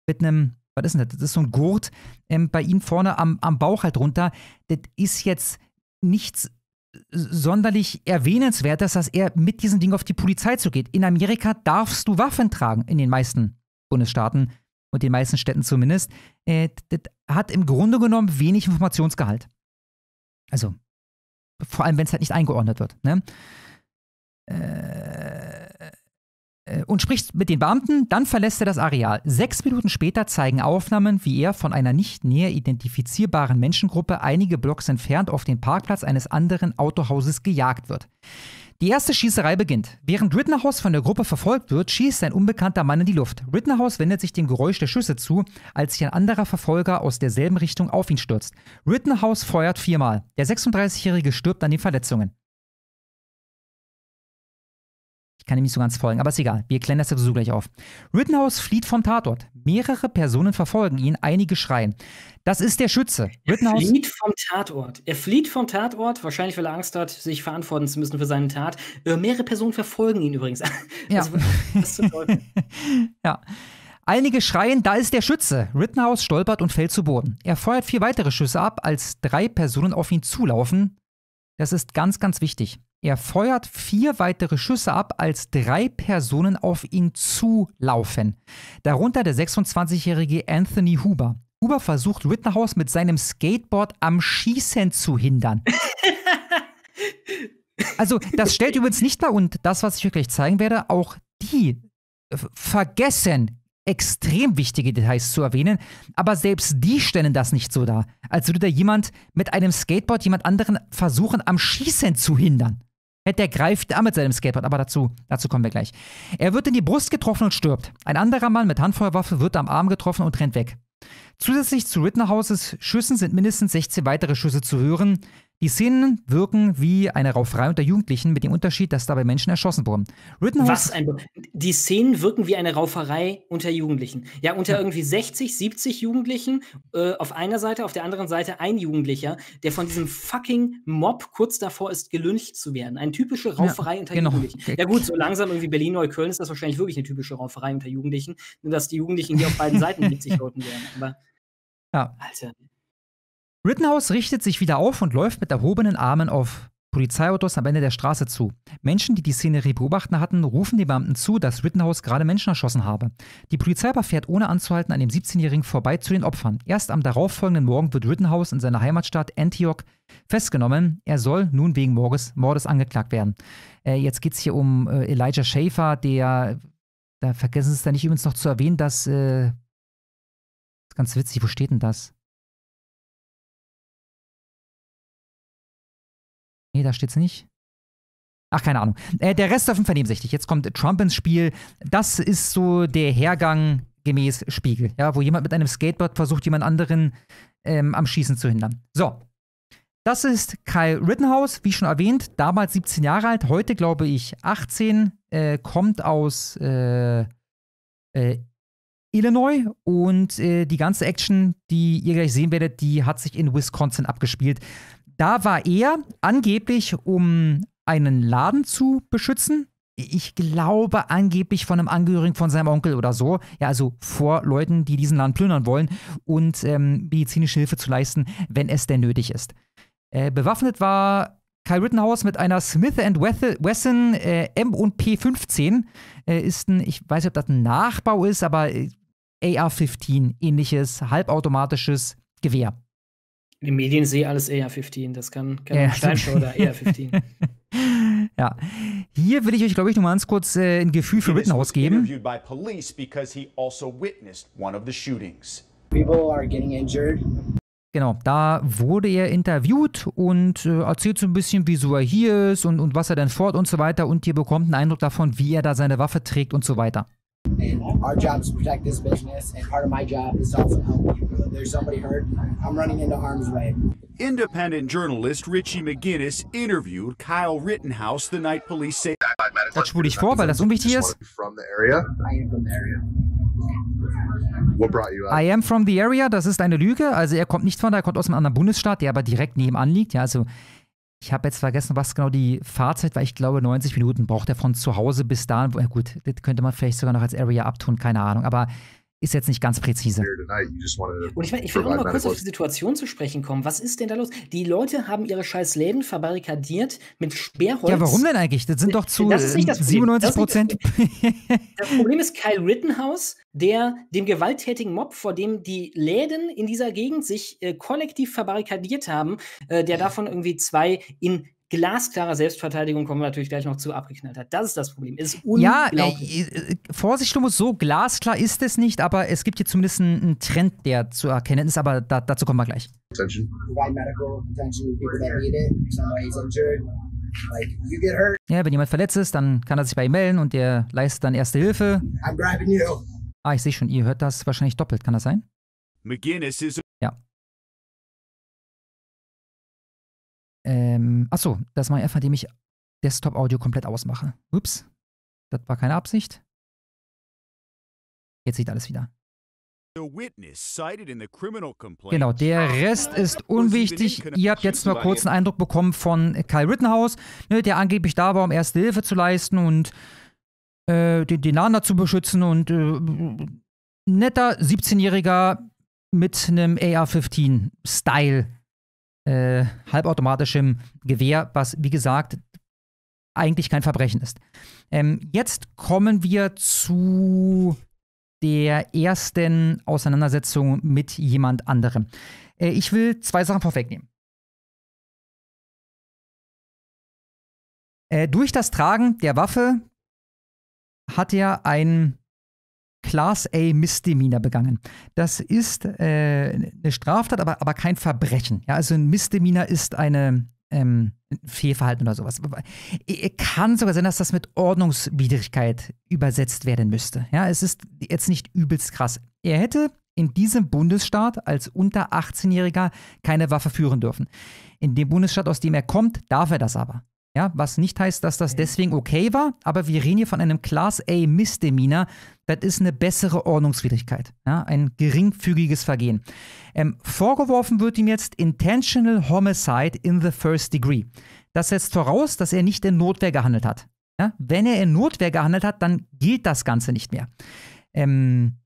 mit einem, was ist denn das? Das ist so ein Gurt ähm, bei ihm vorne am, am Bauch halt runter. Das ist jetzt nichts sonderlich erwähnenswertes, dass er mit diesem Ding auf die Polizei zugeht. In Amerika darfst du Waffen tragen, in den meisten Bundesstaaten und den meisten Städten zumindest. Äh, das hat im Grunde genommen wenig Informationsgehalt. Also, vor allem, wenn es halt nicht eingeordnet wird. Ne? Äh, äh, und spricht mit den Beamten, dann verlässt er das Areal. Sechs Minuten später zeigen Aufnahmen, wie er von einer nicht näher identifizierbaren Menschengruppe einige Blocks entfernt auf den Parkplatz eines anderen Autohauses gejagt wird. Die erste Schießerei beginnt. Während Rittenhouse von der Gruppe verfolgt wird, schießt ein unbekannter Mann in die Luft. Rittenhouse wendet sich dem Geräusch der Schüsse zu, als sich ein anderer Verfolger aus derselben Richtung auf ihn stürzt. Rittenhouse feuert viermal. Der 36-Jährige stirbt an den Verletzungen. Ich kann ihm nicht so ganz folgen, aber ist egal. Wir klären das sowieso gleich auf. Rittenhouse flieht vom Tatort. Mehrere Personen verfolgen ihn, einige schreien. Das ist der Schütze. Rittenhouse er flieht
vom Tatort. Er flieht vom Tatort, wahrscheinlich weil er Angst hat, sich verantworten zu müssen für seine Tat. Äh, mehrere Personen verfolgen ihn übrigens.
Also, ja. Also, ja. Einige schreien, da ist der Schütze. Rittenhouse stolpert und fällt zu Boden. Er feuert vier weitere Schüsse ab, als drei Personen auf ihn zulaufen. Das ist ganz, ganz wichtig. Er feuert vier weitere Schüsse ab, als drei Personen auf ihn zulaufen. Darunter der 26-jährige Anthony Huber. Huber versucht Rittenhouse mit seinem Skateboard am Schießen zu hindern. Also, das stellt übrigens nicht dar und das, was ich euch gleich zeigen werde, auch die vergessen, extrem wichtige Details zu erwähnen, aber selbst die stellen das nicht so dar, als würde da jemand mit einem Skateboard jemand anderen versuchen, am Schießen zu hindern. Der greift an mit seinem Skateboard, aber dazu, dazu kommen wir gleich. Er wird in die Brust getroffen und stirbt. Ein anderer Mann mit Handfeuerwaffe wird am Arm getroffen und rennt weg. Zusätzlich zu Rittenhouses Schüssen sind mindestens 16 weitere Schüsse zu hören. Die Szenen wirken wie eine Rauferei unter Jugendlichen mit dem Unterschied, dass dabei Menschen erschossen wurden. Rittenhouse Was
ein Be Die Szenen wirken wie eine Rauferei unter Jugendlichen. Ja, unter ja. irgendwie 60, 70 Jugendlichen äh, auf einer Seite, auf der anderen Seite ein Jugendlicher, der von diesem fucking Mob kurz davor ist, gelüncht zu werden. Eine typische Rauferei ja, unter genau. Jugendlichen. Ja gut, so langsam irgendwie Berlin, Neukölln ist das wahrscheinlich wirklich eine typische Rauferei unter Jugendlichen, nur dass die Jugendlichen hier auf beiden Seiten mit sich Leuten werden. Aber ja. Alter. Also, ne?
Rittenhouse richtet sich wieder auf und läuft mit erhobenen Armen auf Polizeiautos am Ende der Straße zu. Menschen, die die Szenerie beobachten hatten, rufen den Beamten zu, dass Rittenhouse gerade Menschen erschossen habe. Die Polizei aber fährt ohne anzuhalten an dem 17-Jährigen vorbei zu den Opfern. Erst am darauffolgenden Morgen wird Rittenhouse in seiner Heimatstadt Antioch festgenommen. Er soll nun wegen Mordes, Mordes angeklagt werden. Äh, jetzt geht es hier um äh, Elijah Schaefer, der, da vergessen Sie es da nicht übrigens noch zu erwähnen, dass äh, ganz witzig. Wo steht denn das?
Nee, da steht's nicht.
Ach, keine Ahnung. Äh, der Rest auf jeden Jetzt kommt Trump ins Spiel. Das ist so der Hergang gemäß Spiegel, ja, wo jemand mit einem Skateboard versucht, jemand anderen ähm, am Schießen zu hindern. So. Das ist Kyle Rittenhouse, wie schon erwähnt, damals 17 Jahre alt, heute glaube ich 18, äh, kommt aus äh, äh Illinois und äh, die ganze Action, die ihr gleich sehen werdet, die hat sich in Wisconsin abgespielt. Da war er angeblich, um einen Laden zu beschützen. Ich glaube angeblich von einem Angehörigen von seinem Onkel oder so. Ja, also vor Leuten, die diesen Laden plündern wollen und ähm, medizinische Hilfe zu leisten, wenn es denn nötig ist. Äh, bewaffnet war Kyle Rittenhouse mit einer Smith Wesson äh, M&P 15 äh, ist ein, ich weiß nicht, ob das ein Nachbau ist, aber äh, AR-15 ähnliches halbautomatisches Gewehr.
Die Medien sehen alles AR-15, das kann, kann ja. Steinschau oder AR-15.
ja, hier will ich euch, glaube ich, noch mal ganz kurz äh, ein Gefühl für Rittenhouse geben.
Also
genau, da wurde er interviewt und äh, erzählt so ein bisschen, wieso er hier ist und, und was er denn fort und so weiter. Und ihr bekommt einen Eindruck davon, wie er da seine Waffe trägt und so weiter.
Our job is to protect this business, and part of my job is also help people. If there's somebody hurt, I'm running into harm's way.
Independent journalist Richie McGinnis interviewed Kyle Rittenhouse the night police say. Das spule ich vor, weil das unwichtig ist. I
am from the area, das ist eine Lüge. Also er kommt nicht von da, er kommt aus einem anderen Bundesstaat, der aber direkt nebenan liegt. Ja, also ich habe jetzt vergessen, was genau die Fahrzeit war. Ich glaube, 90 Minuten braucht er von zu Hause bis da. Gut, das könnte man vielleicht sogar noch als Area abtun, keine Ahnung. Aber ist jetzt nicht ganz präzise.
Und ich meine, ich will auch mal kurz auf die Situation zu sprechen kommen. Was ist denn da los? Die Leute haben ihre scheiß Läden verbarrikadiert mit Sperrholz. Ja, warum
denn eigentlich? Das sind doch zu das ist nicht das 97 Prozent. Das,
das Problem ist Kyle Rittenhouse, der dem gewalttätigen Mob, vor dem die Läden in dieser Gegend sich äh, kollektiv verbarrikadiert haben, äh, der davon irgendwie zwei in glasklarer Selbstverteidigung kommen wir natürlich gleich noch zu abgeknallt hat. Das ist das Problem. Es ist unglaublich.
Ja, äh, äh Vorsicht, Thomas, so glasklar ist es nicht, aber es gibt hier zumindest einen Trend, der zu erkennen ist, aber da, dazu kommen wir gleich. Ja, wenn jemand verletzt ist, dann kann er sich bei ihm melden und der leistet dann erste Hilfe. Ah, ich sehe schon, ihr hört das wahrscheinlich doppelt, kann das sein?
McGinnis ist. Ja, Ähm, achso, das mache ich einfach, indem ich Desktop-Audio komplett ausmache. Ups, das war keine Absicht.
Jetzt sieht alles wieder.
Genau, der Rest ist unwichtig. Ihr habt jetzt nur kurz einen
Eindruck bekommen von Kyle Rittenhouse, ne, der angeblich da war, um erste Hilfe zu leisten und äh, den, den Lander zu beschützen und äh, netter 17-Jähriger mit einem AR-15-Style äh, halbautomatischem Gewehr, was wie gesagt eigentlich kein Verbrechen ist. Ähm, jetzt kommen wir zu der ersten Auseinandersetzung mit jemand anderem. Äh, ich
will zwei Sachen vorwegnehmen.
Äh, durch das Tragen der Waffe hat er ein Class A Misdemeanor begangen. Das ist äh, eine Straftat, aber, aber kein Verbrechen. Ja, also ein Misdemeanor ist eine, ähm, Fehlverhalten oder sowas. Äh, kann sogar sein, dass das mit Ordnungswidrigkeit übersetzt werden müsste. Ja, es ist jetzt nicht übelst krass. Er hätte in diesem Bundesstaat als unter 18-Jähriger keine Waffe führen dürfen. In dem Bundesstaat, aus dem er kommt, darf er das aber. Ja, was nicht heißt, dass das deswegen okay war, aber wir reden hier von einem Class A Misdemeanor. Das ist eine bessere Ordnungswidrigkeit, ja, ein geringfügiges Vergehen. Ähm, vorgeworfen wird ihm jetzt Intentional Homicide in the First Degree. Das setzt voraus, dass er nicht in Notwehr gehandelt hat. Ja, wenn er in Notwehr gehandelt hat, dann gilt das Ganze nicht mehr. Ähm,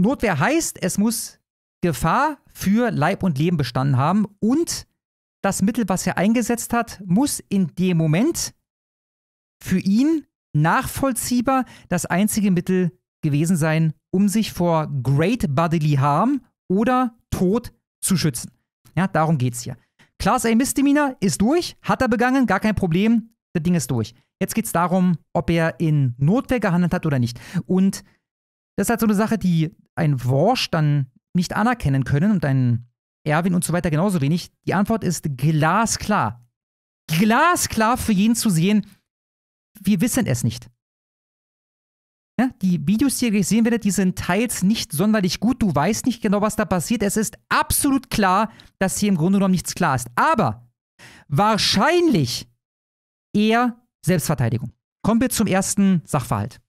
Notwehr heißt, es muss Gefahr für Leib und Leben bestanden haben und das Mittel, was er eingesetzt hat, muss in dem Moment für ihn nachvollziehbar das einzige Mittel gewesen sein, um sich vor Great Bodily Harm oder Tod zu schützen. Ja, darum geht's hier. Class A Misdemeanor ist durch, hat er begangen, gar kein Problem, das Ding ist durch. Jetzt geht's darum, ob er in Notwehr gehandelt hat oder nicht. Und das ist halt so eine Sache, die ein Worsch dann nicht anerkennen können und ein Erwin und so weiter genauso wenig. Die Antwort ist glasklar. Glasklar für jeden zu sehen, wir wissen es nicht. Ja, die Videos, die ihr gesehen werdet, die sind teils nicht sonderlich gut. Du weißt nicht genau, was da passiert. Es ist absolut klar, dass hier im Grunde genommen nichts klar ist. Aber wahrscheinlich eher Selbstverteidigung. Kommen wir zum ersten Sachverhalt.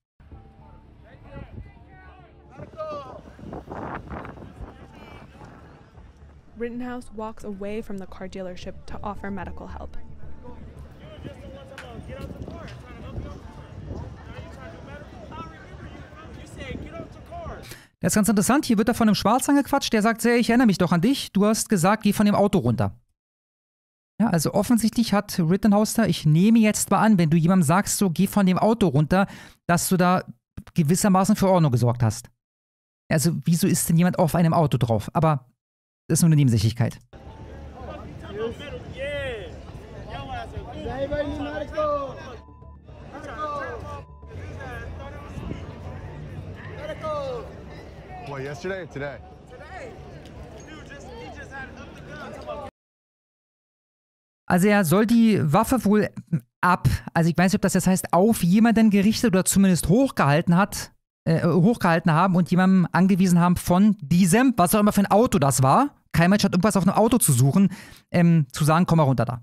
Rittenhouse walks away from the car dealership to offer medical help.
Das ist ganz interessant, hier wird er von einem Schwarz angequatscht, der sagt, sehr, ich erinnere mich doch an dich, du hast gesagt, geh von dem Auto runter. Ja, also offensichtlich hat Rittenhouse da, ich nehme jetzt mal an, wenn du jemandem sagst, so geh von dem Auto runter, dass du da gewissermaßen für Ordnung gesorgt hast. Also wieso ist denn jemand auf einem Auto drauf? Aber ist nur eine Nebensächlichkeit. Also er soll die Waffe wohl ab, also ich weiß nicht, ob das jetzt heißt, auf jemanden gerichtet oder zumindest hochgehalten hat. Äh, hochgehalten haben und jemandem angewiesen haben von diesem, was auch immer für ein Auto das war, kein Mensch hat irgendwas auf einem Auto zu suchen, ähm, zu sagen, komm mal runter da.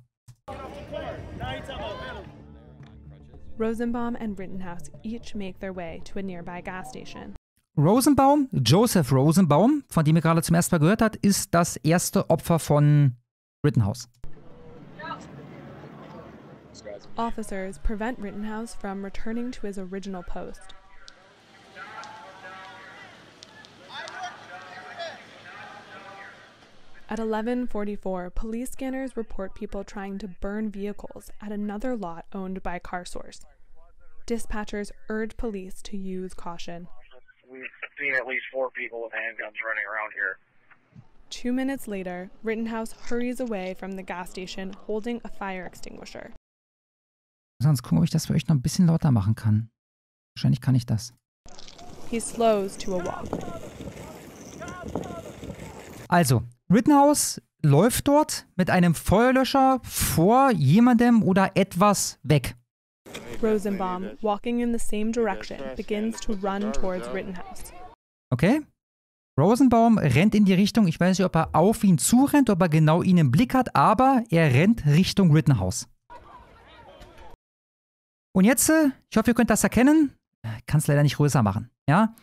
Rosenbaum and Rittenhouse each make their way to a nearby gas station.
Rosenbaum, Joseph Rosenbaum, von dem ihr gerade zum ersten Mal gehört habt, ist das erste Opfer von Rittenhouse.
Officers prevent Rittenhouse from returning to his original post. At 11:44, police scanners report people trying to burn vehicles at another lot owned by CarSource. Dispatchers urge police to use caution.
We've seen at least four people with handguns running around here.
Two minutes later, Rittenhouse hurries away from the gas station holding a fire extinguisher.
Sonst gucken, ob ich das für euch noch ein bisschen lauter machen kann. Wahrscheinlich kann ich das.
He slows to a walk.
Also, Rittenhouse läuft dort mit einem Feuerlöscher vor jemandem oder etwas weg.
Rosenbaum, walking in the same direction, begins to run towards Rittenhouse.
Okay. Rosenbaum rennt in die Richtung, ich weiß nicht, ob er auf ihn zurennt, ob er genau ihn im Blick hat, aber er rennt Richtung Rittenhouse. Und jetzt, äh, ich hoffe, ihr könnt das erkennen. kann es leider nicht größer machen. Ja?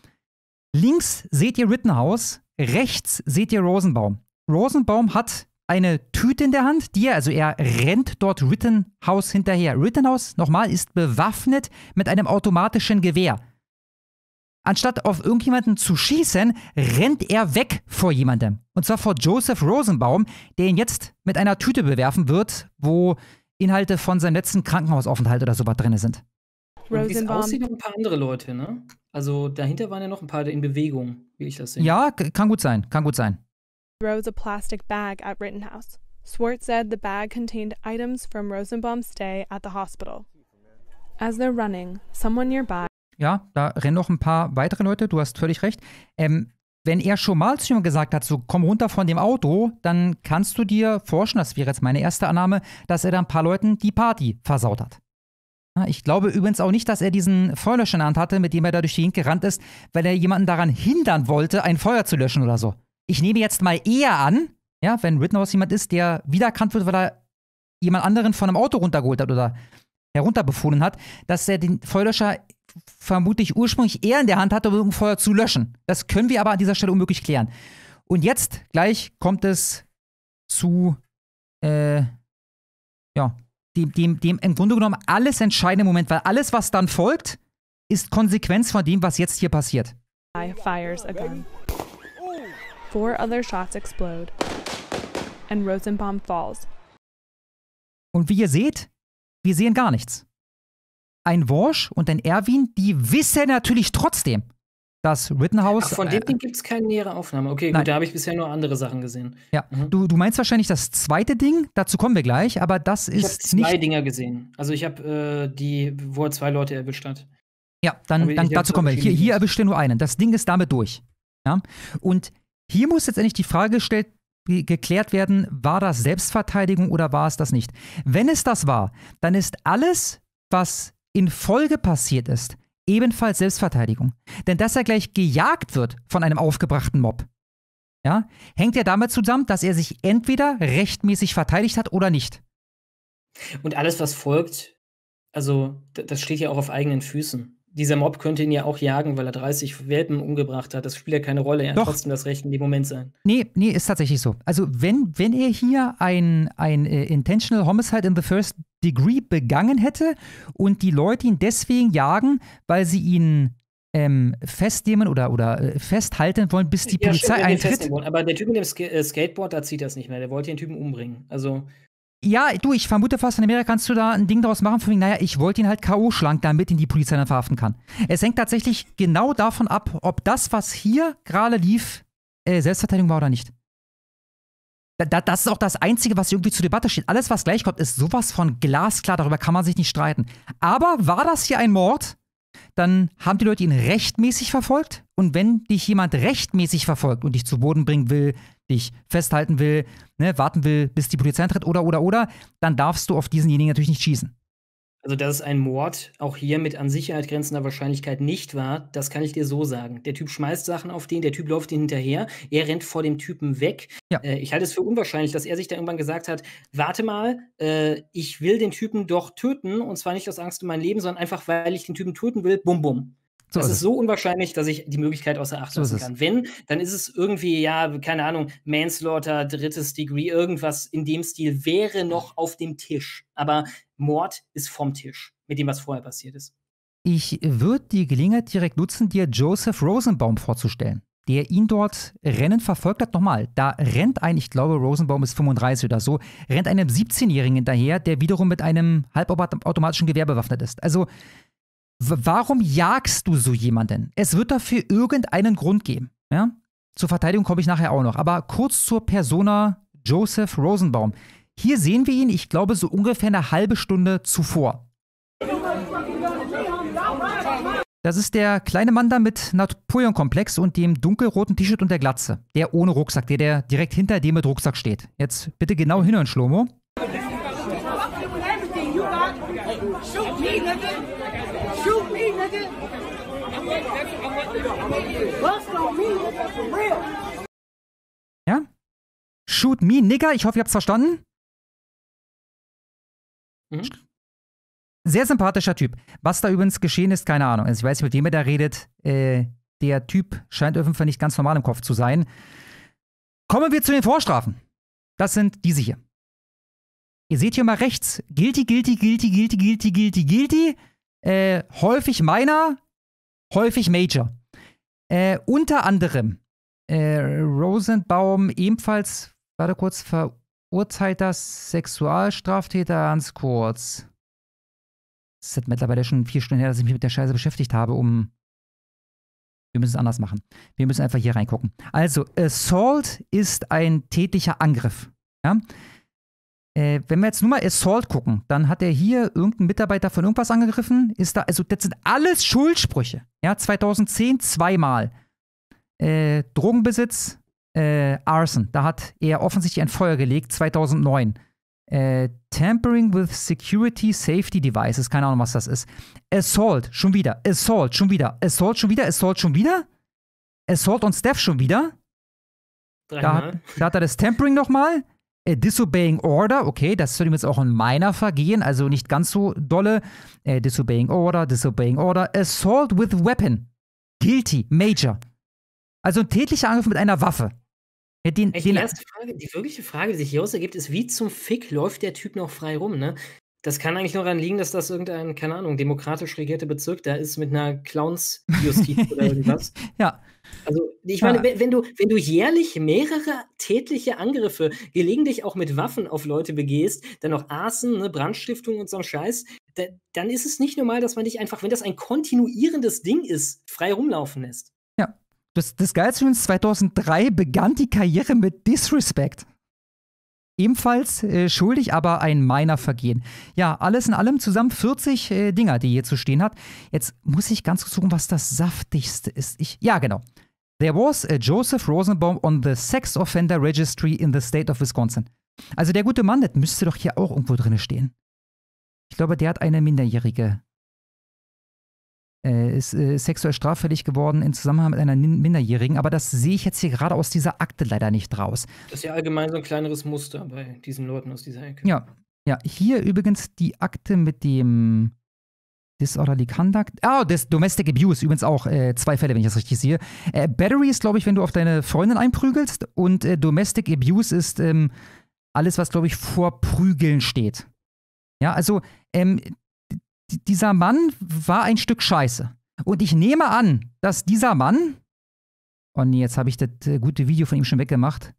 Links seht ihr Rittenhouse, rechts seht ihr Rosenbaum. Rosenbaum hat eine Tüte in der Hand, die er, also er rennt dort Rittenhouse hinterher. Rittenhouse, nochmal, ist bewaffnet mit einem automatischen Gewehr. Anstatt auf irgendjemanden zu schießen, rennt er weg vor jemandem. Und zwar vor Joseph Rosenbaum, der ihn jetzt mit einer Tüte bewerfen wird, wo Inhalte von seinem letzten Krankenhausaufenthalt oder sowas drin sind.
Rosenbaum. Aussieht noch ein paar andere Leute, ne? Also dahinter waren ja noch ein paar in Bewegung, wie ich das sehe.
Ja, kann gut sein, kann gut sein
throws a plastic bag at Rittenhouse. Swart said the bag contained items from Rosenbaum's stay at the hospital. As they're running, someone nearby.
Ja, da rennen noch ein paar weitere Leute, du hast völlig recht. Ähm, wenn er schon mal zu ihm gesagt hat, so komm runter von dem Auto, dann kannst du dir forschen, das wäre jetzt meine erste Annahme, dass er da ein paar Leuten die Party versaut hat. Ich glaube übrigens auch nicht, dass er diesen Feuerlöscher in der Hand hatte, mit dem er da durch die Gegend gerannt ist, weil er jemanden daran hindern wollte, ein Feuer zu löschen oder so ich nehme jetzt mal eher an, ja, wenn Rittenhouse jemand ist, der wiedererkannt wird, weil er jemand anderen von einem Auto runtergeholt hat oder herunterbefohlen hat, dass er den Feuerlöscher vermutlich ursprünglich eher in der Hand hatte, um Feuer zu löschen. Das können wir aber an dieser Stelle unmöglich klären. Und jetzt gleich kommt es zu äh, ja, dem, dem, dem im Grunde genommen alles entscheidende Moment, weil alles, was dann folgt, ist Konsequenz von dem, was jetzt hier passiert.
I fires a gun. Four other shots explode. And Rosenbaum falls.
Und wie ihr seht, wir sehen gar nichts. Ein Worsch und ein Erwin, die wissen natürlich trotzdem, dass Rittenhouse. Ach, von äh,
dem äh, gibt es keine nähere Aufnahme. Okay, nein. gut, da habe ich bisher nur andere Sachen gesehen.
Ja, mhm. du, du meinst wahrscheinlich das zweite Ding, dazu kommen wir gleich, aber das ich ist. Ich habe zwei Dinger
gesehen. Also ich habe äh, die, wo er zwei Leute erwischt hat.
Ja, dann, dann dazu kommen wir. Hier, hier erwischt er nur einen. Das Ding ist damit durch. Ja? Und hier muss jetzt endlich die Frage gestellt, geklärt werden, war das Selbstverteidigung oder war es das nicht? Wenn es das war, dann ist alles, was in Folge passiert ist, ebenfalls Selbstverteidigung. Denn dass er gleich gejagt wird von einem aufgebrachten Mob, ja, hängt ja damit zusammen, dass er sich entweder rechtmäßig verteidigt hat oder nicht.
Und alles, was folgt, also das steht ja auch auf eigenen Füßen dieser Mob könnte ihn ja auch jagen, weil er 30 Welpen umgebracht hat. Das spielt ja keine Rolle. Er hat trotzdem das Recht in dem Moment sein.
Nee, nee, ist tatsächlich so. Also, wenn, wenn er hier ein, ein äh, Intentional Homicide in the First Degree begangen hätte und die Leute ihn deswegen jagen, weil sie ihn ähm, festnehmen oder, oder äh, festhalten wollen, bis die ja, Polizei eintritt. aber
der Typ mit dem Sk äh, Skateboard, da zieht das nicht mehr. Der wollte den Typen umbringen. Also
ja, du, ich vermute fast, in Amerika kannst du da ein Ding daraus machen, von wegen, naja, ich wollte ihn halt K.O. schlagen, damit ihn die Polizei dann verhaften kann. Es hängt tatsächlich genau davon ab, ob das, was hier gerade lief, äh, Selbstverteidigung war oder nicht. Da, das ist auch das Einzige, was irgendwie zur Debatte steht. Alles, was gleich kommt, ist sowas von glasklar, darüber kann man sich nicht streiten. Aber war das hier ein Mord? Dann haben die Leute ihn rechtmäßig verfolgt. Und wenn dich jemand rechtmäßig verfolgt und dich zu Boden bringen will, dich festhalten will, ne, warten will, bis die Polizei eintritt oder, oder, oder, dann darfst du auf diesenjenigen natürlich nicht schießen.
Also, dass es ein Mord auch hier mit an Sicherheit grenzender Wahrscheinlichkeit nicht war, das kann ich dir so sagen. Der Typ schmeißt Sachen auf den, der Typ läuft den hinterher, er rennt vor dem Typen weg. Ja. Äh, ich halte es für unwahrscheinlich, dass er sich da irgendwann gesagt hat: Warte mal, äh, ich will den Typen doch töten und zwar nicht aus Angst um mein Leben, sondern einfach, weil ich den Typen töten will. Bum, bum. So das ist, ist so unwahrscheinlich, dass ich die Möglichkeit außer Acht lassen so kann. Wenn, dann ist es irgendwie, ja, keine Ahnung, Manslaughter, drittes Degree, irgendwas in dem Stil wäre noch auf dem Tisch. Aber Mord ist vom Tisch, mit dem, was vorher passiert ist.
Ich würde die Gelegenheit direkt nutzen, dir Joseph Rosenbaum vorzustellen, der ihn dort rennend verfolgt hat. Nochmal, da rennt ein, ich glaube, Rosenbaum ist 35 oder so, rennt einem 17-Jährigen hinterher, der wiederum mit einem halbautomatischen Gewehr bewaffnet ist. Also warum jagst du so jemanden? Es wird dafür irgendeinen Grund geben. Ja? Zur Verteidigung komme ich nachher auch noch. Aber kurz zur Persona Joseph Rosenbaum. Hier sehen wir ihn, ich glaube, so ungefähr eine halbe Stunde zuvor. Das ist der kleine Mann da mit Napoleon-Komplex und dem dunkelroten T-Shirt und der Glatze. Der ohne Rucksack, der, der direkt hinter dem mit Rucksack steht. Jetzt bitte genau hinhören, Schlomo
nigga. Bust on me, nigga, for
Ja? Shoot me, nigga. Ich hoffe, ihr habt's verstanden. Mhm.
Sehr sympathischer Typ. Was da übrigens geschehen ist, keine Ahnung. Also ich weiß nicht, mit wem er da redet. Äh, der Typ scheint auf nicht ganz normal im Kopf zu sein. Kommen wir zu den Vorstrafen. Das sind diese hier. Ihr seht hier mal rechts. Guilty, guilty, guilty, guilty, guilty, guilty, guilty. Äh, häufig Minor, häufig Major. Äh, unter anderem äh, Rosenbaum ebenfalls, warte kurz, verurteilter Sexualstraftäter, ganz kurz. Es ist mittlerweile schon vier Stunden her, dass ich mich mit der Scheiße beschäftigt habe, um. Wir müssen es anders machen. Wir müssen einfach hier reingucken. Also, Assault ist ein tätlicher Angriff. Ja? Äh, wenn wir jetzt nur mal Assault gucken, dann hat er hier irgendeinen Mitarbeiter von irgendwas angegriffen. Ist da, also das sind alles Schuldsprüche. Ja, 2010 zweimal. Äh, Drogenbesitz, äh, Arson. Da hat er offensichtlich ein Feuer gelegt, 2009. Äh, Tampering with Security Safety Devices, keine Ahnung, was das ist. Assault, schon wieder. Assault, schon wieder. Assault, schon wieder. Assault, schon wieder. Assault on Steph, schon wieder. Da, da hat er das Tampering nochmal. Äh, disobeying Order, okay, das ist übrigens auch ein meiner Vergehen, also nicht ganz so dolle. Äh, disobeying Order, Disobeying Order. Assault with Weapon. Guilty, Major. Also ein tätlicher Angriff mit einer Waffe. Äh, den, die, erste
Frage, die wirkliche Frage, die sich hier ergibt, ist, wie zum Fick läuft der Typ noch frei rum, ne? Das kann eigentlich nur daran liegen, dass das irgendein, keine Ahnung, demokratisch regierter Bezirk da ist mit einer Clowns-Justiz oder irgendwas. Ja. Also, ich meine, ja. wenn, du, wenn du jährlich mehrere tätliche Angriffe, gelegentlich auch mit Waffen auf Leute begehst, dann noch Arsen, ne, Brandstiftung und so ein Scheiß, da, dann ist es nicht normal, dass man dich einfach, wenn das ein kontinuierendes Ding ist, frei rumlaufen lässt.
Ja. Das, das Geilste 2003 begann die Karriere mit Disrespect ebenfalls äh, schuldig, aber ein meiner Vergehen. Ja, alles in allem zusammen 40 äh, Dinger, die hier zu stehen hat. Jetzt muss ich ganz kurz suchen, was das saftigste ist. Ich, ja, genau. There was a Joseph Rosenbaum on the Sex Offender Registry in the state of Wisconsin. Also der gute Mann, das müsste doch hier auch irgendwo drin stehen. Ich glaube, der hat eine Minderjährige äh, ist äh, sexuell straffällig geworden in Zusammenhang mit einer Minderjährigen, aber das sehe ich jetzt hier gerade aus dieser Akte leider nicht raus.
Das ist ja allgemein so ein kleineres Muster bei diesen Leuten aus dieser Ecke.
Ja, ja. Hier übrigens die Akte mit dem Disorderly Conduct. Ah, oh, das Domestic Abuse übrigens auch äh, zwei Fälle, wenn ich das richtig sehe. Äh, Battery ist, glaube ich, wenn du auf deine Freundin einprügelst und äh, Domestic Abuse ist ähm, alles, was, glaube ich, vor Prügeln steht. Ja, also ähm, dieser Mann war ein Stück Scheiße. Und ich nehme an, dass dieser Mann, oh nee, jetzt habe ich das äh, gute Video von ihm schon weggemacht,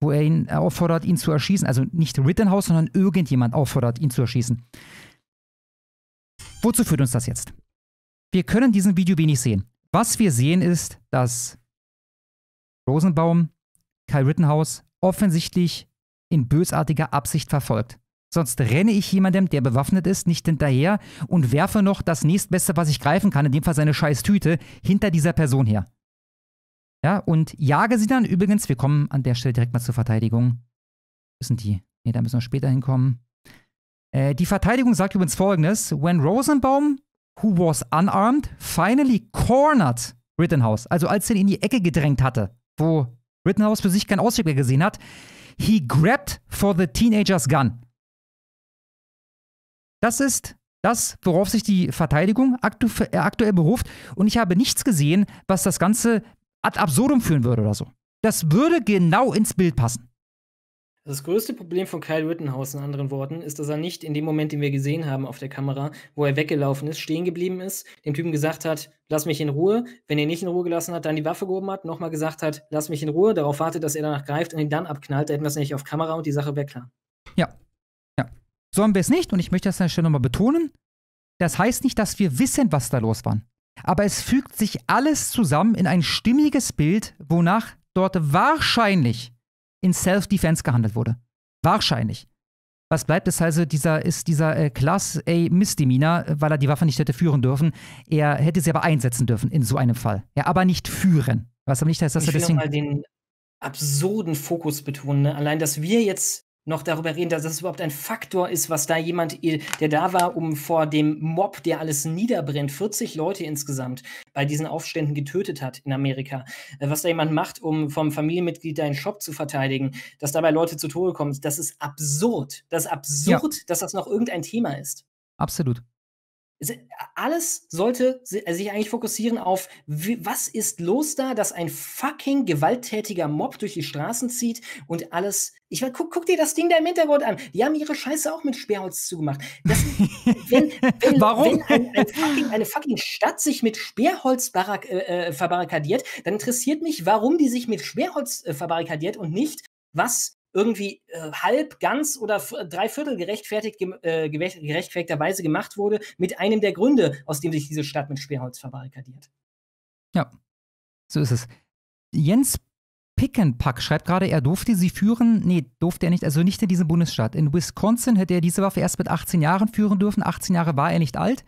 wo er ihn auffordert, ihn zu erschießen. Also nicht Rittenhouse, sondern irgendjemand auffordert, ihn zu erschießen. Wozu führt uns das jetzt? Wir können diesem Video wenig sehen. Was wir sehen ist, dass Rosenbaum Kyle Rittenhouse offensichtlich in bösartiger Absicht verfolgt. Sonst renne ich jemandem, der bewaffnet ist, nicht hinterher und werfe noch das nächstbeste, was ich greifen kann, in dem Fall seine scheiß Tüte, hinter dieser Person her. Ja, und jage sie dann übrigens, wir kommen an der Stelle direkt mal zur Verteidigung. sind die? Ne, da müssen wir später hinkommen. Äh, die Verteidigung sagt übrigens folgendes: When Rosenbaum, who was unarmed, finally cornered Rittenhouse, also als er ihn in die Ecke gedrängt hatte, wo Rittenhouse für sich keinen Ausweg mehr gesehen hat, he grabbed for the teenager's gun. Das ist das, worauf sich die Verteidigung aktu äh, aktuell beruft. Und ich habe nichts gesehen, was das Ganze ad absurdum führen würde oder so. Das würde genau ins Bild passen.
Das größte Problem von Kyle Rittenhouse, in anderen Worten, ist, dass er nicht in dem Moment, den wir gesehen haben auf der Kamera, wo er weggelaufen ist, stehen geblieben ist, dem Typen gesagt hat, lass mich in Ruhe. Wenn er nicht in Ruhe gelassen hat, dann die Waffe gehoben hat, nochmal gesagt hat, lass mich in Ruhe, darauf wartet, dass er danach greift und ihn dann abknallt. Da hätten wir es nämlich auf Kamera und die Sache wäre klar. Ja,
Sollen wir es nicht und ich möchte das an der Stelle nochmal betonen. Das heißt nicht, dass wir wissen, was da los war. Aber es fügt sich alles zusammen in ein stimmiges Bild, wonach dort wahrscheinlich in Self-Defense gehandelt wurde. Wahrscheinlich. Was bleibt, ist also dieser, ist dieser äh, Class A Misdemeanor, äh, weil er die Waffe nicht hätte führen dürfen. Er hätte sie aber einsetzen dürfen in so einem Fall. Ja, aber nicht führen. Was aber nicht heißt, dass ich er deswegen.
den absurden Fokus betonen. Ne? Allein, dass wir jetzt noch darüber reden, dass das überhaupt ein Faktor ist, was da jemand, äh, der da war, um vor dem Mob, der alles niederbrennt, 40 Leute insgesamt bei diesen Aufständen getötet hat in Amerika, äh, was da jemand macht, um vom Familienmitglied deinen Shop zu verteidigen, dass dabei Leute zu Tode kommen, das ist absurd. Das ist absurd, ja. dass das noch irgendein Thema ist. Absolut alles sollte äh, sich eigentlich fokussieren auf, wie, was ist los da, dass ein fucking gewalttätiger Mob durch die Straßen zieht und alles. Ich meine, guck, guck, dir das Ding da im Hintergrund an. Die haben ihre Scheiße auch mit Sperrholz zugemacht. Das, wenn, wenn, Warum? Wenn ein, ein fucking, eine fucking Stadt sich mit Sperrholz äh, äh, verbarrikadiert, dann interessiert mich, warum die sich mit Sperrholz äh, verbarrikadiert und nicht, was irgendwie äh, halb, ganz oder dreiviertel gerechtfertigt, ge äh, gerechtfertigterweise gemacht wurde, mit einem der Gründe, aus dem sich diese Stadt mit Sperrholz verbarrikadiert.
Ja, so ist es. Jens Pickenpack schreibt gerade, er durfte sie führen. Nee, durfte er nicht, also nicht in diesem Bundesstaat. In Wisconsin hätte er diese Waffe erst mit 18 Jahren führen dürfen. 18 Jahre war er nicht alt.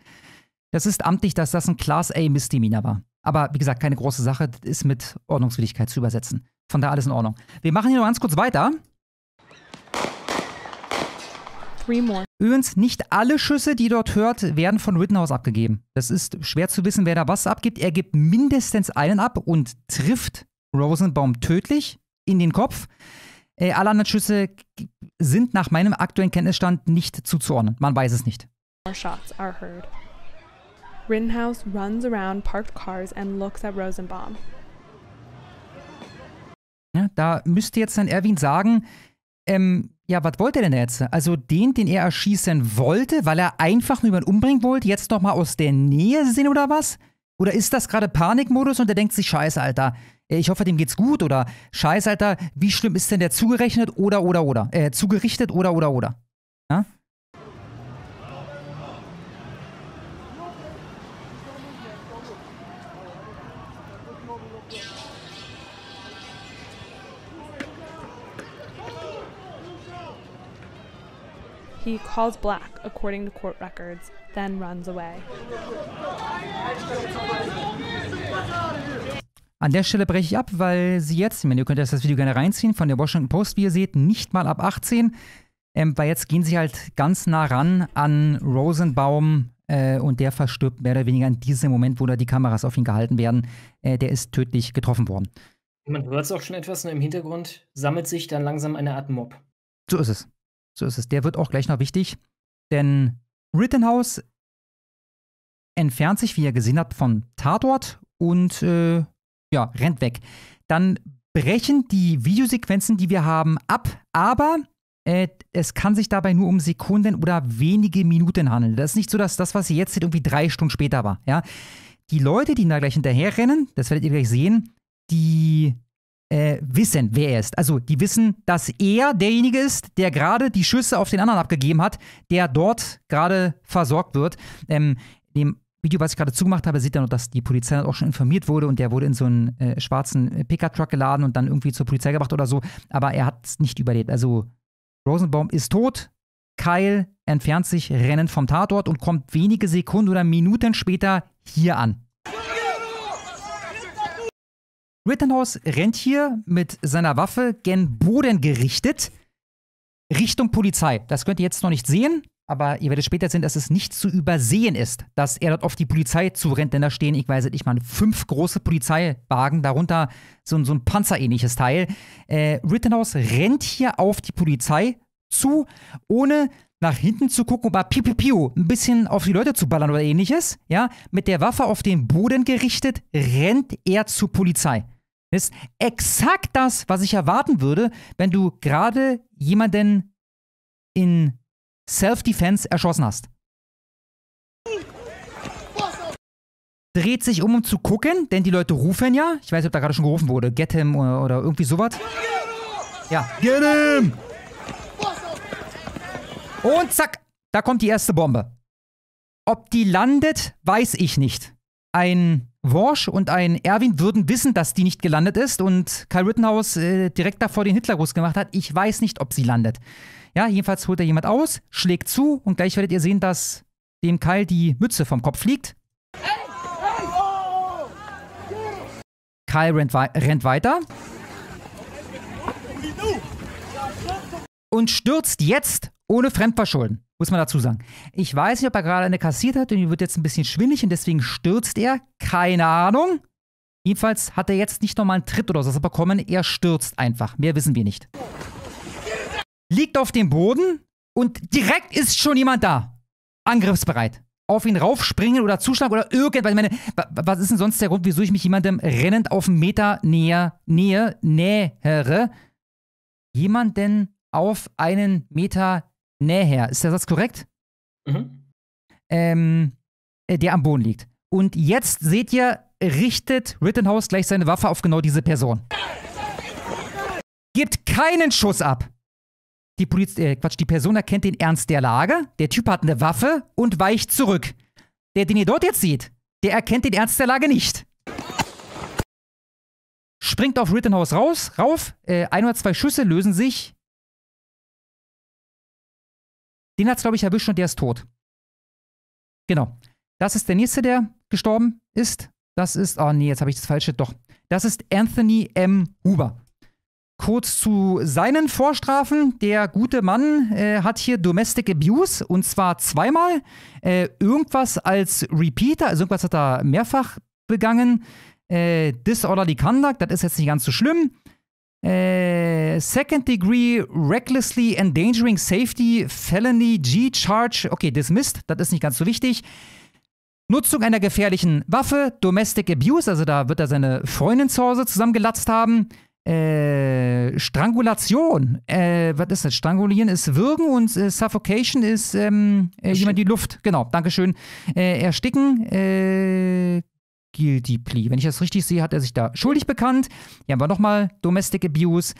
Das ist amtlich, dass das ein Class A Misdemeanor war. Aber wie gesagt, keine große Sache, das ist mit Ordnungswidrigkeit zu übersetzen. Von da alles in Ordnung. Wir machen hier noch ganz kurz weiter three Übrigens, nicht alle Schüsse, die dort hört, werden von Rittenhouse abgegeben. Das ist schwer zu wissen, wer da was abgibt. Er gibt mindestens einen ab und trifft Rosenbaum tödlich in den Kopf. Äh, alle anderen Schüsse sind nach meinem aktuellen Kenntnisstand nicht zuzuordnen. Man weiß es nicht.
More shots are heard. Rittenhouse runs around parked cars and looks at Rosenbaum.
Ja, da müsste jetzt dann Erwin sagen, ähm, ja, was wollte er denn jetzt? Also den, den er erschießen wollte, weil er einfach nur jemanden umbringen wollte, jetzt nochmal aus der Nähe sehen oder was? Oder ist das gerade Panikmodus und er denkt sich, scheiße, Alter, äh, ich hoffe, dem geht's gut oder scheiße, Alter, wie schlimm ist denn der zugerechnet oder, oder, oder, äh, zugerichtet oder, oder, oder? Ja?
He calls black, according to court records, then runs away.
An der Stelle breche ich ab, weil sie jetzt, ich meine, ihr könnt das Video gerne reinziehen, von der Washington Post, wie ihr seht, nicht mal ab 18. Ähm, weil jetzt gehen sie halt ganz nah ran an Rosenbaum äh, und der verstirbt mehr oder weniger in diesem Moment, wo da die Kameras auf ihn gehalten werden. Äh, der ist tödlich getroffen worden.
Man hört es auch schon etwas nur ne? im Hintergrund sammelt sich dann langsam eine Art Mob.
So ist es. So ist es. Der wird auch gleich noch wichtig, denn Rittenhouse entfernt sich, wie ihr gesehen habt, von Tatort und äh, ja, rennt weg. Dann brechen die Videosequenzen, die wir haben, ab, aber äh, es kann sich dabei nur um Sekunden oder wenige Minuten handeln. Das ist nicht so, dass das, was ihr jetzt seht, irgendwie drei Stunden später war. Ja? Die Leute, die da gleich hinterherrennen, das werdet ihr gleich sehen, die äh, wissen, wer er ist. Also die wissen, dass er derjenige ist, der gerade die Schüsse auf den anderen abgegeben hat, der dort gerade versorgt wird. Ähm, dem Video, was ich gerade zugemacht habe, sieht er noch, dass die Polizei auch schon informiert wurde und der wurde in so einen äh, schwarzen äh, Pickup-Truck geladen und dann irgendwie zur Polizei gebracht oder so. Aber er hat es nicht überlebt. Also Rosenbaum ist tot. Kyle entfernt sich rennend vom Tatort und kommt wenige Sekunden oder Minuten später hier an. Rittenhouse rennt hier mit seiner Waffe gen Boden gerichtet Richtung Polizei. Das könnt ihr jetzt noch nicht sehen, aber ihr werdet später sehen, dass es nicht zu übersehen ist, dass er dort auf die Polizei zurennt, denn da stehen, ich weiß nicht mal, fünf große Polizeiwagen, darunter so, so ein panzerähnliches Teil. Äh, Rittenhouse rennt hier auf die Polizei zu, ohne nach hinten zu gucken, um mal piu, piu, piu, ein bisschen auf die Leute zu ballern oder ähnliches. Ja, mit der Waffe auf den Boden gerichtet, rennt er zur Polizei ist exakt das, was ich erwarten würde, wenn du gerade jemanden in Self-Defense erschossen hast. Dreht sich um, um zu gucken, denn die Leute rufen ja. Ich weiß nicht, ob da gerade schon gerufen wurde. Get him oder, oder irgendwie sowas. Ja. Get him! Und zack, da kommt die erste Bombe. Ob die landet, weiß ich nicht. Ein Worsch und ein Erwin würden wissen, dass die nicht gelandet ist und Kyle Rittenhouse äh, direkt davor den Hitlergruß gemacht hat. Ich weiß nicht, ob sie landet. Ja, jedenfalls holt er jemand aus, schlägt zu und gleich werdet ihr sehen, dass dem Kyle die Mütze vom Kopf fliegt. Kyle rennt, wei rennt weiter. Und stürzt jetzt ohne Fremdverschulden, muss man dazu sagen. Ich weiß nicht, ob er gerade eine kassiert hat denn die wird jetzt ein bisschen schwindlig und deswegen stürzt er. Keine Ahnung. Jedenfalls hat er jetzt nicht nochmal einen Tritt oder so bekommen. Er stürzt einfach. Mehr wissen wir nicht. Liegt auf dem Boden und direkt ist schon jemand da. Angriffsbereit auf ihn raufspringen oder zuschlagen oder irgendwas. Ich meine, was ist denn sonst der Grund, wieso ich mich jemandem rennend auf einen Meter näher, näher, nähere? Jemanden auf einen Meter näher, ist der Satz korrekt? Mhm. Ähm, äh, der am Boden liegt. Und jetzt seht ihr, richtet Rittenhouse gleich seine Waffe auf genau diese Person. Gibt keinen Schuss ab. Die Poliz äh, Quatsch, die Person erkennt den Ernst der Lage. Der Typ hat eine Waffe und weicht zurück. Der, den ihr dort jetzt seht, der erkennt den Ernst der Lage nicht. Springt auf Rittenhouse raus, rauf. Äh,
ein oder zwei Schüsse lösen sich den hat es, glaube ich,
erwischt und der ist tot. Genau. Das ist der nächste, der gestorben ist. Das ist, oh nee, jetzt habe ich das falsche, doch. Das ist Anthony M. Huber. Kurz zu seinen Vorstrafen. Der gute Mann äh, hat hier Domestic Abuse und zwar zweimal. Äh, irgendwas als Repeater, also irgendwas hat er mehrfach begangen. Äh, Disorderly Conduct, das ist jetzt nicht ganz so schlimm. Äh, second Degree Recklessly Endangering Safety Felony G-Charge. Okay, dismissed, das ist nicht ganz so wichtig. Nutzung einer gefährlichen Waffe, Domestic Abuse, also da wird er seine Freundin zu Hause zusammengelatzt haben. Äh, Strangulation, äh, was ist das? Strangulieren ist Würgen und äh, Suffocation ist ähm, äh, jemand die Luft. Genau, Dankeschön. Äh, ersticken, Guilty Plea. Wenn ich das richtig sehe, hat er sich da schuldig bekannt. Hier haben wir nochmal Domestic Abuse,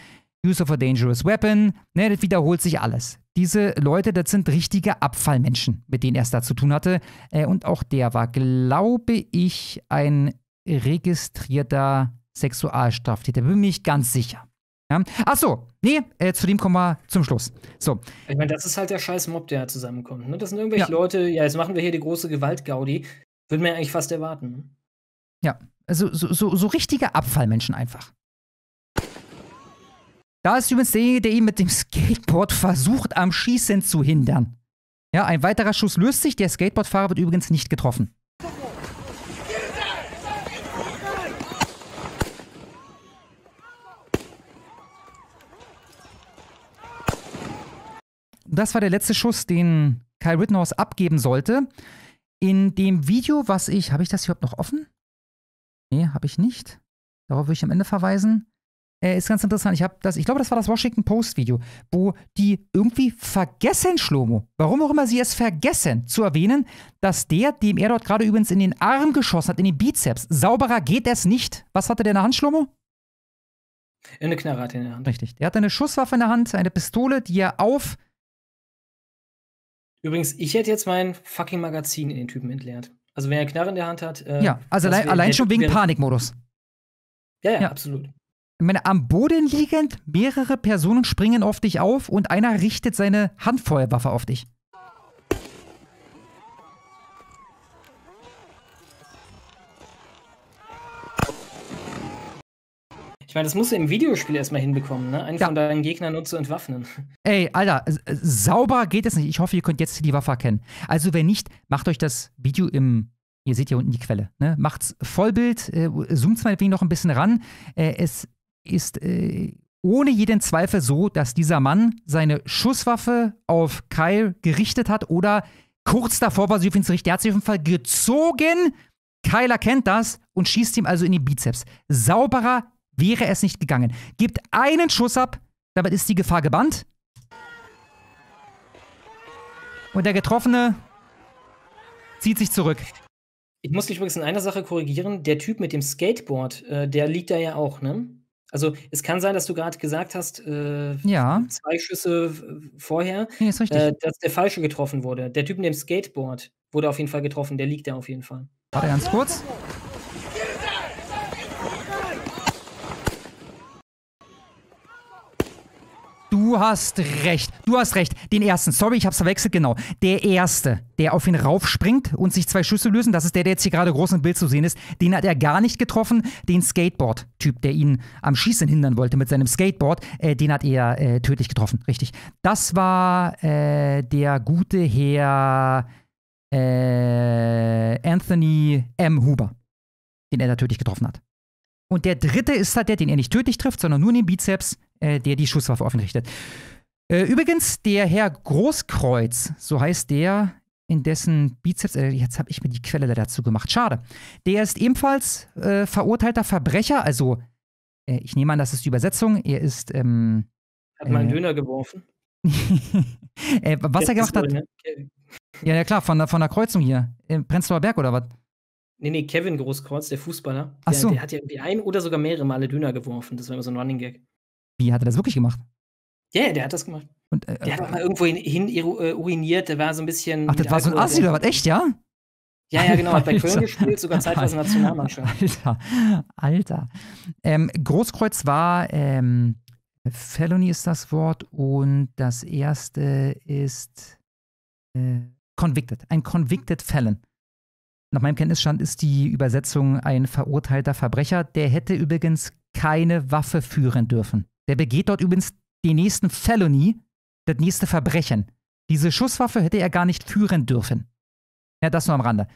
Use of a Dangerous Weapon. Ne, das wiederholt sich alles. Diese Leute, das sind richtige Abfallmenschen, mit denen er es da zu tun hatte. Äh, und auch der war, glaube ich, ein registrierter Sexualstraftäter. Bin mir ganz sicher. Ja. Ach so, nee, äh, zu dem kommen wir zum Schluss. So.
Ich meine, das ist halt der
scheiß Mob, der da zusammenkommt.
Ne? Das sind irgendwelche ja. Leute, ja, jetzt machen wir hier die große Gewalt-Gaudi. Würde man ja eigentlich fast erwarten. Ne?
Ja, also so, so, so richtige Abfallmenschen einfach. Da ist übrigens derjenige, der ihn mit dem Skateboard versucht, am Schießen zu hindern. Ja, ein weiterer Schuss löst sich, der Skateboardfahrer wird übrigens nicht getroffen. das war der letzte Schuss, den Kyle Rittenhouse abgeben sollte. In dem Video, was ich, habe ich das überhaupt noch offen? Nee, habe ich nicht. Darauf würde ich am Ende verweisen. Äh, ist ganz interessant. Ich, das, ich glaube, das war das Washington Post-Video, wo die irgendwie vergessen, Schlomo, warum auch immer sie es vergessen, zu erwähnen, dass der, dem er dort gerade übrigens in den Arm geschossen hat, in den Bizeps, sauberer geht es nicht. Was hatte der in der Hand, Schlomo?
Eine Knarre hat er in der Hand.
Richtig. Er hatte eine Schusswaffe in der Hand, eine Pistole, die er auf.
Übrigens, ich hätte jetzt mein fucking Magazin in den Typen entleert. Also wenn er Knarre in der Hand hat. Äh, ja, also allein, allein schon wegen
Panikmodus. Ja, ja, ja, absolut. Ich meine, am Boden liegend, mehrere Personen springen auf dich auf und einer richtet seine Handfeuerwaffe auf dich.
Ich meine, das musst du im Videospiel erstmal hinbekommen, ne? Einen ja. von deinen Gegnern nur zu entwaffnen.
Ey, Alter, sauber geht es nicht. Ich hoffe, ihr könnt jetzt die Waffe erkennen. Also, wenn nicht, macht euch das Video im Ihr seht hier unten die Quelle. Ne? Macht's Vollbild, äh, zoomt meinetwegen noch ein bisschen ran. Äh, es ist äh, ohne jeden Zweifel so, dass dieser Mann seine Schusswaffe auf Kyle gerichtet hat oder kurz davor war sie auf ihn zu richten. Er hat sie auf jeden Fall gezogen. Kyle erkennt das und schießt ihm also in die Bizeps. Sauberer wäre es nicht gegangen. Gibt einen Schuss ab, damit ist die Gefahr gebannt. Und der Getroffene
zieht sich zurück. Ich muss dich übrigens in einer Sache korrigieren. Der Typ mit dem Skateboard, äh, der liegt da ja auch, ne? Also es kann sein, dass du gerade gesagt hast, äh, ja. zwei Schüsse äh, vorher, nee, äh, dass der falsche getroffen wurde. Der Typ mit dem Skateboard wurde auf jeden Fall getroffen. Der liegt da auf jeden Fall.
Warte ganz kurz. du hast recht. Du hast recht. Den ersten. Sorry, ich hab's verwechselt, genau. Der erste, der auf ihn raufspringt und sich zwei Schüsse lösen, das ist der, der jetzt hier gerade groß im Bild zu sehen ist. Den hat er gar nicht getroffen. Den Skateboard-Typ, der ihn am Schießen hindern wollte mit seinem Skateboard, äh, den hat er äh, tödlich getroffen. Richtig. Das war äh, der gute Herr äh, Anthony M. Huber, den er da tödlich getroffen hat. Und der dritte ist halt der, den er nicht tödlich trifft, sondern nur in den Bizeps. Äh, der die Schusswaffe offen richtet. Äh, übrigens, der Herr Großkreuz, so heißt der, in dessen Bizeps, äh, jetzt habe ich mir die Quelle dazu gemacht, schade. Der ist ebenfalls äh, verurteilter Verbrecher, also ich nehme an, das ist die Übersetzung. Er ist. Ähm, hat mal einen Döner
geworfen.
was Kennst er gemacht hat. Wohl, ne? Ja, ja, klar, von der, von der Kreuzung hier. Im Prenzlauer Berg oder was?
Nee, nee, Kevin Großkreuz, der Fußballer. Der, so. der hat ja irgendwie ein oder sogar mehrere Male Döner geworfen. Das war immer so ein Running Gag.
Wie hat er das wirklich gemacht?
Ja, yeah, der hat das gemacht.
Und, äh, der hat auch
mal irgendwo hin, hin äh, uriniert, der war so ein bisschen. Ach, das war Alkohol so ein Assi oder was? Echt, ja?
Ja, ja, genau. Hat bei Köln gespielt, sogar zeitweise Nationalmannschaft. Alter, Alter. Ähm, Großkreuz war ähm, Felony ist das Wort und das erste ist äh, convicted. Ein convicted Felon. Nach meinem Kenntnisstand ist die Übersetzung ein verurteilter Verbrecher. Der hätte übrigens keine Waffe führen dürfen. Der begeht dort übrigens den nächsten Felony, das nächste Verbrechen. Diese Schusswaffe hätte er gar nicht führen dürfen. Ja, das nur am Rande.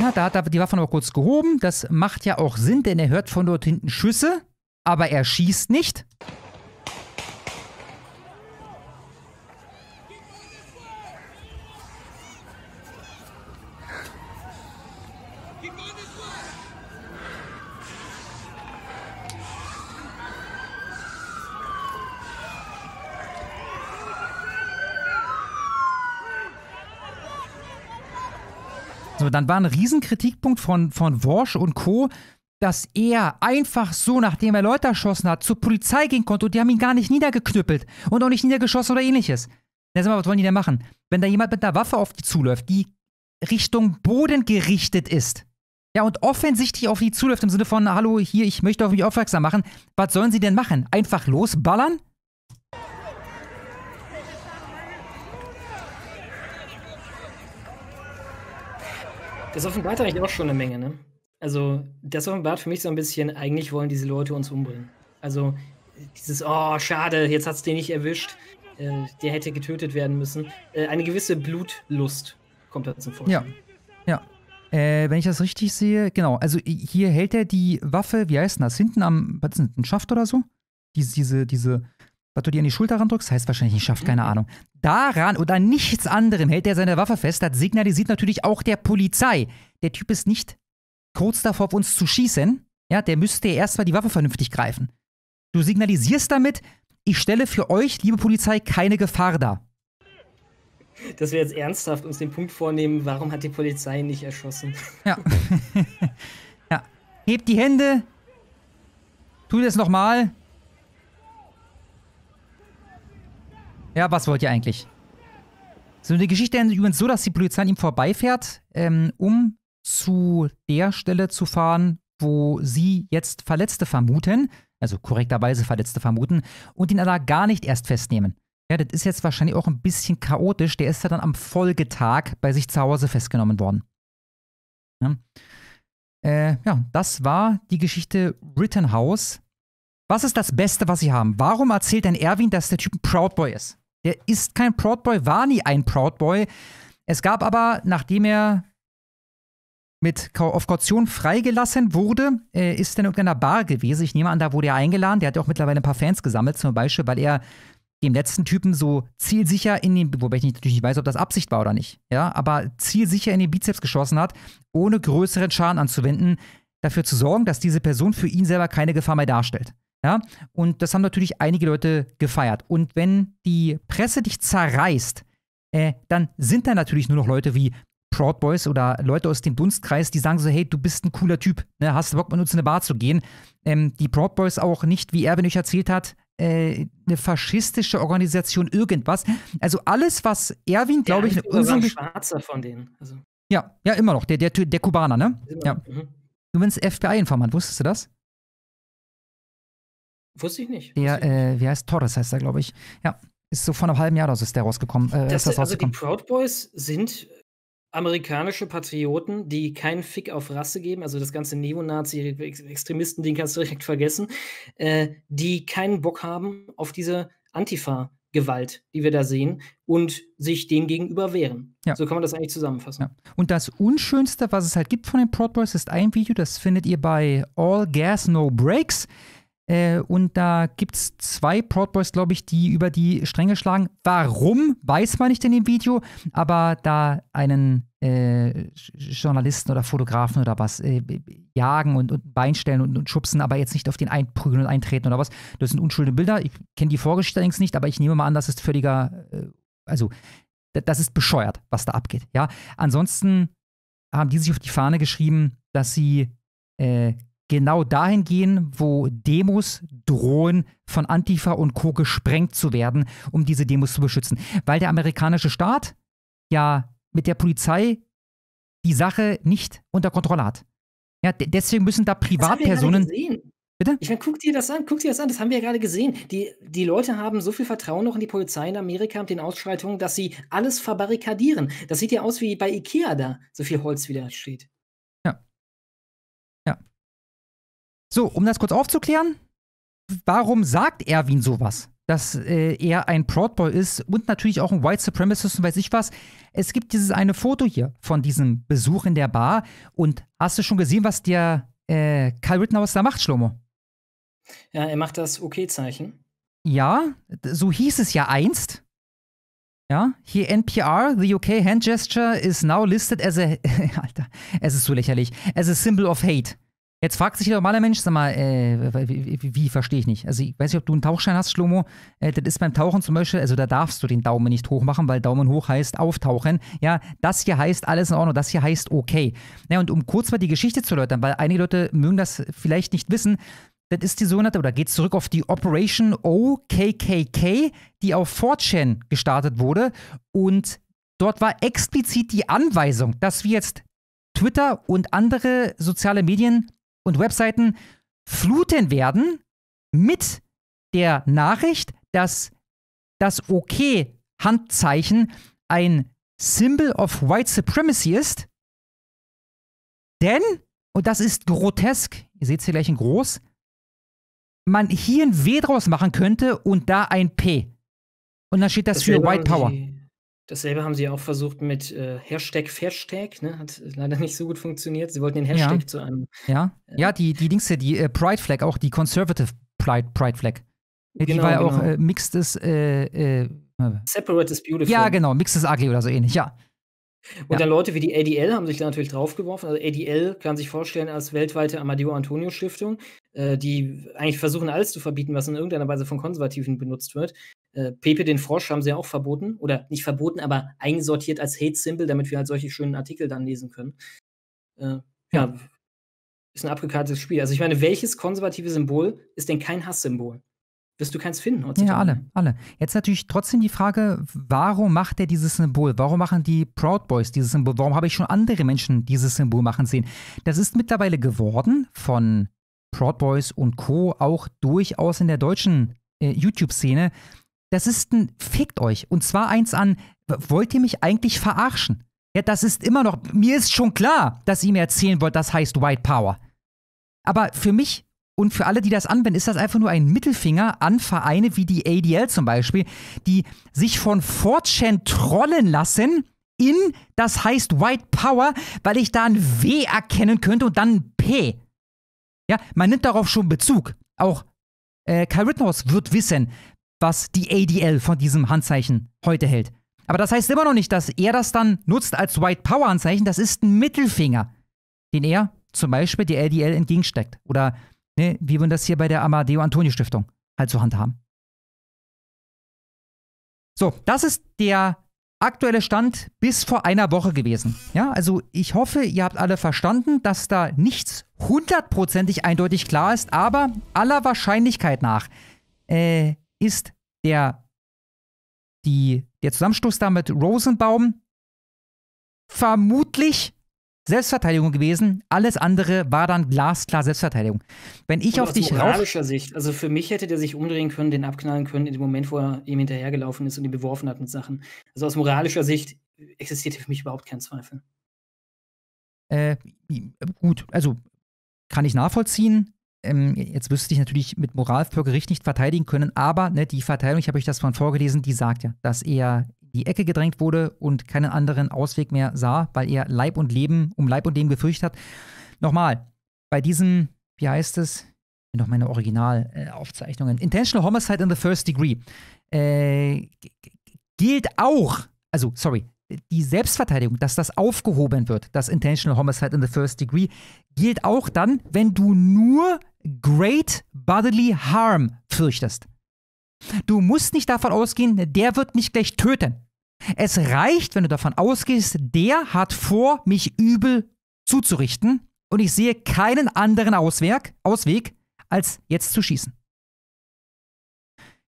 Ja, da hat er die Waffe noch kurz gehoben. Das macht ja auch Sinn, denn er hört von dort hinten Schüsse, aber er schießt nicht. warte, also dann war ein Riesenkritikpunkt von, von Worsch und Co., dass er einfach so, nachdem er Leute erschossen hat, zur Polizei gehen konnte und die haben ihn gar nicht niedergeknüppelt und auch nicht niedergeschossen oder ähnliches. Na, sag mal, was wollen die denn machen? Wenn da jemand mit einer Waffe auf die zuläuft, die Richtung Boden gerichtet ist, ja, und offensichtlich auf die zuläuft im Sinne von, hallo, hier, ich möchte auf mich aufmerksam machen, was sollen sie denn machen? Einfach losballern? Das offenbart
eigentlich auch schon eine Menge, ne? Also, das offenbart für mich so ein bisschen, eigentlich wollen diese Leute uns umbringen. Also, dieses, oh, schade, jetzt hat es den nicht erwischt, äh, der hätte getötet werden müssen. Äh, eine gewisse Blutlust kommt da zum Vorschein.
Ja, ja. Äh, wenn ich das richtig sehe, genau. Also, hier hält er die Waffe, wie heißt denn das, hinten am, was ist denn, ein Schaft oder so? Diese, diese, diese was du dir an die Schulter drückst, heißt wahrscheinlich nicht schafft, mhm. keine Ahnung. Daran oder nichts anderem hält er seine Waffe fest. Das signalisiert natürlich auch der Polizei. Der Typ ist nicht kurz davor, auf uns zu schießen. Ja, der müsste erstmal die Waffe vernünftig greifen. Du signalisierst damit, ich stelle für euch, liebe Polizei, keine Gefahr dar.
Dass wir jetzt ernsthaft uns den Punkt vornehmen, warum hat die Polizei nicht erschossen?
Ja. ja. Hebt die Hände. Tu das nochmal. Ja, was wollt ihr eigentlich? So eine Geschichte endet übrigens so, dass die Polizei an ihm vorbeifährt, ähm, um zu der Stelle zu fahren, wo sie jetzt Verletzte vermuten, also korrekterweise Verletzte vermuten, und ihn aber gar nicht erst festnehmen. Ja, das ist jetzt wahrscheinlich auch ein bisschen chaotisch. Der ist ja dann am Folgetag bei sich zu Hause festgenommen worden. Ja, äh, ja das war die Geschichte Rittenhouse. Was ist das Beste, was sie haben? Warum erzählt denn Erwin, dass der Typ ein Proud Boy ist? Der ist kein Proud Boy, war nie ein Proud Boy. Es gab aber, nachdem er mit, auf Kaution freigelassen wurde, äh, ist in irgendeiner Bar gewesen. Ich nehme an, da wurde er eingeladen. Der hat auch mittlerweile ein paar Fans gesammelt, zum Beispiel, weil er dem letzten Typen so zielsicher in den, wobei ich natürlich nicht weiß, ob das Absicht war oder nicht, ja, aber zielsicher in den Bizeps geschossen hat, ohne größeren Schaden anzuwenden, dafür zu sorgen, dass diese Person für ihn selber keine Gefahr mehr darstellt. Ja, und das haben natürlich einige Leute gefeiert. Und wenn die Presse dich zerreißt, äh, dann sind da natürlich nur noch Leute wie Proud Boys oder Leute aus dem Dunstkreis, die sagen so, hey, du bist ein cooler Typ, ne? hast du Bock, mit uns in eine Bar zu gehen? Ähm, die Proud Boys auch nicht, wie Erwin euch erzählt hat, äh, eine faschistische Organisation, irgendwas. Also alles, was Erwin, glaube ich, ein
Schwarzer von denen. Also.
Ja, ja, immer noch, der, der, der Kubaner, ne? Immer. Ja. Mhm. Übrigens FBI-Informant, wusstest du das? Wusste ich nicht. Der, äh, wie heißt Torres, heißt er, glaube ich. Ja, ist so vor einem halben Jahr oder so ist der rausgekommen. Äh, das, ist das also die
Proud Boys sind amerikanische Patrioten, die keinen Fick auf Rasse geben, also das ganze Neonazi-Extremisten, den kannst du direkt vergessen, äh, die keinen Bock haben auf diese Antifa-Gewalt, die wir da sehen und sich dem gegenüber wehren. Ja. So kann man das eigentlich zusammenfassen. Ja.
Und das Unschönste, was es halt gibt von den Proud Boys, ist ein Video, das findet ihr bei All Gas No Breaks. Äh, und da gibt es zwei Proud Boys, glaube ich, die über die Stränge schlagen. Warum, weiß man nicht in dem Video, aber da einen äh, Journalisten oder Fotografen oder was äh, jagen und, und stellen und, und, schubsen, aber jetzt nicht auf den einprügeln und eintreten oder was. Das sind unschuldige Bilder. Ich kenne die Vorgeschichte längst nicht, aber ich nehme mal an, das ist völliger, äh, also das ist bescheuert, was da abgeht. Ja, ansonsten haben die sich auf die Fahne geschrieben, dass sie äh, genau dahin gehen, wo Demos drohen, von Antifa und Co. gesprengt zu werden, um diese Demos zu beschützen. Weil der amerikanische Staat ja mit der Polizei die Sache nicht unter Kontrolle hat. Ja, deswegen müssen da Privatpersonen. Bitte? Ich meine, guck dir das an, guck dir das an, das haben wir ja
gerade gesehen. Die, die Leute haben so viel Vertrauen noch in die Polizei in Amerika mit den Ausschreitungen, dass sie alles verbarrikadieren. Das sieht ja aus wie bei Ikea da, so viel Holz wieder steht.
So, um das kurz aufzuklären, warum sagt Erwin sowas? Dass äh, er ein Proud Boy ist und natürlich auch ein White Supremacist und weiß ich was. Es gibt dieses eine Foto hier von diesem Besuch in der Bar und hast du schon gesehen, was der äh, Kyle Rittenhouse da macht, Schlomo?
Ja, er macht das
OK-Zeichen. Ja, so hieß es ja einst. Ja, hier NPR, the UK hand gesture is now listed as a, Alter, es ist so lächerlich, as a symbol of hate. Jetzt fragt sich der normale Mensch, sag mal, äh, wie, wie, wie verstehe ich nicht? Also ich weiß nicht, ob du einen Tauchschein hast, Schlomo. Äh, das ist beim Tauchen zum Beispiel, also da darfst du den Daumen nicht hoch machen, weil Daumen hoch heißt auftauchen. Ja, das hier heißt alles in Ordnung, das hier heißt okay. Naja, und um kurz mal die Geschichte zu erläutern, weil einige Leute mögen das vielleicht nicht wissen, das ist die sogenannte, oder geht zurück auf die Operation OKKK, die auf 4 chan gestartet wurde. Und dort war explizit die Anweisung, dass wir jetzt Twitter und andere soziale Medien und Webseiten fluten werden mit der Nachricht, dass das OK-Handzeichen okay ein Symbol of White Supremacy ist. Denn, und das ist grotesk, ihr seht es hier gleich in groß, man hier ein W draus machen könnte und da ein P. Und dann steht das, das für White Power. Die,
Dasselbe haben sie auch versucht mit äh, Hashtag Hashtag, ne? hat äh, leider nicht so gut funktioniert. Sie wollten den Hashtag ja. zu einem. Ja,
äh, ja die, die Dings hier, die äh, Pride Flag, auch die Conservative Pride, Pride Flag. Genau, die war ja genau. auch äh, Mixed is. Äh, Separate is Beautiful. Ja, genau, Mixed is Ugly oder so ähnlich, ja.
Und ja. dann Leute wie die ADL haben sich da natürlich draufgeworfen. Also ADL kann sich vorstellen als weltweite Amadeo Antonio Stiftung, äh, die eigentlich versuchen, alles zu verbieten, was in irgendeiner Weise von Konservativen benutzt wird. Äh, Pepe den Frosch haben sie ja auch verboten oder nicht verboten, aber eingesortiert als Hate Symbol, damit wir halt solche schönen Artikel dann lesen können. Äh, ja, ist ein abgekartetes Spiel. Also ich meine, welches konservative Symbol ist denn kein Hasssymbol? wirst du keins finden heutzutage. Ja, alle,
alle. Jetzt natürlich trotzdem die Frage, warum macht er dieses Symbol? Warum machen die Proud Boys dieses Symbol? Warum habe ich schon andere Menschen dieses Symbol machen sehen? Das ist mittlerweile geworden von Proud Boys und Co. auch durchaus in der deutschen äh, YouTube-Szene. Das ist ein Fickt euch. Und zwar eins an, wollt ihr mich eigentlich verarschen? Ja, das ist immer noch, mir ist schon klar, dass ihr mir erzählen wollt, das heißt White Power. Aber für mich und für alle, die das anwenden, ist das einfach nur ein Mittelfinger an Vereine wie die ADL zum Beispiel, die sich von 4chan trollen lassen in, das heißt White Power, weil ich da ein W erkennen könnte und dann ein P. Ja, man nimmt darauf schon Bezug. Auch äh, Kyle Rittenhouse wird wissen, was die ADL von diesem Handzeichen heute hält. Aber das heißt immer noch nicht, dass er das dann nutzt als White Power Handzeichen. Das ist ein Mittelfinger, den er zum Beispiel der ADL entgegensteckt. Oder ne, wie wir das hier bei der Amadeo Antonio Stiftung halt zur Hand haben. So, das ist der aktuelle Stand bis vor einer Woche gewesen. Ja, also ich hoffe, ihr habt alle verstanden, dass da nichts hundertprozentig eindeutig klar ist, aber aller Wahrscheinlichkeit nach äh, ist der, die, der Zusammenstoß da mit Rosenbaum vermutlich Selbstverteidigung gewesen. Alles andere war dann glasklar Selbstverteidigung. Wenn ich Aber auf dich aus moralischer
Sicht, also für mich hätte der sich umdrehen können, den abknallen können in dem Moment, wo er ihm hinterhergelaufen ist und ihn beworfen hat mit Sachen. Also aus moralischer Sicht existierte für mich überhaupt kein Zweifel.
Äh, gut, also kann ich nachvollziehen. Ähm, jetzt wüsste ich natürlich mit Moral vor Gericht nicht verteidigen können, aber ne, die Verteidigung, ich habe euch das vorhin vorgelesen, die sagt ja, dass er die Ecke gedrängt wurde und keinen anderen Ausweg mehr sah, weil er Leib und Leben, um Leib und Leben gefürchtet hat. Nochmal, bei diesem, wie heißt es, noch meine Originalaufzeichnungen, äh, Intentional Homicide in the First Degree, äh, gilt auch, also sorry, die Selbstverteidigung, dass das aufgehoben wird, das Intentional Homicide in the First Degree, gilt auch dann, wenn du nur Great Bodily Harm fürchtest. Du musst nicht davon ausgehen, der wird mich gleich töten. Es reicht, wenn du davon ausgehst, der hat vor, mich übel zuzurichten und ich sehe keinen anderen Ausweg, Ausweg als jetzt zu schießen.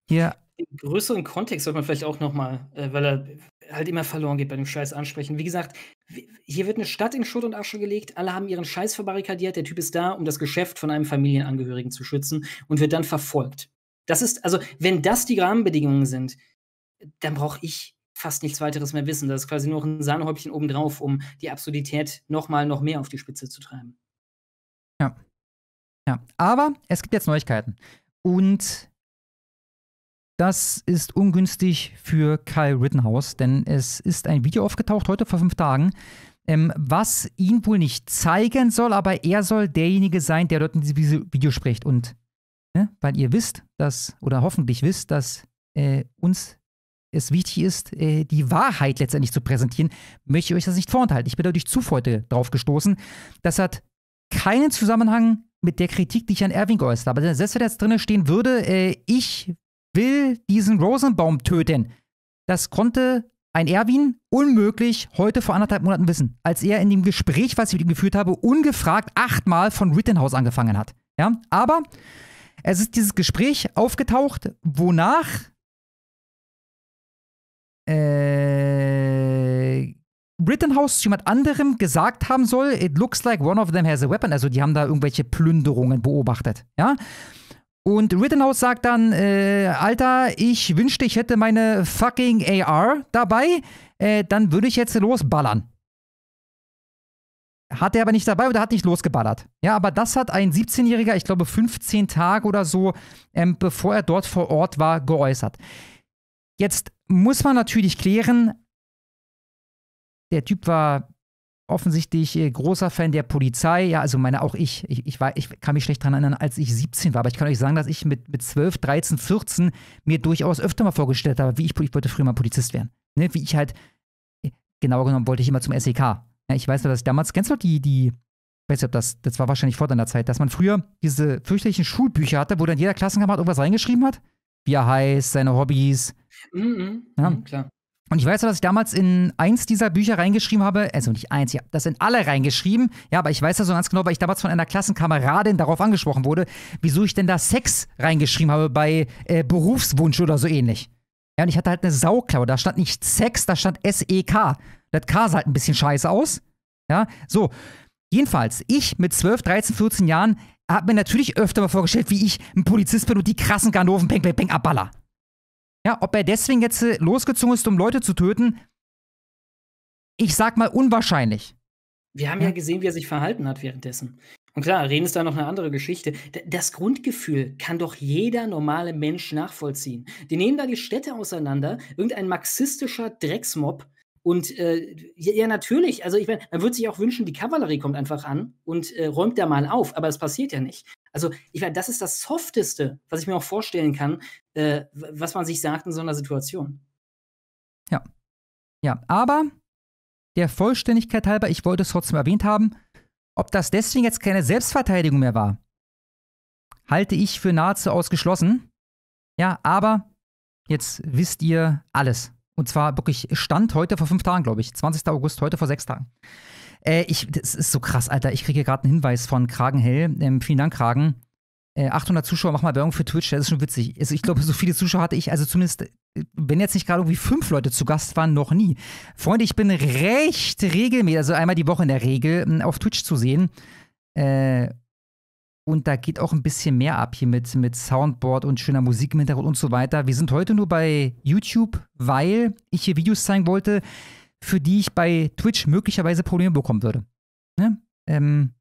Hier.
Im größeren Kontext sollte man vielleicht auch nochmal, äh, weil er halt immer verloren geht bei dem Scheiß ansprechen. Wie gesagt, hier wird eine Stadt in Schutt und Asche gelegt, alle haben ihren Scheiß verbarrikadiert, der Typ ist da, um das Geschäft von einem Familienangehörigen zu schützen und wird dann verfolgt. Das ist, also, wenn das die Rahmenbedingungen sind, dann brauche ich fast nichts weiteres mehr wissen. Das ist quasi nur ein Sahnehäubchen obendrauf, um die Absurdität nochmal noch mehr auf die Spitze zu treiben.
Ja. Ja. Aber es gibt jetzt Neuigkeiten. Und das ist ungünstig für Kyle Rittenhouse, denn es ist ein Video aufgetaucht heute vor fünf Tagen, ähm, was ihn wohl nicht zeigen soll, aber er soll derjenige sein, der dort in diesem Video spricht. Und ne, weil ihr wisst, dass, oder hoffentlich wisst, dass äh, uns es wichtig ist, äh, die Wahrheit letztendlich zu präsentieren, möchte ich euch das nicht vorenthalten. Ich bin dadurch zu heute drauf gestoßen. Das hat keinen Zusammenhang mit der Kritik, die ich an Erwin geäußert habe. Selbst wenn jetzt drin stehen würde, äh, ich will diesen Rosenbaum töten, das konnte ein Erwin unmöglich heute vor anderthalb Monaten wissen, als er in dem Gespräch, was ich mit ihm geführt habe, ungefragt achtmal von Rittenhouse angefangen hat. Ja, aber es ist dieses Gespräch aufgetaucht, wonach äh, Rittenhouse jemand anderem gesagt haben soll, it looks like one of them has a weapon. Also die haben da irgendwelche Plünderungen beobachtet, ja. Und Rittenhouse sagt dann, äh, Alter, ich wünschte, ich hätte meine fucking AR dabei, äh, dann würde ich jetzt losballern. Hat er aber nicht dabei oder hat nicht losgeballert. Ja, aber das hat ein 17-Jähriger, ich glaube 15 Tage oder so, ähm, bevor er dort vor Ort war, geäußert. Jetzt muss man natürlich klären, der Typ war offensichtlich äh, großer Fan der Polizei. Ja, also meine auch ich. Ich, ich, war, ich kann mich schlecht daran erinnern, als ich 17 war. Aber ich kann euch sagen, dass ich mit, mit 12, 13, 14 mir durchaus öfter mal vorgestellt habe, wie ich, ich wollte früher mal Polizist werden. Ne? Wie ich halt, äh, genauer genommen wollte ich immer zum SEK. Ja, ich weiß nur, dass ich damals, kennst du die, die, ich weiß nicht, ob das, das war wahrscheinlich vor deiner Zeit, dass man früher diese fürchterlichen Schulbücher hatte, wo dann jeder Klassenkamerad irgendwas reingeschrieben hat, wie er heißt, seine Hobbys,
Mhm, mhm, ja. Mhm,
klar. Und ich weiß ja, dass ich damals in eins dieser Bücher reingeschrieben habe, also nicht eins, ja, das sind alle reingeschrieben, ja, aber ich weiß ja so ganz genau, weil ich damals von einer Klassenkameradin darauf angesprochen wurde, wieso ich denn da Sex reingeschrieben habe bei äh, Berufswunsch oder so ähnlich. Ja, und ich hatte halt eine Sauklaue, da stand nicht Sex, da stand S-E-K. Das K sah halt ein bisschen scheiße aus. Ja, so. Jedenfalls, ich mit 12, 13, 14 Jahren habe mir natürlich öfter mal vorgestellt, wie ich ein Polizist bin und die krassen Ganoven Peng Peng Peng abballer. Ja, ob er deswegen jetzt äh, losgezogen ist, um Leute zu töten, ich sag mal unwahrscheinlich.
Wir haben ja, ja gesehen, wie er sich verhalten hat währenddessen. Und klar, Reden ist da noch eine andere Geschichte. Das Grundgefühl kann doch jeder normale Mensch nachvollziehen. Die nehmen da die Städte auseinander, irgendein marxistischer Drecksmob. Und äh, ja, natürlich, also ich meine, man würde sich auch wünschen, die Kavallerie kommt einfach an und äh, räumt da mal auf, aber das passiert ja nicht. Also, ich meine, das ist das Softeste, was ich mir auch vorstellen kann, äh, was man sich sagt in so einer Situation.
Ja. Ja, aber der Vollständigkeit halber, ich wollte es trotzdem erwähnt haben, ob das deswegen jetzt keine Selbstverteidigung mehr war, halte ich für nahezu ausgeschlossen. Ja, aber jetzt wisst ihr alles. Und zwar wirklich Stand heute vor fünf Tagen, glaube ich. 20. August, heute vor sechs Tagen. Äh, ich, das ist so krass, Alter. Ich kriege hier gerade einen Hinweis von Kragenhell. Ähm, vielen Dank, Kragen. Äh, 800 Zuschauer, mach mal Werbung für Twitch, das ist schon witzig. Also ich glaube, so viele Zuschauer hatte ich, also zumindest, äh, wenn jetzt nicht gerade irgendwie fünf Leute zu Gast waren, noch nie. Freunde, ich bin recht regelmäßig, also einmal die Woche in der Regel, hm, auf Twitch zu sehen. Äh, und da geht auch ein bisschen mehr ab hier mit, mit Soundboard und schöner Musik im Hintergrund und so weiter. Wir sind heute nur bei YouTube, weil ich hier Videos zeigen wollte, für die ich bei Twitch möglicherweise Probleme bekommen würde. Ne? Ähm,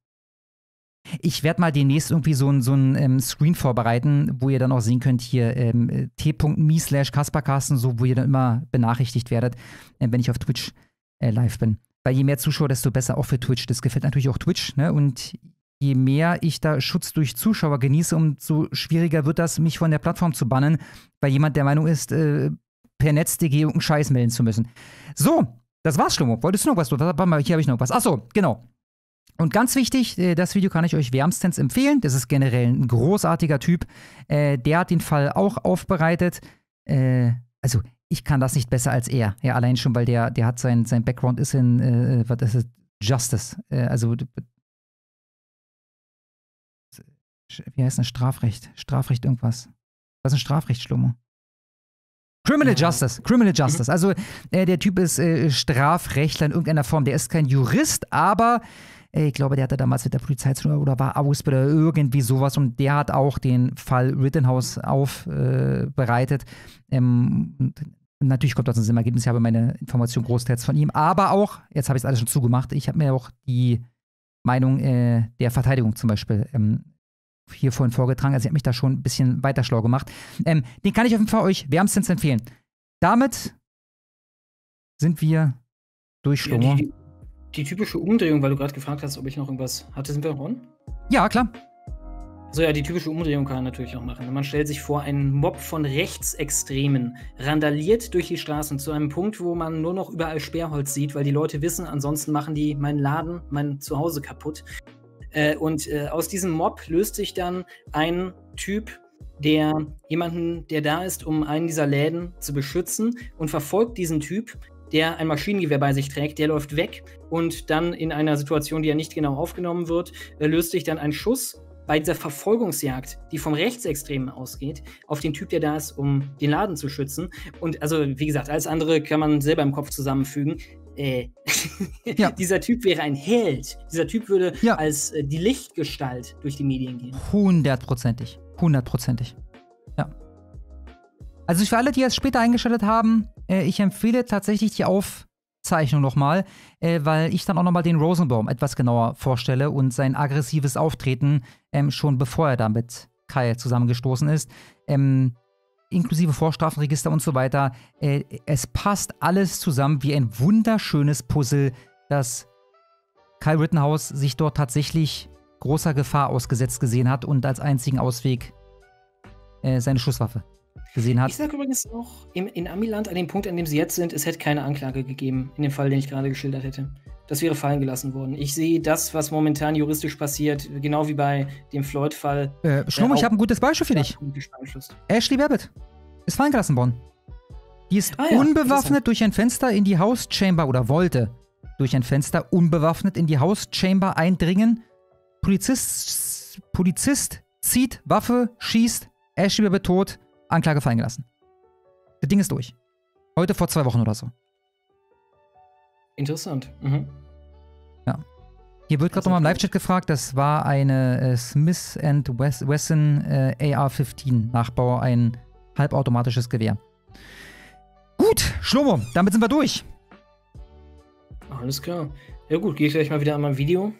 ich werde mal demnächst irgendwie so ein, so ein ähm, Screen vorbereiten, wo ihr dann auch sehen könnt, hier ähm, t.me slash kaspercarsten, so, wo ihr dann immer benachrichtigt werdet, äh, wenn ich auf Twitch äh, live bin. Weil je mehr Zuschauer, desto besser auch für Twitch. Das gefällt natürlich auch Twitch, ne? Und je mehr ich da Schutz durch Zuschauer genieße, umso schwieriger wird das, mich von der Plattform zu bannen, weil jemand der Meinung ist, äh, per NetzDG irgendeinen Scheiß melden zu müssen. So, das war's, Schlummo. Wolltest du noch was? Warte mal, hier habe ich noch was. Achso, genau. Und ganz wichtig, äh, das Video kann ich euch wärmstens empfehlen. Das ist generell ein großartiger Typ. Äh, der hat den Fall auch aufbereitet. Äh, also, ich kann das nicht besser als er. Ja, allein schon, weil der, der hat sein, sein Background ist in, was ist es? Justice. Also, wie heißt das? Strafrecht. Strafrecht irgendwas. Was ist ein Strafrecht, Schlummo? Criminal mhm. Justice, Criminal mhm. Justice. Also äh, der Typ ist äh, Strafrechtler in irgendeiner Form. Der ist kein Jurist, aber äh, ich glaube, der hatte damals mit der Polizei zu tun oder war Ausbilder, irgendwie sowas. Und der hat auch den Fall Rittenhouse aufbereitet. Äh, ähm, natürlich kommt das aus dem Ergebnis. Ich habe meine Information großteils von ihm. Aber auch, jetzt habe ich es alles schon zugemacht, ich habe mir auch die Meinung äh, der Verteidigung zum Beispiel ähm, hier vorhin vorgetragen. Also ich habe mich da schon ein bisschen weiter schlau gemacht. Ähm, den kann ich auf jeden Fall euch wärmstens empfehlen. Damit sind wir durch, Ja, die,
die, typische Umdrehung, weil du gerade gefragt hast, ob ich noch irgendwas hatte, sind wir noch on? Ja, klar. So, ja, die typische Umdrehung kann man natürlich auch machen. Man stellt sich vor, ein Mob von Rechtsextremen randaliert durch die Straßen zu einem Punkt, wo man nur noch überall Sperrholz sieht, weil die Leute wissen, ansonsten machen die meinen Laden, mein Zuhause kaputt. Äh, und äh, aus diesem Mob löst sich dann ein Typ, der jemanden, der da ist, um einen dieser Läden zu beschützen und verfolgt diesen Typ, der ein Maschinengewehr bei sich trägt, der läuft weg und dann in einer Situation, die ja nicht genau aufgenommen wird, äh, löst sich dann ein Schuss bei dieser Verfolgungsjagd, die vom Rechtsextremen ausgeht, auf den Typ, der da ist, um den Laden zu schützen. Und also, wie gesagt, alles andere kann man selber im Kopf zusammenfügen äh, ja. dieser Typ wäre ein Held. Dieser Typ würde ja. als äh, die
Lichtgestalt durch die Medien gehen. Hundertprozentig. Hundertprozentig. Ja. Also für alle, die es später eingeschaltet haben, äh, ich empfehle tatsächlich die Aufzeichnung nochmal, äh, weil ich dann auch nochmal den Rosenbaum etwas genauer vorstelle und sein aggressives Auftreten ähm, schon bevor er damit Kai zusammengestoßen ist. Ähm, inklusive Vorstrafenregister und so weiter. Äh, es passt alles zusammen wie ein wunderschönes Puzzle, das Kyle Rittenhouse sich dort tatsächlich großer Gefahr ausgesetzt gesehen hat und als einzigen Ausweg äh, seine Schusswaffe gesehen hat. Ich
sage übrigens auch, im, in Amiland, an dem Punkt, an dem sie jetzt sind, es hätte keine Anklage gegeben, in dem Fall, den ich gerade geschildert hätte das wäre fallen gelassen worden. Ich sehe das, was momentan juristisch passiert, genau wie bei dem Floyd-Fall. Äh, Schlumm, ich habe ein
gutes Beispiel für dich. Ashley Babbitt ist fallen gelassen worden. Die ist ah, ja, unbewaffnet durch ein Fenster in die Hauschamber oder wollte durch ein Fenster unbewaffnet in die Hauschamber eindringen. Polizist, Polizist zieht Waffe, schießt, Ashley Babbitt tot, Anklage fallen gelassen. Das Ding ist durch. Heute vor zwei Wochen oder so. Interessant. Mhm. Ja. Hier wird gerade nochmal im Live-Chat gefragt, das war eine äh, Smith Wesson äh, AR-15 Nachbauer, ein halbautomatisches Gewehr. Gut, Schlomo, damit sind wir durch.
Alles klar. Ja gut, gehe ich gleich mal wieder an mein Video.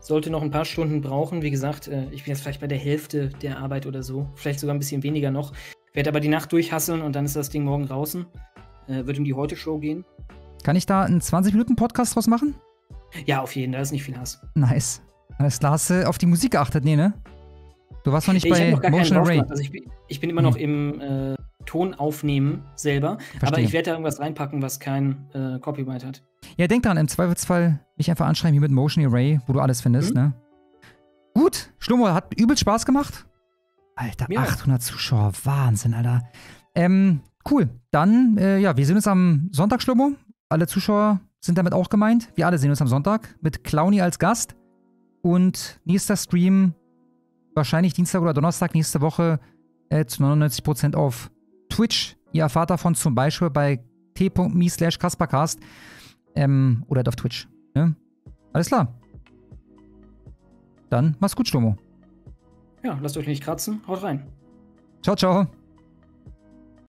Sollte noch ein paar Stunden brauchen. Wie gesagt, äh, ich bin jetzt vielleicht bei der Hälfte der Arbeit oder so. Vielleicht sogar ein bisschen weniger noch. Werde aber die Nacht durchhasseln und dann ist das Ding morgen draußen. Äh, wird um die Heute-Show gehen.
Kann ich da einen 20-Minuten-Podcast draus machen?
Ja, auf jeden, da ist nicht viel Hass.
Nice. Alles klar, hast du auf die Musik geachtet? Nee, ne? Du warst noch nicht ich bei noch Motion Array. Also ich, bin,
ich bin immer noch im äh, Ton aufnehmen selber, Verstehe. aber ich werde da irgendwas reinpacken, was kein äh,
Copyright hat. Ja, denk dran, im Zweifelsfall mich einfach anschreiben hier mit Motion Array, wo du alles findest, mhm. ne? Gut, Schlummer hat übel Spaß gemacht. Alter, ja. 800 Zuschauer, Wahnsinn, Alter. Ähm, cool. Dann, äh, ja, wir sehen uns am Sonntag, Schlummer. Alle Zuschauer sind damit auch gemeint. Wir alle sehen uns am Sonntag mit Clowny als Gast. Und nächster Stream, wahrscheinlich Dienstag oder Donnerstag nächste Woche, äh, zu 99% auf Twitch. Ihr erfahrt davon zum Beispiel bei t.me slash kaspercast ähm, oder auf Twitch. Ne? Alles klar. Dann mach's gut, Schlomo.
Ja, lasst euch nicht kratzen. Haut rein.
Ciao, ciao.